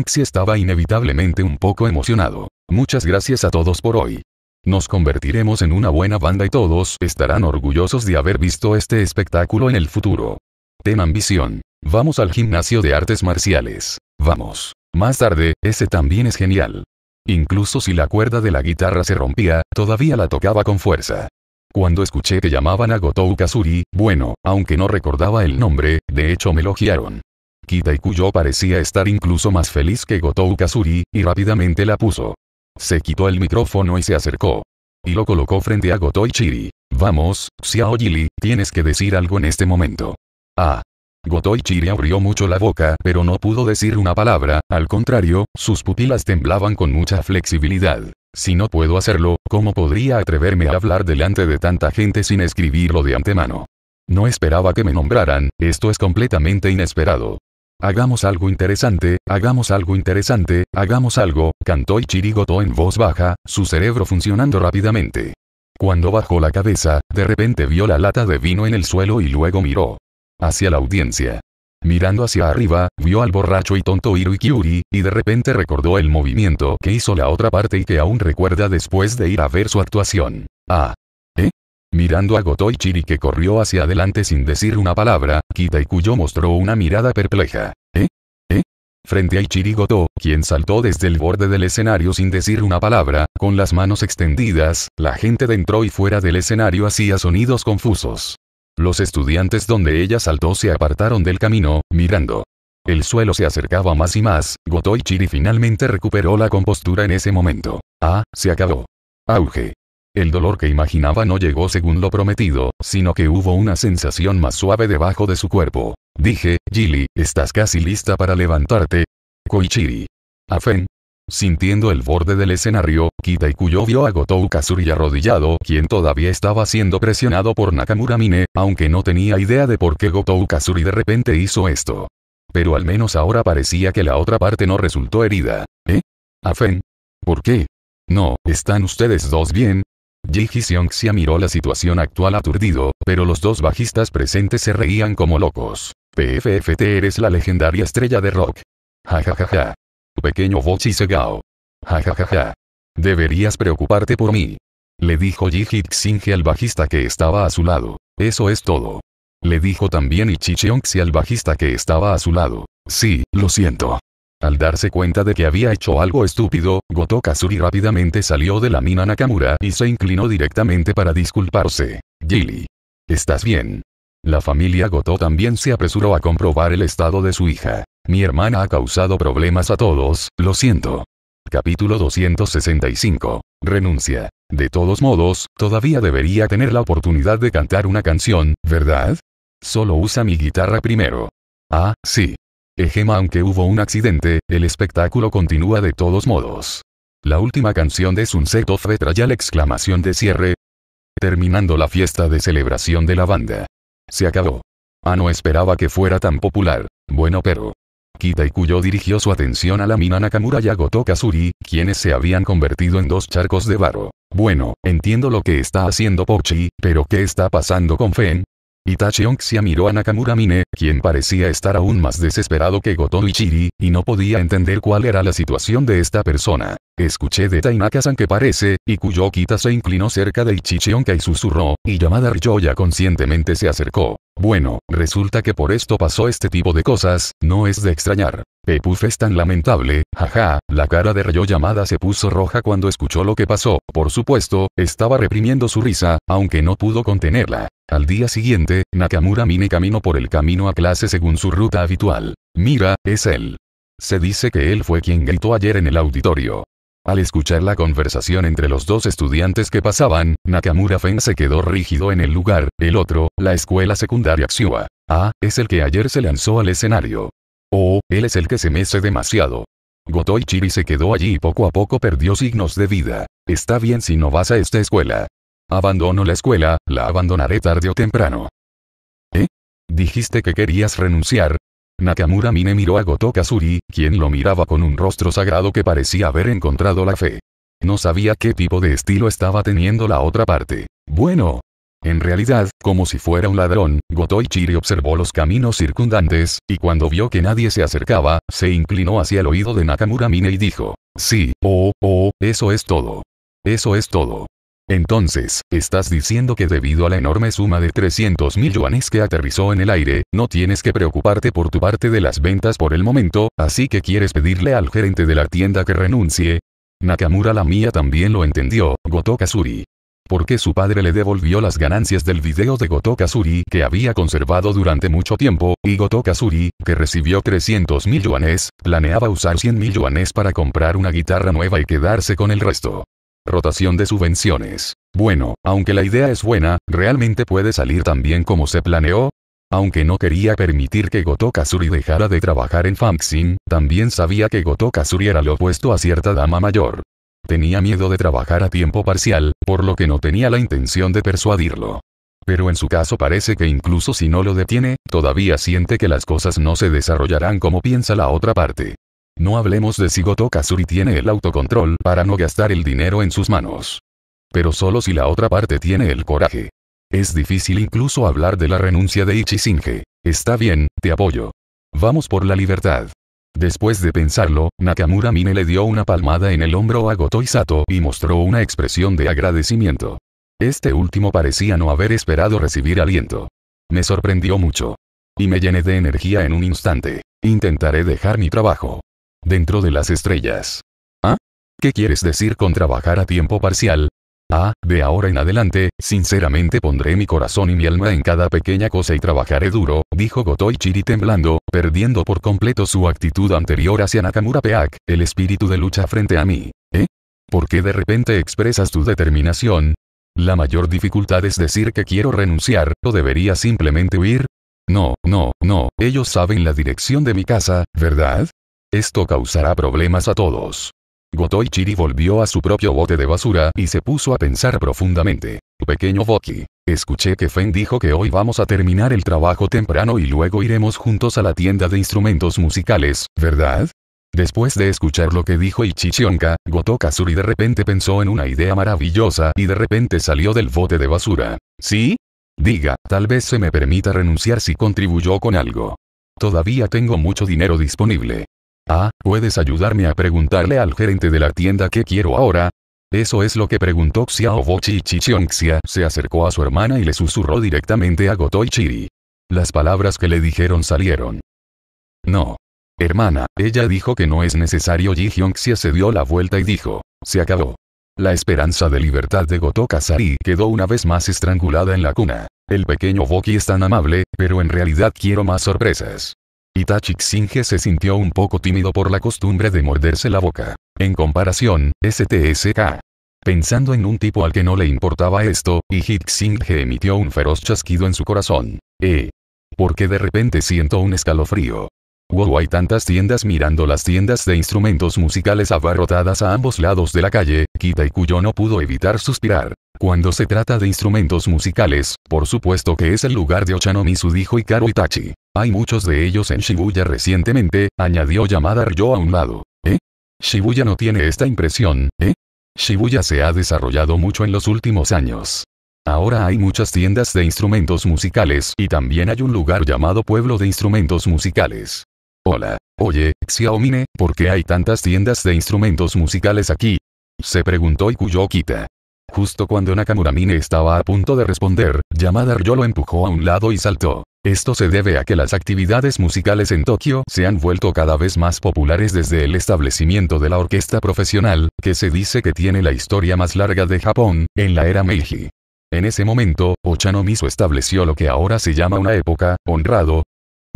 si estaba inevitablemente un poco emocionado. Muchas gracias a todos por hoy. Nos convertiremos en una buena banda y todos estarán orgullosos de haber visto este espectáculo en el futuro. Ten ambición. Vamos al gimnasio de artes marciales. Vamos. Más tarde, ese también es genial. Incluso si la cuerda de la guitarra se rompía, todavía la tocaba con fuerza. Cuando escuché que llamaban a Gotou Kazuri, bueno, aunque no recordaba el nombre, de hecho me elogiaron. Kitaikuyo parecía estar incluso más feliz que Gotou Kazuri, y rápidamente la puso. Se quitó el micrófono y se acercó. Y lo colocó frente a Gotou Chiri. Vamos, Xiao tienes que decir algo en este momento. Ah. Gotou Chiri abrió mucho la boca, pero no pudo decir una palabra, al contrario, sus pupilas temblaban con mucha flexibilidad. Si no puedo hacerlo, ¿cómo podría atreverme a hablar delante de tanta gente sin escribirlo de antemano? No esperaba que me nombraran, esto es completamente inesperado. Hagamos algo interesante, hagamos algo interesante, hagamos algo, cantó chirigotó en voz baja, su cerebro funcionando rápidamente. Cuando bajó la cabeza, de repente vio la lata de vino en el suelo y luego miró hacia la audiencia. Mirando hacia arriba, vio al borracho y tonto Kyuri, y de repente recordó el movimiento que hizo la otra parte y que aún recuerda después de ir a ver su actuación. Ah. ¿Eh? Mirando a Chiri que corrió hacia adelante sin decir una palabra, Kitaikuyo mostró una mirada perpleja. ¿Eh? ¿Eh? Frente a Ichiri Goto, quien saltó desde el borde del escenario sin decir una palabra, con las manos extendidas, la gente dentro y fuera del escenario hacía sonidos confusos. Los estudiantes donde ella saltó se apartaron del camino, mirando. El suelo se acercaba más y más, Gotoichiri finalmente recuperó la compostura en ese momento. Ah, se acabó. Auge. El dolor que imaginaba no llegó según lo prometido, sino que hubo una sensación más suave debajo de su cuerpo. Dije, Gili, ¿estás casi lista para levantarte? Koichiri. Afen, Sintiendo el borde del escenario, Kitaikuyo vio a Gotou Kazuri arrodillado, quien todavía estaba siendo presionado por Nakamura Mine, aunque no tenía idea de por qué Gotou Kazuri de repente hizo esto. Pero al menos ahora parecía que la otra parte no resultó herida. ¿Eh? ¿Afen? ¿Por qué? No, ¿están ustedes dos bien? Jiji Seongxia miró la situación actual aturdido, pero los dos bajistas presentes se reían como locos. PFFT eres la legendaria estrella de rock. Ja ja ja ja. Pequeño Segao. Ja ja ja ja. Deberías preocuparte por mí. Le dijo Jihit Xinge al bajista que estaba a su lado. Eso es todo. Le dijo también Ichichionxi al bajista que estaba a su lado. Sí, lo siento. Al darse cuenta de que había hecho algo estúpido, Goto Kazuri rápidamente salió de la mina Nakamura y se inclinó directamente para disculparse. Gili. ¿Estás bien? La familia Goto también se apresuró a comprobar el estado de su hija. Mi hermana ha causado problemas a todos, lo siento. Capítulo 265. Renuncia. De todos modos, todavía debería tener la oportunidad de cantar una canción, ¿verdad? Solo usa mi guitarra primero. Ah, sí. Ejema aunque hubo un accidente, el espectáculo continúa de todos modos. La última canción de Sunset of ya la exclamación de cierre. Terminando la fiesta de celebración de la banda. Se acabó. Ah no esperaba que fuera tan popular. Bueno pero, Kita dirigió su atención a la mina Nakamura y a quienes se habían convertido en dos charcos de barro. Bueno, entiendo lo que está haciendo Pochi, pero ¿qué está pasando con Fen? Itachi miró a Nakamura Mine, quien parecía estar aún más desesperado que Gotou Ichiri, y no podía entender cuál era la situación de esta persona. Escuché de Tainaka-san que parece, y cuyo se inclinó cerca de Ichichi y susurró, y Yamada Ryoya conscientemente se acercó. Bueno, resulta que por esto pasó este tipo de cosas, no es de extrañar. Pepuf es tan lamentable, jaja, la cara de Ryo Yamada se puso roja cuando escuchó lo que pasó, por supuesto, estaba reprimiendo su risa, aunque no pudo contenerla. Al día siguiente, Nakamura Mine caminó por el camino a clase según su ruta habitual. Mira, es él. Se dice que él fue quien gritó ayer en el auditorio. Al escuchar la conversación entre los dos estudiantes que pasaban, Nakamura Fen se quedó rígido en el lugar, el otro, la escuela secundaria Xiua. Ah, es el que ayer se lanzó al escenario. Oh, él es el que se mece demasiado. Gotoichiri se quedó allí y poco a poco perdió signos de vida. Está bien si no vas a esta escuela. Abandono la escuela, la abandonaré tarde o temprano. ¿Eh? Dijiste que querías renunciar. Nakamura Mine miró a Goto Kazuri, quien lo miraba con un rostro sagrado que parecía haber encontrado la fe. No sabía qué tipo de estilo estaba teniendo la otra parte. Bueno. En realidad, como si fuera un ladrón, Goto Ichiri observó los caminos circundantes, y cuando vio que nadie se acercaba, se inclinó hacia el oído de Nakamura Mine y dijo, Sí, oh, oh, eso es todo. Eso es todo. Entonces, estás diciendo que debido a la enorme suma de 300 mil yuanes que aterrizó en el aire, no tienes que preocuparte por tu parte de las ventas por el momento, así que quieres pedirle al gerente de la tienda que renuncie. Nakamura la mía también lo entendió, Goto Kasuri. Porque su padre le devolvió las ganancias del video de Goto Kasuri que había conservado durante mucho tiempo, y Goto Kasuri, que recibió 300 mil yuanes, planeaba usar 100 mil yuanes para comprar una guitarra nueva y quedarse con el resto. Rotación de subvenciones. Bueno, aunque la idea es buena, ¿realmente puede salir tan bien como se planeó? Aunque no quería permitir que Goto Kazuri dejara de trabajar en Famxin, también sabía que Goto Kazuri era lo opuesto a cierta dama mayor. Tenía miedo de trabajar a tiempo parcial, por lo que no tenía la intención de persuadirlo. Pero en su caso parece que incluso si no lo detiene, todavía siente que las cosas no se desarrollarán como piensa la otra parte. No hablemos de si Goto Kasuri tiene el autocontrol para no gastar el dinero en sus manos. Pero solo si la otra parte tiene el coraje. Es difícil incluso hablar de la renuncia de Ichisinge. Está bien, te apoyo. Vamos por la libertad. Después de pensarlo, Nakamura Mine le dio una palmada en el hombro a Goto Sato y mostró una expresión de agradecimiento. Este último parecía no haber esperado recibir aliento. Me sorprendió mucho. Y me llené de energía en un instante. Intentaré dejar mi trabajo dentro de las estrellas. ¿Ah? ¿Qué quieres decir con trabajar a tiempo parcial? Ah, de ahora en adelante, sinceramente pondré mi corazón y mi alma en cada pequeña cosa y trabajaré duro, dijo Gotoi Chiri temblando, perdiendo por completo su actitud anterior hacia Nakamura Peak, el espíritu de lucha frente a mí. ¿Eh? ¿Por qué de repente expresas tu determinación? La mayor dificultad es decir que quiero renunciar, o debería simplemente huir. No, no, no, ellos saben la dirección de mi casa, ¿verdad? Esto causará problemas a todos. Ichiri volvió a su propio bote de basura y se puso a pensar profundamente. Pequeño Boki, escuché que Fen dijo que hoy vamos a terminar el trabajo temprano y luego iremos juntos a la tienda de instrumentos musicales, ¿verdad? Después de escuchar lo que dijo Ichichionka, Goto Kazuri de repente pensó en una idea maravillosa y de repente salió del bote de basura. ¿Sí? Diga, tal vez se me permita renunciar si contribuyó con algo. Todavía tengo mucho dinero disponible. Ah, ¿puedes ayudarme a preguntarle al gerente de la tienda qué quiero ahora? Eso es lo que preguntó Xiaobochi Chichionxia se acercó a su hermana y le susurró directamente a Chiri. Las palabras que le dijeron salieron. No. Hermana, ella dijo que no es necesario Hyongxia se dio la vuelta y dijo. Se acabó. La esperanza de libertad de Goto Kasari quedó una vez más estrangulada en la cuna. El pequeño Boki es tan amable, pero en realidad quiero más sorpresas. Itachi Xinge se sintió un poco tímido por la costumbre de morderse la boca. En comparación, STSK. Pensando en un tipo al que no le importaba esto, y Xinge emitió un feroz chasquido en su corazón. Eh. Porque de repente siento un escalofrío hay tantas tiendas mirando las tiendas de instrumentos musicales abarrotadas a ambos lados de la calle, Kita y no pudo evitar suspirar. Cuando se trata de instrumentos musicales, por supuesto que es el lugar de Ochanomizu dijo y Itachi. Hay muchos de ellos en Shibuya recientemente, añadió Yamada Ryo a un lado. ¿Eh? Shibuya no tiene esta impresión, ¿eh? Shibuya se ha desarrollado mucho en los últimos años. Ahora hay muchas tiendas de instrumentos musicales y también hay un lugar llamado Pueblo de Instrumentos Musicales. Hola. Oye, Xiaomine, ¿eh? ¿por qué hay tantas tiendas de instrumentos musicales aquí? Se preguntó Ikuyo Kita. Justo cuando Mine estaba a punto de responder, Yamada Ryo lo empujó a un lado y saltó. Esto se debe a que las actividades musicales en Tokio se han vuelto cada vez más populares desde el establecimiento de la orquesta profesional, que se dice que tiene la historia más larga de Japón, en la era Meiji. En ese momento, Ochanomizu estableció lo que ahora se llama una época, honrado,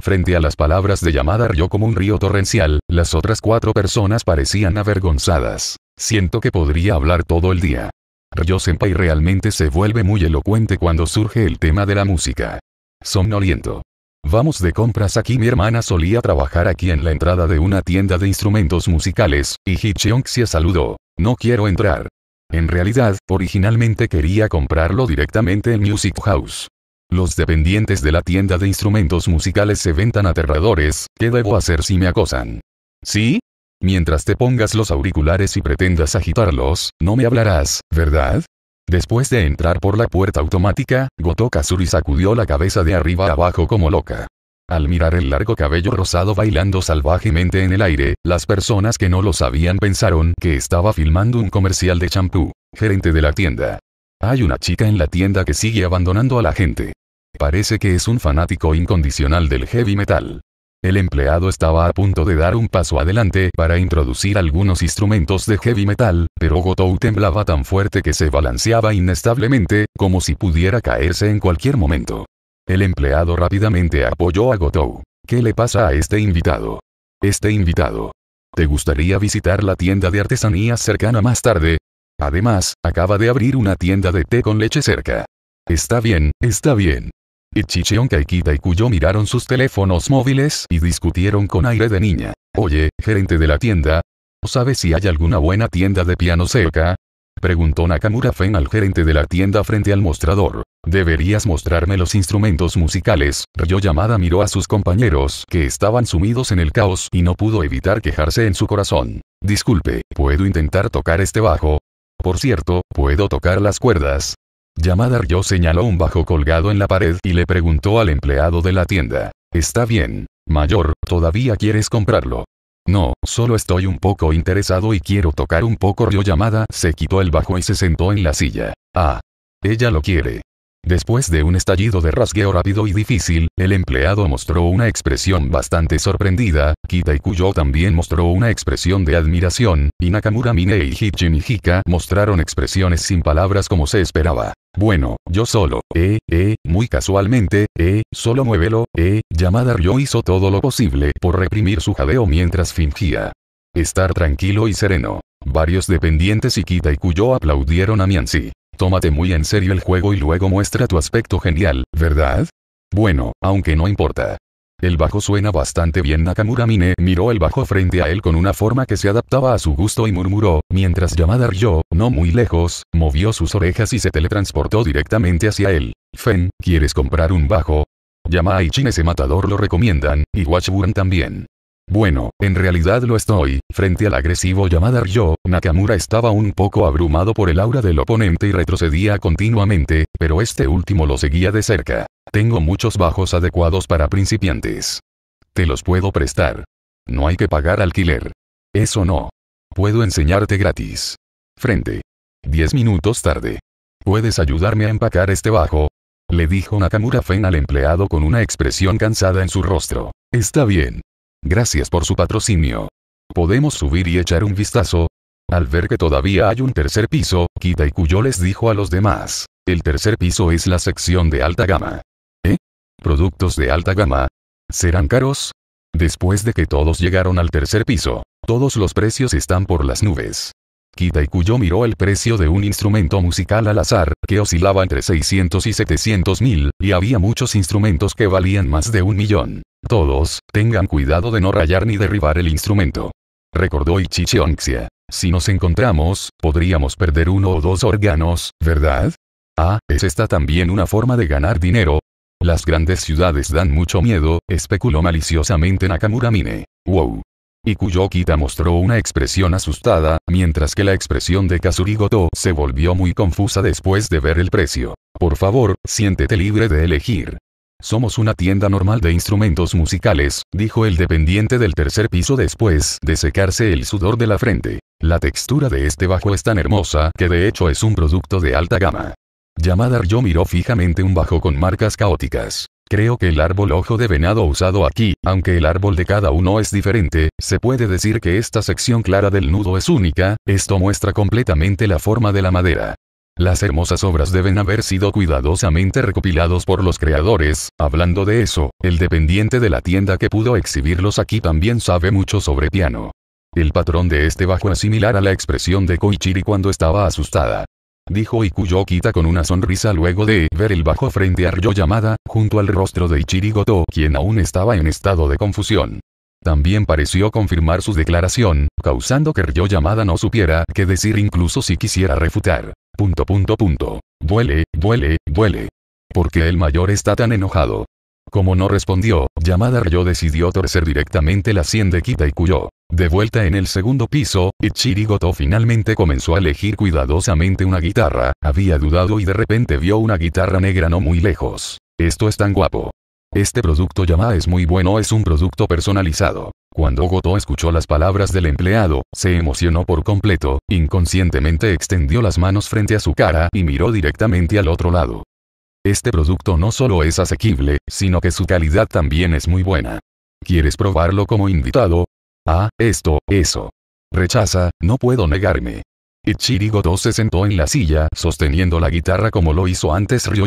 Frente a las palabras de llamada Ryo como un río torrencial, las otras cuatro personas parecían avergonzadas. Siento que podría hablar todo el día. Ryo-senpai realmente se vuelve muy elocuente cuando surge el tema de la música. Somnoliento. Vamos de compras aquí. Mi hermana solía trabajar aquí en la entrada de una tienda de instrumentos musicales, y se saludó. No quiero entrar. En realidad, originalmente quería comprarlo directamente en Music House. Los dependientes de la tienda de instrumentos musicales se ven tan aterradores, ¿qué debo hacer si me acosan? ¿Sí? Mientras te pongas los auriculares y pretendas agitarlos, no me hablarás, ¿verdad? Después de entrar por la puerta automática, Goto Kazuri sacudió la cabeza de arriba abajo como loca. Al mirar el largo cabello rosado bailando salvajemente en el aire, las personas que no lo sabían pensaron que estaba filmando un comercial de champú. Gerente de la tienda. Hay una chica en la tienda que sigue abandonando a la gente. Parece que es un fanático incondicional del heavy metal. El empleado estaba a punto de dar un paso adelante para introducir algunos instrumentos de heavy metal, pero Gotou temblaba tan fuerte que se balanceaba inestablemente, como si pudiera caerse en cualquier momento. El empleado rápidamente apoyó a Gotou. ¿Qué le pasa a este invitado? Este invitado. ¿Te gustaría visitar la tienda de artesanías cercana más tarde? Además, acaba de abrir una tienda de té con leche cerca. Está bien, está bien. Y Kaikita y Kuyo miraron sus teléfonos móviles y discutieron con aire de niña. Oye, gerente de la tienda. ¿Sabes si hay alguna buena tienda de piano cerca? Preguntó Nakamura Fen al gerente de la tienda frente al mostrador. Deberías mostrarme los instrumentos musicales. Ryo Yamada miró a sus compañeros que estaban sumidos en el caos y no pudo evitar quejarse en su corazón. Disculpe, ¿puedo intentar tocar este bajo? Por cierto, ¿puedo tocar las cuerdas? Llamada Ryo señaló un bajo colgado en la pared y le preguntó al empleado de la tienda. Está bien, mayor, ¿todavía quieres comprarlo? No, solo estoy un poco interesado y quiero tocar un poco. Ryo llamada se quitó el bajo y se sentó en la silla. Ah. Ella lo quiere. Después de un estallido de rasgueo rápido y difícil, el empleado mostró una expresión bastante sorprendida, Kitaikuyo también mostró una expresión de admiración, y Nakamura Mine y Hichin Hika mostraron expresiones sin palabras como se esperaba. Bueno, yo solo, eh, eh, muy casualmente, eh, solo muévelo, eh, Yamada Yo hizo todo lo posible por reprimir su jadeo mientras fingía estar tranquilo y sereno. Varios dependientes y Kita y Cuyo aplaudieron a miansi Tómate muy en serio el juego y luego muestra tu aspecto genial, ¿verdad? Bueno, aunque no importa. El bajo suena bastante bien. Nakamura Mine miró el bajo frente a él con una forma que se adaptaba a su gusto y murmuró, mientras Yamada yo, no muy lejos, movió sus orejas y se teletransportó directamente hacia él. Fen, ¿quieres comprar un bajo? Yamada y ese matador lo recomiendan, y Watchburn también. Bueno, en realidad lo estoy, frente al agresivo llamada Ryo, Nakamura estaba un poco abrumado por el aura del oponente y retrocedía continuamente, pero este último lo seguía de cerca. Tengo muchos bajos adecuados para principiantes. Te los puedo prestar. No hay que pagar alquiler. Eso no. Puedo enseñarte gratis. Frente. Diez minutos tarde. ¿Puedes ayudarme a empacar este bajo? Le dijo Nakamura Fen al empleado con una expresión cansada en su rostro. Está bien. Gracias por su patrocinio. Podemos subir y echar un vistazo. Al ver que todavía hay un tercer piso, Kitaikuyo les dijo a los demás. El tercer piso es la sección de alta gama. ¿Eh? ¿Productos de alta gama? ¿Serán caros? Después de que todos llegaron al tercer piso, todos los precios están por las nubes. Kitaikuyo miró el precio de un instrumento musical al azar, que oscilaba entre 600 y 700 mil, y había muchos instrumentos que valían más de un millón. Todos, tengan cuidado de no rayar ni derribar el instrumento. Recordó Ichichonxia. Si nos encontramos, podríamos perder uno o dos órganos, ¿verdad? Ah, ¿es esta también una forma de ganar dinero? Las grandes ciudades dan mucho miedo, especuló maliciosamente Nakamura Mine. Wow. Ikuyokita mostró una expresión asustada, mientras que la expresión de Kazurigoto se volvió muy confusa después de ver el precio. Por favor, siéntete libre de elegir. Somos una tienda normal de instrumentos musicales, dijo el dependiente del tercer piso después de secarse el sudor de la frente. La textura de este bajo es tan hermosa que de hecho es un producto de alta gama. Yamada yo miró fijamente un bajo con marcas caóticas. Creo que el árbol ojo de venado usado aquí, aunque el árbol de cada uno es diferente, se puede decir que esta sección clara del nudo es única, esto muestra completamente la forma de la madera. Las hermosas obras deben haber sido cuidadosamente recopilados por los creadores, hablando de eso, el dependiente de la tienda que pudo exhibirlos aquí también sabe mucho sobre piano. El patrón de este bajo es similar a la expresión de Koichiri cuando estaba asustada. Dijo Ikuyo con una sonrisa luego de ver el bajo frente a Ryo junto al rostro de Ichirigoto quien aún estaba en estado de confusión. También pareció confirmar su declaración, causando que Ryo no supiera qué decir incluso si quisiera refutar. Punto punto punto. Vuele, vuele, vuele. Porque el mayor está tan enojado. Como no respondió, Yamada Ryo decidió torcer directamente la sien de cuyo. De vuelta en el segundo piso, Ichirigoto finalmente comenzó a elegir cuidadosamente una guitarra, había dudado y de repente vio una guitarra negra no muy lejos. Esto es tan guapo. Este producto Yama es muy bueno, es un producto personalizado. Cuando Goto escuchó las palabras del empleado, se emocionó por completo, inconscientemente extendió las manos frente a su cara y miró directamente al otro lado. Este producto no solo es asequible, sino que su calidad también es muy buena. ¿Quieres probarlo como invitado? Ah, esto, eso. Rechaza, no puedo negarme. Ichirigo 2 se sentó en la silla, sosteniendo la guitarra como lo hizo antes Ryo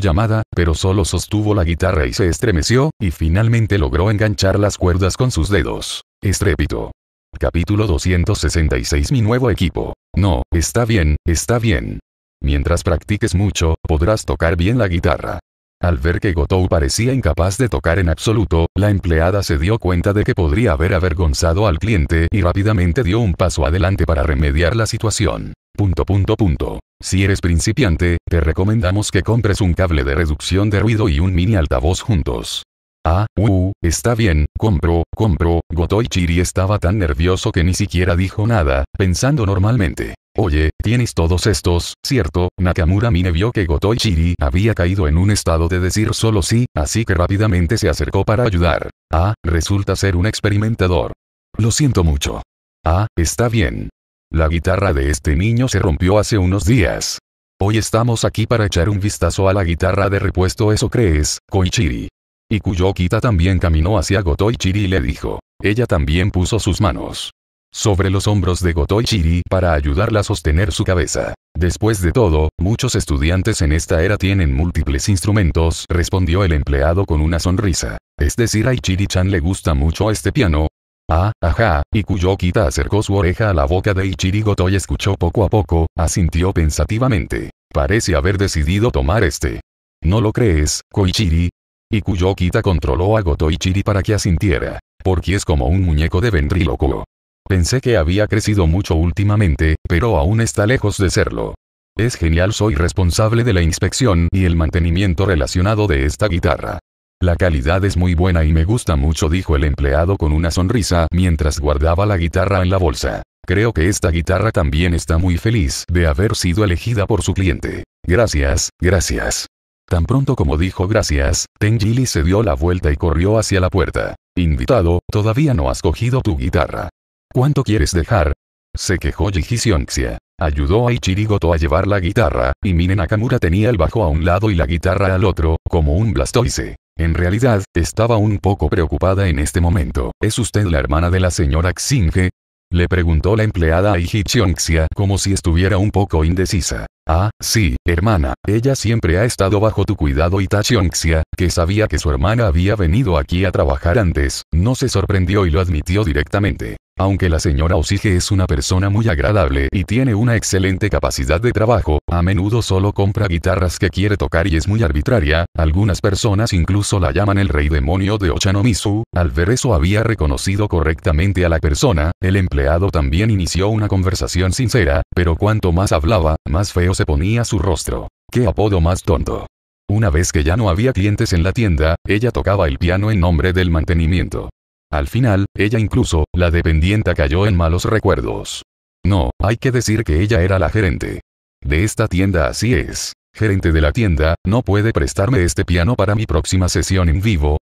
pero solo sostuvo la guitarra y se estremeció, y finalmente logró enganchar las cuerdas con sus dedos. Estrépito. Capítulo 266 Mi nuevo equipo. No, está bien, está bien. Mientras practiques mucho, podrás tocar bien la guitarra. Al ver que Gotou parecía incapaz de tocar en absoluto, la empleada se dio cuenta de que podría haber avergonzado al cliente y rápidamente dio un paso adelante para remediar la situación. Punto punto punto. Si eres principiante, te recomendamos que compres un cable de reducción de ruido y un mini altavoz juntos. Ah, uh, uh está bien, compro, compro. Gotoy Chiri estaba tan nervioso que ni siquiera dijo nada, pensando normalmente. Oye, ¿tienes todos estos, cierto? Nakamura Mine vio que Gotoy Chiri había caído en un estado de decir solo sí, así que rápidamente se acercó para ayudar. Ah, resulta ser un experimentador. Lo siento mucho. Ah, está bien. La guitarra de este niño se rompió hace unos días. Hoy estamos aquí para echar un vistazo a la guitarra de repuesto eso crees, Koichiri. Y Kuyokita también caminó hacia Gotoichiri y le dijo. Ella también puso sus manos sobre los hombros de Gotoichiri para ayudarla a sostener su cabeza. Después de todo, muchos estudiantes en esta era tienen múltiples instrumentos, respondió el empleado con una sonrisa. Es decir, a Ichiri-chan le gusta mucho este piano, Ah, ajá, y Kuyokita acercó su oreja a la boca de Ichirigoto y escuchó poco a poco, asintió pensativamente. Parece haber decidido tomar este. ¿No lo crees, Koichiri? Y Kuyokita controló a Goto Ichiri para que asintiera. Porque es como un muñeco de ventriloquio. Pensé que había crecido mucho últimamente, pero aún está lejos de serlo. Es genial, soy responsable de la inspección y el mantenimiento relacionado de esta guitarra. La calidad es muy buena y me gusta mucho, dijo el empleado con una sonrisa mientras guardaba la guitarra en la bolsa. Creo que esta guitarra también está muy feliz de haber sido elegida por su cliente. Gracias, gracias. Tan pronto como dijo gracias, Tenjili se dio la vuelta y corrió hacia la puerta. Invitado, todavía no has cogido tu guitarra. ¿Cuánto quieres dejar? Se quejó Jijisionxia. Ayudó a Ichirigoto a llevar la guitarra, y Minenakamura Nakamura tenía el bajo a un lado y la guitarra al otro, como un blastoise. En realidad, estaba un poco preocupada en este momento. ¿Es usted la hermana de la señora Xinge? Le preguntó la empleada a Ijichionxia como si estuviera un poco indecisa. Ah, sí, hermana, ella siempre ha estado bajo tu cuidado y Tachionxia, que sabía que su hermana había venido aquí a trabajar antes, no se sorprendió y lo admitió directamente. Aunque la señora Osige es una persona muy agradable y tiene una excelente capacidad de trabajo, a menudo solo compra guitarras que quiere tocar y es muy arbitraria, algunas personas incluso la llaman el rey demonio de Ochanomizu, al ver eso había reconocido correctamente a la persona, el empleado también inició una conversación sincera, pero cuanto más hablaba, más feo se ponía su rostro. ¡Qué apodo más tonto! Una vez que ya no había clientes en la tienda, ella tocaba el piano en nombre del mantenimiento. Al final, ella incluso, la dependienta cayó en malos recuerdos. No, hay que decir que ella era la gerente. De esta tienda así es. Gerente de la tienda, ¿no puede prestarme este piano para mi próxima sesión en vivo?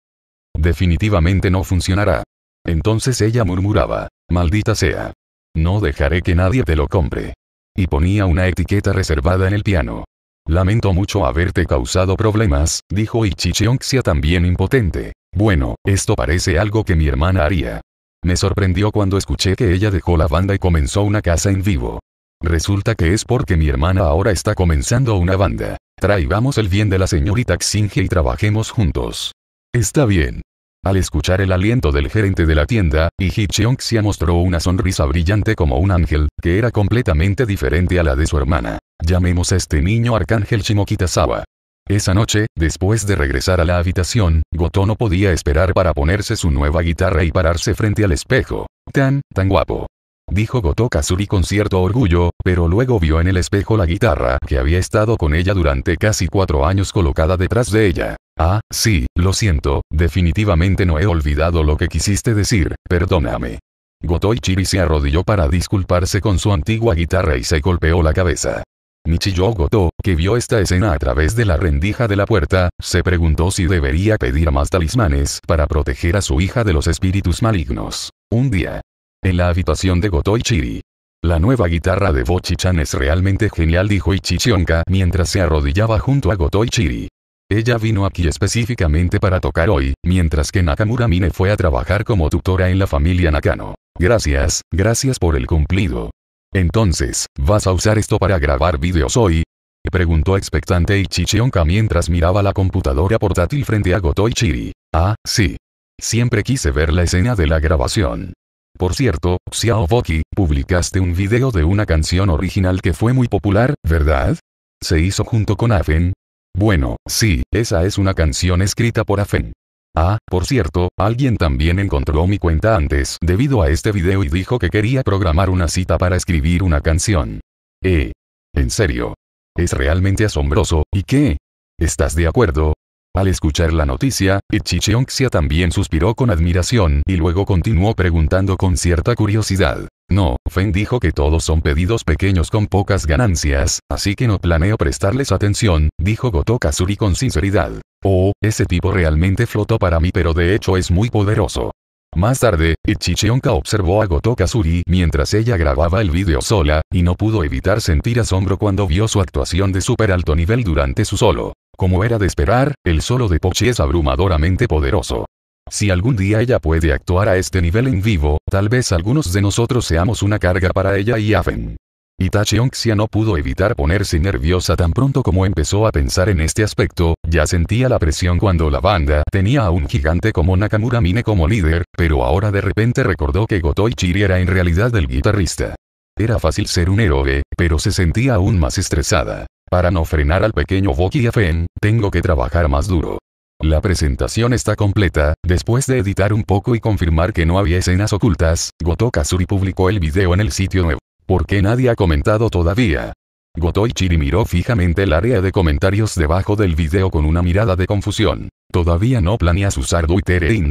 Definitivamente no funcionará. Entonces ella murmuraba, maldita sea. No dejaré que nadie te lo compre. Y ponía una etiqueta reservada en el piano. Lamento mucho haberte causado problemas, dijo Ichichionxia también impotente. Bueno, esto parece algo que mi hermana haría. Me sorprendió cuando escuché que ella dejó la banda y comenzó una casa en vivo. Resulta que es porque mi hermana ahora está comenzando una banda. Traigamos el bien de la señorita Xinge y trabajemos juntos. Está bien. Al escuchar el aliento del gerente de la tienda, Ichichionxia mostró una sonrisa brillante como un ángel, que era completamente diferente a la de su hermana. Llamemos a este niño Arcángel Shimokitazawa. Esa noche, después de regresar a la habitación, Goto no podía esperar para ponerse su nueva guitarra y pararse frente al espejo. Tan, tan guapo. Dijo Goto Kazuri con cierto orgullo, pero luego vio en el espejo la guitarra que había estado con ella durante casi cuatro años colocada detrás de ella. Ah, sí, lo siento, definitivamente no he olvidado lo que quisiste decir, perdóname. Goto Ichiri se arrodilló para disculparse con su antigua guitarra y se golpeó la cabeza. Michiyo Goto, que vio esta escena a través de la rendija de la puerta, se preguntó si debería pedir más talismanes para proteger a su hija de los espíritus malignos. Un día. En la habitación de Gotoichiri. La nueva guitarra de Bochichan es realmente genial dijo Ichichionka mientras se arrodillaba junto a Gotoichiri. Ella vino aquí específicamente para tocar hoy, mientras que Nakamura Mine fue a trabajar como tutora en la familia Nakano. Gracias, gracias por el cumplido. Entonces, ¿vas a usar esto para grabar vídeos hoy? Preguntó expectante Ichichionka mientras miraba la computadora portátil frente a Gotoichiri. Ah, sí. Siempre quise ver la escena de la grabación. Por cierto, Xiaoboki, publicaste un video de una canción original que fue muy popular, ¿verdad? Se hizo junto con Afen. Bueno, sí, esa es una canción escrita por Afen. Ah, por cierto, alguien también encontró mi cuenta antes debido a este video y dijo que quería programar una cita para escribir una canción. Eh. En serio. Es realmente asombroso, ¿y qué? ¿Estás de acuerdo? Al escuchar la noticia, Chichionxia también suspiró con admiración y luego continuó preguntando con cierta curiosidad. No, Fen dijo que todos son pedidos pequeños con pocas ganancias, así que no planeo prestarles atención, dijo Goto Kazuri con sinceridad. Oh, ese tipo realmente flotó para mí pero de hecho es muy poderoso. Más tarde, Ichichionka observó a Goto Kazuri mientras ella grababa el vídeo sola, y no pudo evitar sentir asombro cuando vio su actuación de super alto nivel durante su solo. Como era de esperar, el solo de Pochi es abrumadoramente poderoso. Si algún día ella puede actuar a este nivel en vivo, tal vez algunos de nosotros seamos una carga para ella y Afen. Itachi Onxia no pudo evitar ponerse nerviosa tan pronto como empezó a pensar en este aspecto, ya sentía la presión cuando la banda tenía a un gigante como Nakamura Mine como líder, pero ahora de repente recordó que Gotoi Chiri era en realidad el guitarrista. Era fácil ser un héroe, pero se sentía aún más estresada. Para no frenar al pequeño Boki Afen, tengo que trabajar más duro. La presentación está completa, después de editar un poco y confirmar que no había escenas ocultas, Goto Kazuri publicó el video en el sitio nuevo. ¿Por qué nadie ha comentado todavía? Goto Ichiri miró fijamente el área de comentarios debajo del video con una mirada de confusión. ¿Todavía no planeas usar Twitter e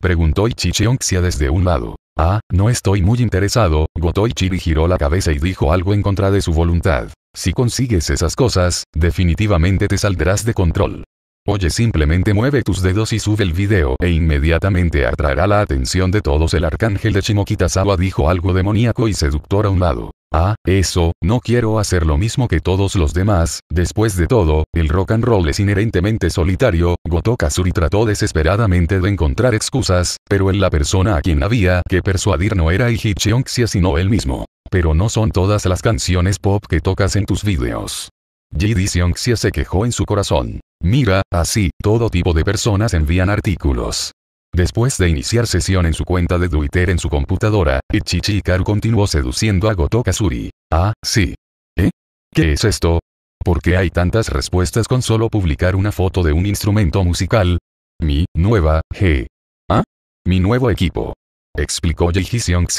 Preguntó Ichichionxia desde un lado. Ah, no estoy muy interesado, Goto giró la cabeza y dijo algo en contra de su voluntad. Si consigues esas cosas, definitivamente te saldrás de control. Oye simplemente mueve tus dedos y sube el video e inmediatamente atraerá la atención de todos. El arcángel de Shimokitazawa dijo algo demoníaco y seductor a un lado. Ah, eso, no quiero hacer lo mismo que todos los demás, después de todo, el rock and roll es inherentemente solitario, Goto trató desesperadamente de encontrar excusas, pero en la persona a quien había que persuadir no era Ihichionxia sino él mismo. Pero no son todas las canciones pop que tocas en tus videos. J.D. se quejó en su corazón. Mira, así, todo tipo de personas envían artículos. Después de iniciar sesión en su cuenta de Twitter en su computadora, Ichichikaru continuó seduciendo a Goto Kazuri. Ah, sí. ¿Eh? ¿Qué es esto? ¿Por qué hay tantas respuestas con solo publicar una foto de un instrumento musical? Mi nueva G. ¿Ah? Mi nuevo equipo. Explicó Yeji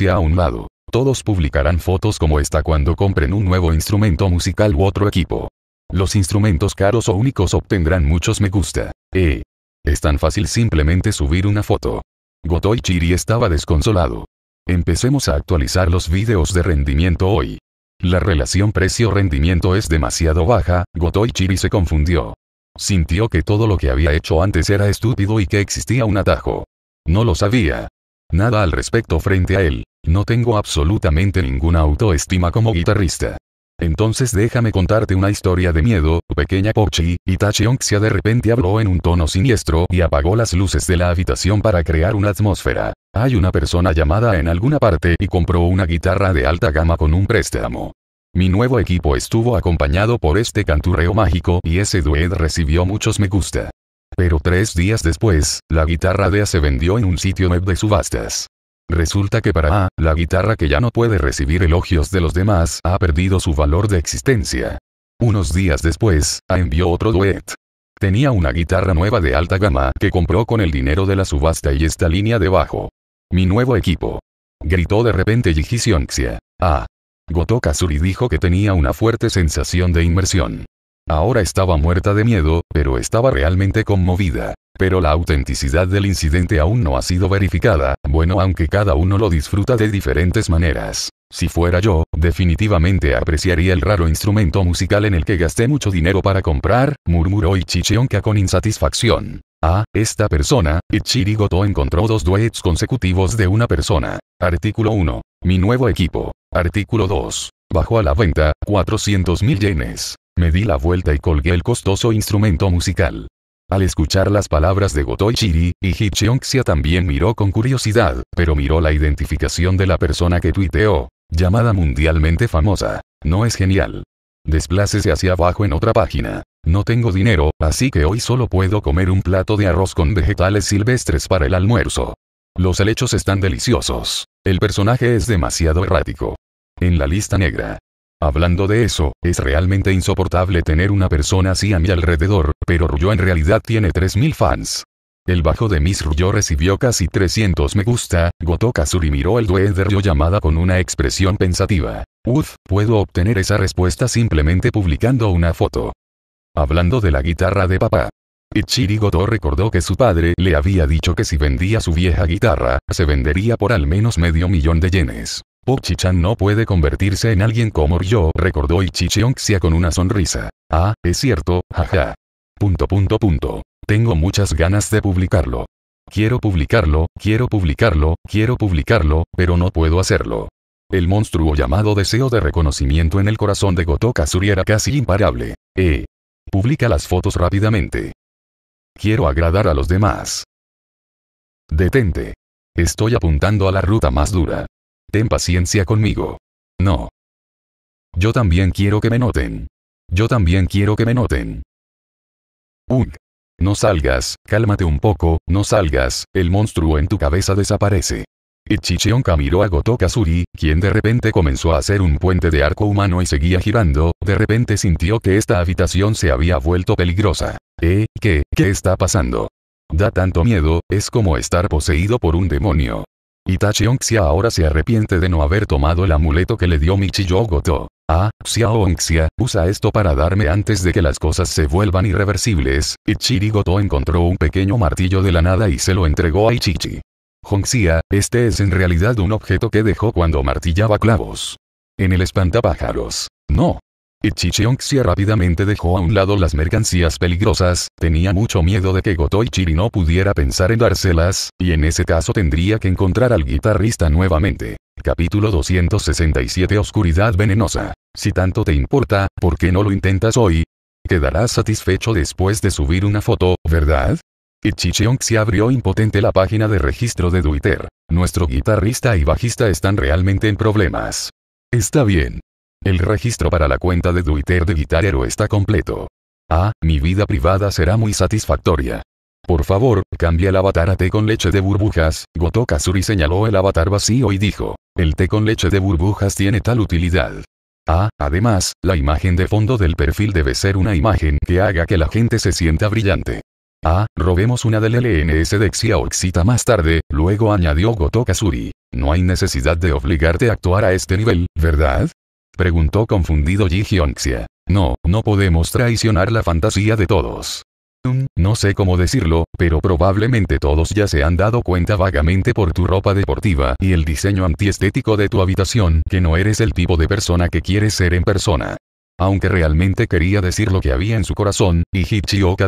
a un lado. Todos publicarán fotos como esta cuando compren un nuevo instrumento musical u otro equipo. Los instrumentos caros o únicos obtendrán muchos me gusta. Eh. Es tan fácil simplemente subir una foto. Gotoi Chiri estaba desconsolado. Empecemos a actualizar los vídeos de rendimiento hoy. La relación precio-rendimiento es demasiado baja, Gotoi Chiri se confundió. Sintió que todo lo que había hecho antes era estúpido y que existía un atajo. No lo sabía. Nada al respecto frente a él. No tengo absolutamente ninguna autoestima como guitarrista. Entonces déjame contarte una historia de miedo, pequeña Pochi, Itachi se de repente habló en un tono siniestro y apagó las luces de la habitación para crear una atmósfera. Hay una persona llamada en alguna parte y compró una guitarra de alta gama con un préstamo. Mi nuevo equipo estuvo acompañado por este canturreo mágico y ese duet recibió muchos me gusta. Pero tres días después, la guitarra de A se vendió en un sitio web de subastas. Resulta que para A, la guitarra que ya no puede recibir elogios de los demás ha perdido su valor de existencia. Unos días después, A envió otro duet. Tenía una guitarra nueva de alta gama que compró con el dinero de la subasta y esta línea debajo. Mi nuevo equipo. Gritó de repente Yijisionxia. A. Gotokazuri dijo que tenía una fuerte sensación de inmersión. Ahora estaba muerta de miedo, pero estaba realmente conmovida. Pero la autenticidad del incidente aún no ha sido verificada, bueno aunque cada uno lo disfruta de diferentes maneras. Si fuera yo, definitivamente apreciaría el raro instrumento musical en el que gasté mucho dinero para comprar, murmuró Ichichionka con insatisfacción. ah, esta persona, Ichirigoto encontró dos duets consecutivos de una persona. Artículo 1. Mi nuevo equipo. Artículo 2. Bajó a la venta, 400.000 yenes. Me di la vuelta y colgué el costoso instrumento musical. Al escuchar las palabras de Gotoi Chiri, y Xia también miró con curiosidad, pero miró la identificación de la persona que tuiteó. Llamada mundialmente famosa. No es genial. Desplácese hacia abajo en otra página. No tengo dinero, así que hoy solo puedo comer un plato de arroz con vegetales silvestres para el almuerzo. Los helechos están deliciosos. El personaje es demasiado errático. En la lista negra. Hablando de eso, es realmente insoportable tener una persona así a mi alrededor, pero Ruyo en realidad tiene 3.000 fans. El bajo de Miss Ruyo recibió casi 300 me gusta, Goto Kazuri miró el de Ryo llamada con una expresión pensativa. Uf, puedo obtener esa respuesta simplemente publicando una foto. Hablando de la guitarra de papá. Ichiri Goto recordó que su padre le había dicho que si vendía su vieja guitarra, se vendería por al menos medio millón de yenes. Uchi-chan no puede convertirse en alguien como yo, recordó Ichichionxia con una sonrisa. Ah, es cierto, jaja. Punto punto punto. Tengo muchas ganas de publicarlo. Quiero publicarlo, quiero publicarlo, quiero publicarlo, pero no puedo hacerlo. El monstruo llamado deseo de reconocimiento en el corazón de Gotoka era casi imparable. Eh. Publica las fotos rápidamente. Quiero agradar a los demás. Detente. Estoy apuntando a la ruta más dura. Ten paciencia conmigo. No. Yo también quiero que me noten. Yo también quiero que me noten. Ugh. No salgas, cálmate un poco, no salgas, el monstruo en tu cabeza desaparece. Ichichionka miró a agotó quien de repente comenzó a hacer un puente de arco humano y seguía girando, de repente sintió que esta habitación se había vuelto peligrosa. ¿Eh? ¿Qué? ¿Qué está pasando? Da tanto miedo, es como estar poseído por un demonio. Itachi Onxia ahora se arrepiente de no haber tomado el amuleto que le dio Michi Yogoto. Ah, Xiao Onxia, usa esto para darme antes de que las cosas se vuelvan irreversibles. Ichirigoto encontró un pequeño martillo de la nada y se lo entregó a Ichichi. Honxia, este es en realidad un objeto que dejó cuando martillaba clavos. En el espantapájaros. No, si rápidamente dejó a un lado las mercancías peligrosas, tenía mucho miedo de que Chiri no pudiera pensar en dárselas, y en ese caso tendría que encontrar al guitarrista nuevamente. Capítulo 267 Oscuridad venenosa. Si tanto te importa, ¿por qué no lo intentas hoy? Quedarás satisfecho después de subir una foto, ¿verdad? si abrió impotente la página de registro de Twitter. Nuestro guitarrista y bajista están realmente en problemas. Está bien, el registro para la cuenta de Twitter de guitarrero está completo. Ah, mi vida privada será muy satisfactoria. Por favor, cambia el avatar a té con leche de burbujas, Goto Kazuri señaló el avatar vacío y dijo, el té con leche de burbujas tiene tal utilidad. Ah, además, la imagen de fondo del perfil debe ser una imagen que haga que la gente se sienta brillante. Ah, robemos una del LNS de Xiaoxita más tarde, luego añadió Goto Kazuri. No hay necesidad de obligarte a actuar a este nivel, ¿verdad? Preguntó confundido Ji Hyunxia. No, no podemos traicionar la fantasía de todos. Mm, no sé cómo decirlo, pero probablemente todos ya se han dado cuenta vagamente por tu ropa deportiva y el diseño antiestético de tu habitación que no eres el tipo de persona que quieres ser en persona. Aunque realmente quería decir lo que había en su corazón, y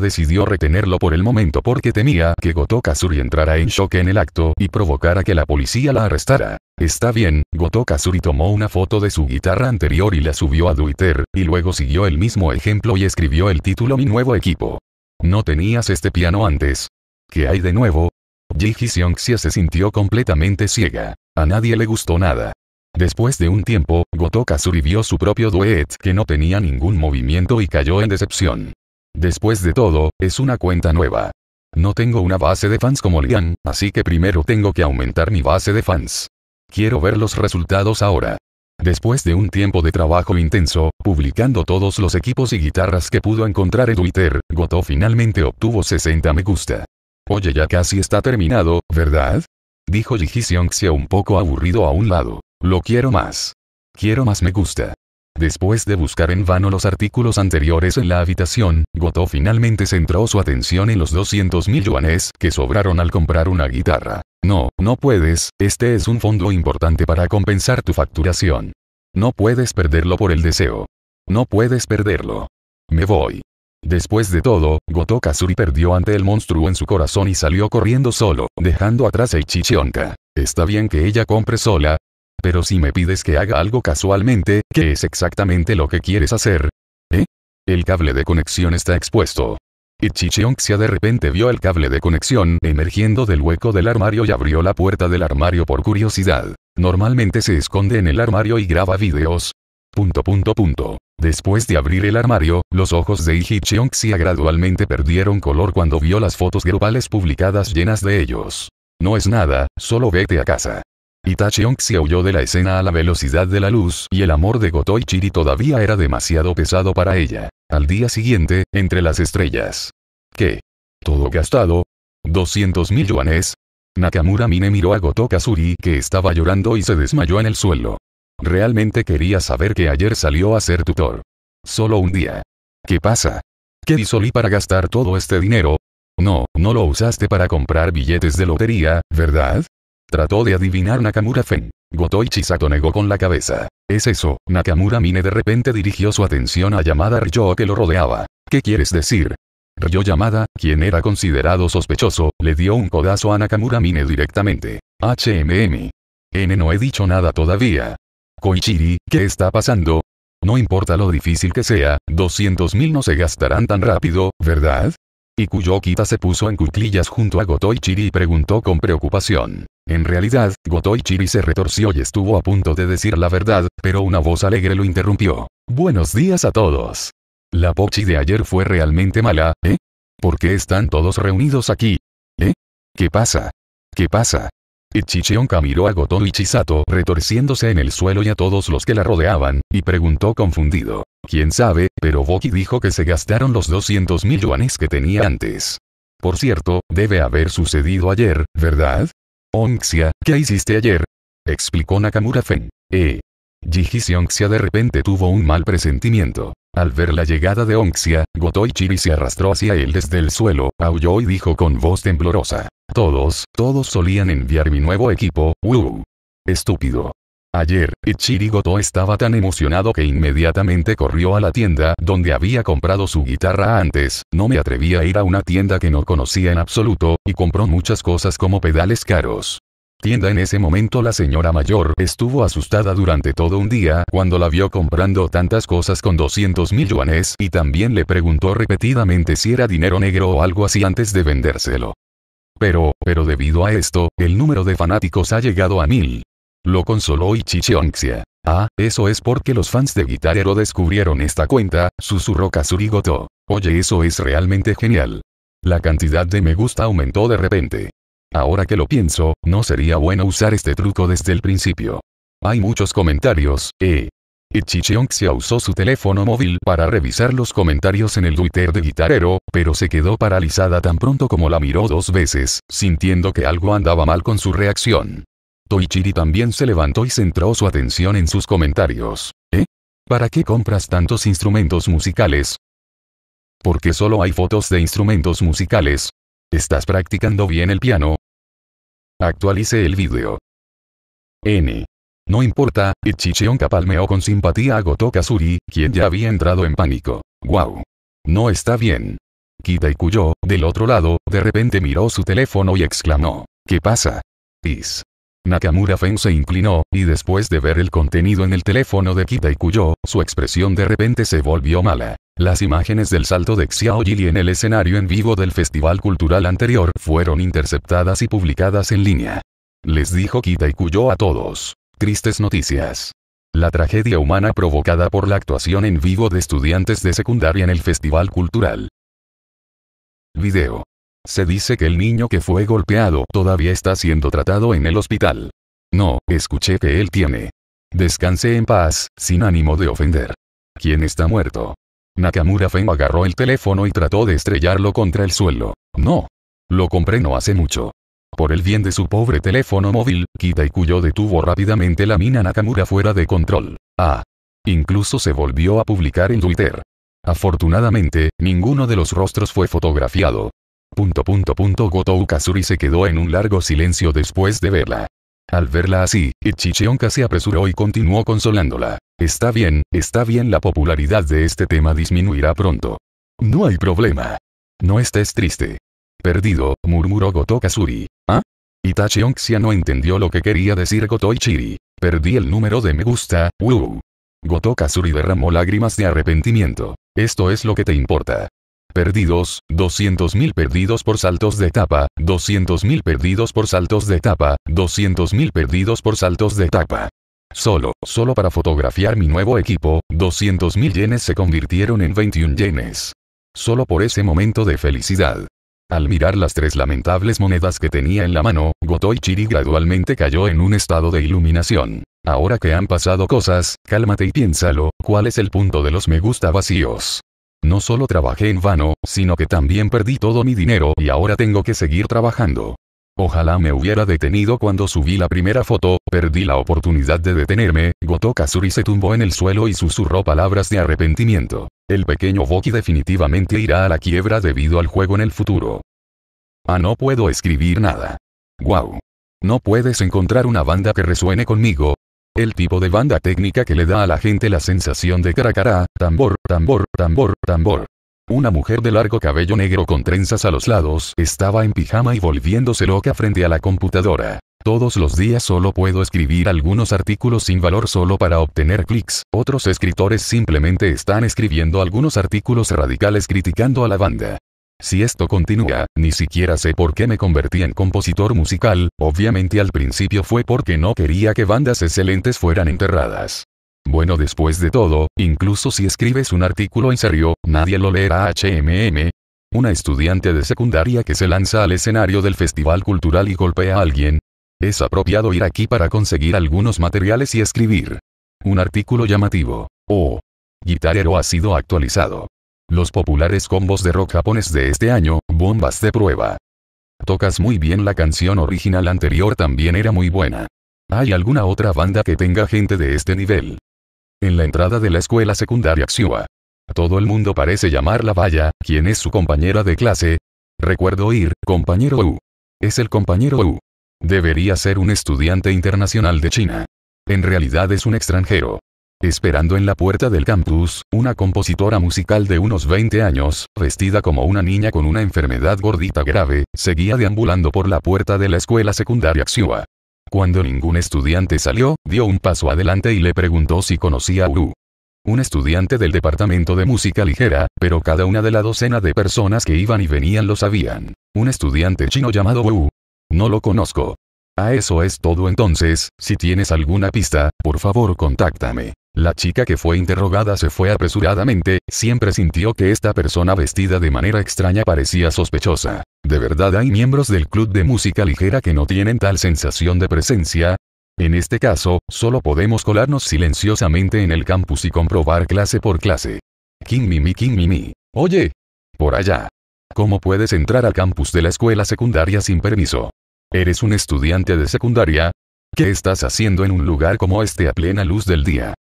decidió retenerlo por el momento porque temía que Goto Kazuri entrara en shock en el acto y provocara que la policía la arrestara. Está bien, Goto Kazuri tomó una foto de su guitarra anterior y la subió a Twitter, y luego siguió el mismo ejemplo y escribió el título Mi nuevo equipo. No tenías este piano antes. ¿Qué hay de nuevo? Ji se sintió completamente ciega. A nadie le gustó nada. Después de un tiempo, Gotoka Kazuri su propio duet que no tenía ningún movimiento y cayó en decepción. Después de todo, es una cuenta nueva. No tengo una base de fans como Lian, así que primero tengo que aumentar mi base de fans. Quiero ver los resultados ahora. Después de un tiempo de trabajo intenso, publicando todos los equipos y guitarras que pudo encontrar en Twitter, Goto finalmente obtuvo 60 me gusta. Oye ya casi está terminado, ¿verdad? Dijo Ji un poco aburrido a un lado. Lo quiero más. Quiero más me gusta. Después de buscar en vano los artículos anteriores en la habitación, Goto finalmente centró su atención en los mil yuanes que sobraron al comprar una guitarra. No, no puedes, este es un fondo importante para compensar tu facturación. No puedes perderlo por el deseo. No puedes perderlo. Me voy. Después de todo, Goto Kazuri perdió ante el monstruo en su corazón y salió corriendo solo, dejando atrás a Ichichionka. Está bien que ella compre sola, pero si me pides que haga algo casualmente, ¿qué es exactamente lo que quieres hacer? ¿Eh? El cable de conexión está expuesto. Ichichionxia de repente vio el cable de conexión emergiendo del hueco del armario y abrió la puerta del armario por curiosidad. Normalmente se esconde en el armario y graba videos. Punto punto punto. Después de abrir el armario, los ojos de Ichichionxia gradualmente perdieron color cuando vio las fotos grupales publicadas llenas de ellos. No es nada, solo vete a casa. Itachi se huyó de la escena a la velocidad de la luz y el amor de Chiri todavía era demasiado pesado para ella. Al día siguiente, entre las estrellas. ¿Qué? ¿Todo gastado? ¿200 mil yuanes? Nakamura Mine miró a Goto Kasuri que estaba llorando y se desmayó en el suelo. Realmente quería saber que ayer salió a ser tutor. Solo un día. ¿Qué pasa? ¿Qué hizo para gastar todo este dinero? No, no lo usaste para comprar billetes de lotería, ¿verdad? Trató de adivinar Nakamura Fen. Gotoichi Chisato negó con la cabeza. Es eso, Nakamura Mine de repente dirigió su atención a Yamada Ryo que lo rodeaba. ¿Qué quieres decir? Ryo Yamada, quien era considerado sospechoso, le dio un codazo a Nakamura Mine directamente. HMM. N no he dicho nada todavía. Koichiri, ¿qué está pasando? No importa lo difícil que sea, 200.000 no se gastarán tan rápido, ¿verdad? Y Kuyokita se puso en cuclillas junto a Gotoichiri y preguntó con preocupación. En realidad, chiri se retorció y estuvo a punto de decir la verdad, pero una voz alegre lo interrumpió. Buenos días a todos. La pochi de ayer fue realmente mala, ¿eh? ¿Por qué están todos reunidos aquí? ¿Eh? ¿Qué pasa? ¿Qué pasa? Ichichionka miró a Goto Chisato retorciéndose en el suelo y a todos los que la rodeaban, y preguntó confundido. ¿Quién sabe? Pero Boki dijo que se gastaron los 200 mil yuanes que tenía antes. Por cierto, debe haber sucedido ayer, ¿verdad? Onxia, ¿qué hiciste ayer? Explicó Nakamura Fen. Eh. Jiji y Onxia de repente tuvo un mal presentimiento. Al ver la llegada de Onxia, Gotoi-chiri se arrastró hacia él desde el suelo, aulló y dijo con voz temblorosa. Todos, todos solían enviar mi nuevo equipo, Wu. Estúpido. Ayer, Ichirigoto estaba tan emocionado que inmediatamente corrió a la tienda donde había comprado su guitarra antes, no me atreví a ir a una tienda que no conocía en absoluto, y compró muchas cosas como pedales caros. Tienda en ese momento la señora mayor estuvo asustada durante todo un día cuando la vio comprando tantas cosas con 200 mil yuanes y también le preguntó repetidamente si era dinero negro o algo así antes de vendérselo. Pero, pero debido a esto, el número de fanáticos ha llegado a mil. Lo consoló Ichichionxia. Ah, eso es porque los fans de guitarero descubrieron esta cuenta, susurró Kasurigoto. Oye eso es realmente genial. La cantidad de me gusta aumentó de repente. Ahora que lo pienso, no sería bueno usar este truco desde el principio. Hay muchos comentarios, eh. Ichichionxia usó su teléfono móvil para revisar los comentarios en el Twitter de Guitarero, pero se quedó paralizada tan pronto como la miró dos veces, sintiendo que algo andaba mal con su reacción. Toichiri también se levantó y centró su atención en sus comentarios. ¿Eh? ¿Para qué compras tantos instrumentos musicales? Porque solo hay fotos de instrumentos musicales. ¿Estás practicando bien el piano? Actualice el vídeo. N. No importa, Ichichionka palmeó con simpatía a Gotoka Kasuri, quien ya había entrado en pánico. Wow. No está bien. Kitaikuyo, Kuyo, del otro lado, de repente miró su teléfono y exclamó. ¿Qué pasa? Is. Nakamura Feng se inclinó, y después de ver el contenido en el teléfono de Kitaikuyo, su expresión de repente se volvió mala. Las imágenes del salto de Xiao en el escenario en vivo del festival cultural anterior fueron interceptadas y publicadas en línea. Les dijo Kitaikuyo a todos. Tristes noticias. La tragedia humana provocada por la actuación en vivo de estudiantes de secundaria en el festival cultural. Video. Se dice que el niño que fue golpeado todavía está siendo tratado en el hospital. No, escuché que él tiene. Descanse en paz, sin ánimo de ofender. ¿Quién está muerto? Nakamura Feng agarró el teléfono y trató de estrellarlo contra el suelo. No. Lo compré no hace mucho. Por el bien de su pobre teléfono móvil, y cuyo detuvo rápidamente la mina Nakamura fuera de control. Ah. Incluso se volvió a publicar en Twitter. Afortunadamente, ninguno de los rostros fue fotografiado. Punto punto punto Gotou se quedó en un largo silencio después de verla. Al verla así, Ichichionka se apresuró y continuó consolándola. Está bien, está bien la popularidad de este tema disminuirá pronto. No hay problema. No estés triste. Perdido, murmuró Goto Kasuri. ¿Ah? Itachi no entendió lo que quería decir Goto Ichiri. Perdí el número de me gusta, wow. Goto Kasuri derramó lágrimas de arrepentimiento. Esto es lo que te importa. Perdidos, 200.000 perdidos por saltos de etapa, 200.000 perdidos por saltos de etapa, 200.000 perdidos por saltos de etapa. Solo, solo para fotografiar mi nuevo equipo, 200.000 yenes se convirtieron en 21 yenes. Solo por ese momento de felicidad. Al mirar las tres lamentables monedas que tenía en la mano, chiri gradualmente cayó en un estado de iluminación. Ahora que han pasado cosas, cálmate y piénsalo, ¿cuál es el punto de los me gusta vacíos? No solo trabajé en vano, sino que también perdí todo mi dinero y ahora tengo que seguir trabajando. Ojalá me hubiera detenido cuando subí la primera foto, perdí la oportunidad de detenerme, Gotoka Suri se tumbó en el suelo y susurró palabras de arrepentimiento. El pequeño Boki definitivamente irá a la quiebra debido al juego en el futuro. Ah no puedo escribir nada. Wow. No puedes encontrar una banda que resuene conmigo, el tipo de banda técnica que le da a la gente la sensación de cara, tambor, tambor, tambor, tambor. Una mujer de largo cabello negro con trenzas a los lados estaba en pijama y volviéndose loca frente a la computadora. Todos los días solo puedo escribir algunos artículos sin valor solo para obtener clics. Otros escritores simplemente están escribiendo algunos artículos radicales criticando a la banda. Si esto continúa, ni siquiera sé por qué me convertí en compositor musical, obviamente al principio fue porque no quería que bandas excelentes fueran enterradas. Bueno, después de todo, incluso si escribes un artículo en serio, nadie lo leerá HMM. Una estudiante de secundaria que se lanza al escenario del festival cultural y golpea a alguien. Es apropiado ir aquí para conseguir algunos materiales y escribir. Un artículo llamativo. O. Oh, guitarero ha sido actualizado. Los populares combos de rock japones de este año, bombas de prueba. Tocas muy bien la canción original anterior también era muy buena. ¿Hay alguna otra banda que tenga gente de este nivel? En la entrada de la escuela secundaria Xiua. Todo el mundo parece llamarla Vaya, quien es su compañera de clase. Recuerdo ir, compañero U. Es el compañero U. Debería ser un estudiante internacional de China. En realidad es un extranjero. Esperando en la puerta del campus, una compositora musical de unos 20 años, vestida como una niña con una enfermedad gordita grave, seguía deambulando por la puerta de la escuela secundaria Xiua. Cuando ningún estudiante salió, dio un paso adelante y le preguntó si conocía a Wu. Un estudiante del departamento de música ligera, pero cada una de la docena de personas que iban y venían lo sabían. Un estudiante chino llamado Wu. No lo conozco. A eso es todo entonces, si tienes alguna pista, por favor contáctame. La chica que fue interrogada se fue apresuradamente, siempre sintió que esta persona vestida de manera extraña parecía sospechosa. ¿De verdad hay miembros del club de música ligera que no tienen tal sensación de presencia? En este caso, solo podemos colarnos silenciosamente en el campus y comprobar clase por clase. King Mimi King Mimi. Oye. Por allá. ¿Cómo puedes entrar al campus de la escuela secundaria sin permiso? ¿Eres un estudiante de secundaria? ¿Qué estás haciendo en un lugar como este a plena luz del día?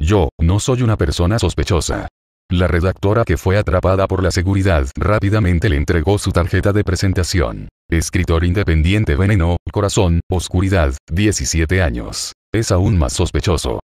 Yo, no soy una persona sospechosa. La redactora que fue atrapada por la seguridad rápidamente le entregó su tarjeta de presentación. Escritor independiente veneno, corazón, oscuridad, 17 años. Es aún más sospechoso.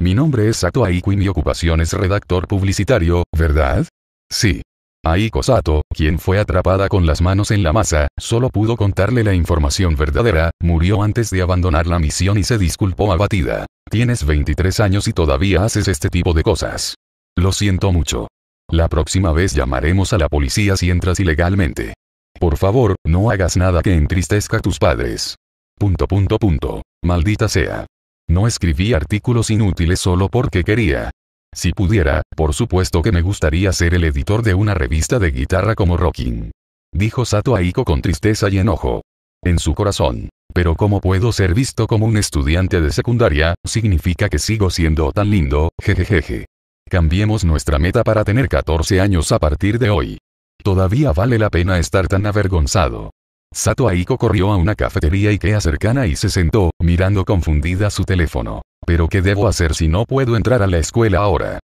Mi nombre es Sato Aiku y mi ocupación es redactor publicitario, ¿verdad? Sí. Aiko Sato, quien fue atrapada con las manos en la masa, solo pudo contarle la información verdadera, murió antes de abandonar la misión y se disculpó abatida. Tienes 23 años y todavía haces este tipo de cosas. Lo siento mucho. La próxima vez llamaremos a la policía si entras ilegalmente. Por favor, no hagas nada que entristezca a tus padres. Punto punto punto. Maldita sea. No escribí artículos inútiles solo porque quería. Si pudiera, por supuesto que me gustaría ser el editor de una revista de guitarra como Rocking. Dijo Sato Aiko con tristeza y enojo. En su corazón. Pero como puedo ser visto como un estudiante de secundaria, significa que sigo siendo tan lindo, jejejeje. Cambiemos nuestra meta para tener 14 años a partir de hoy. Todavía vale la pena estar tan avergonzado. Sato Aiko corrió a una cafetería Ikea cercana y se sentó, mirando confundida su teléfono. ¿Pero qué debo hacer si no puedo entrar a la escuela ahora?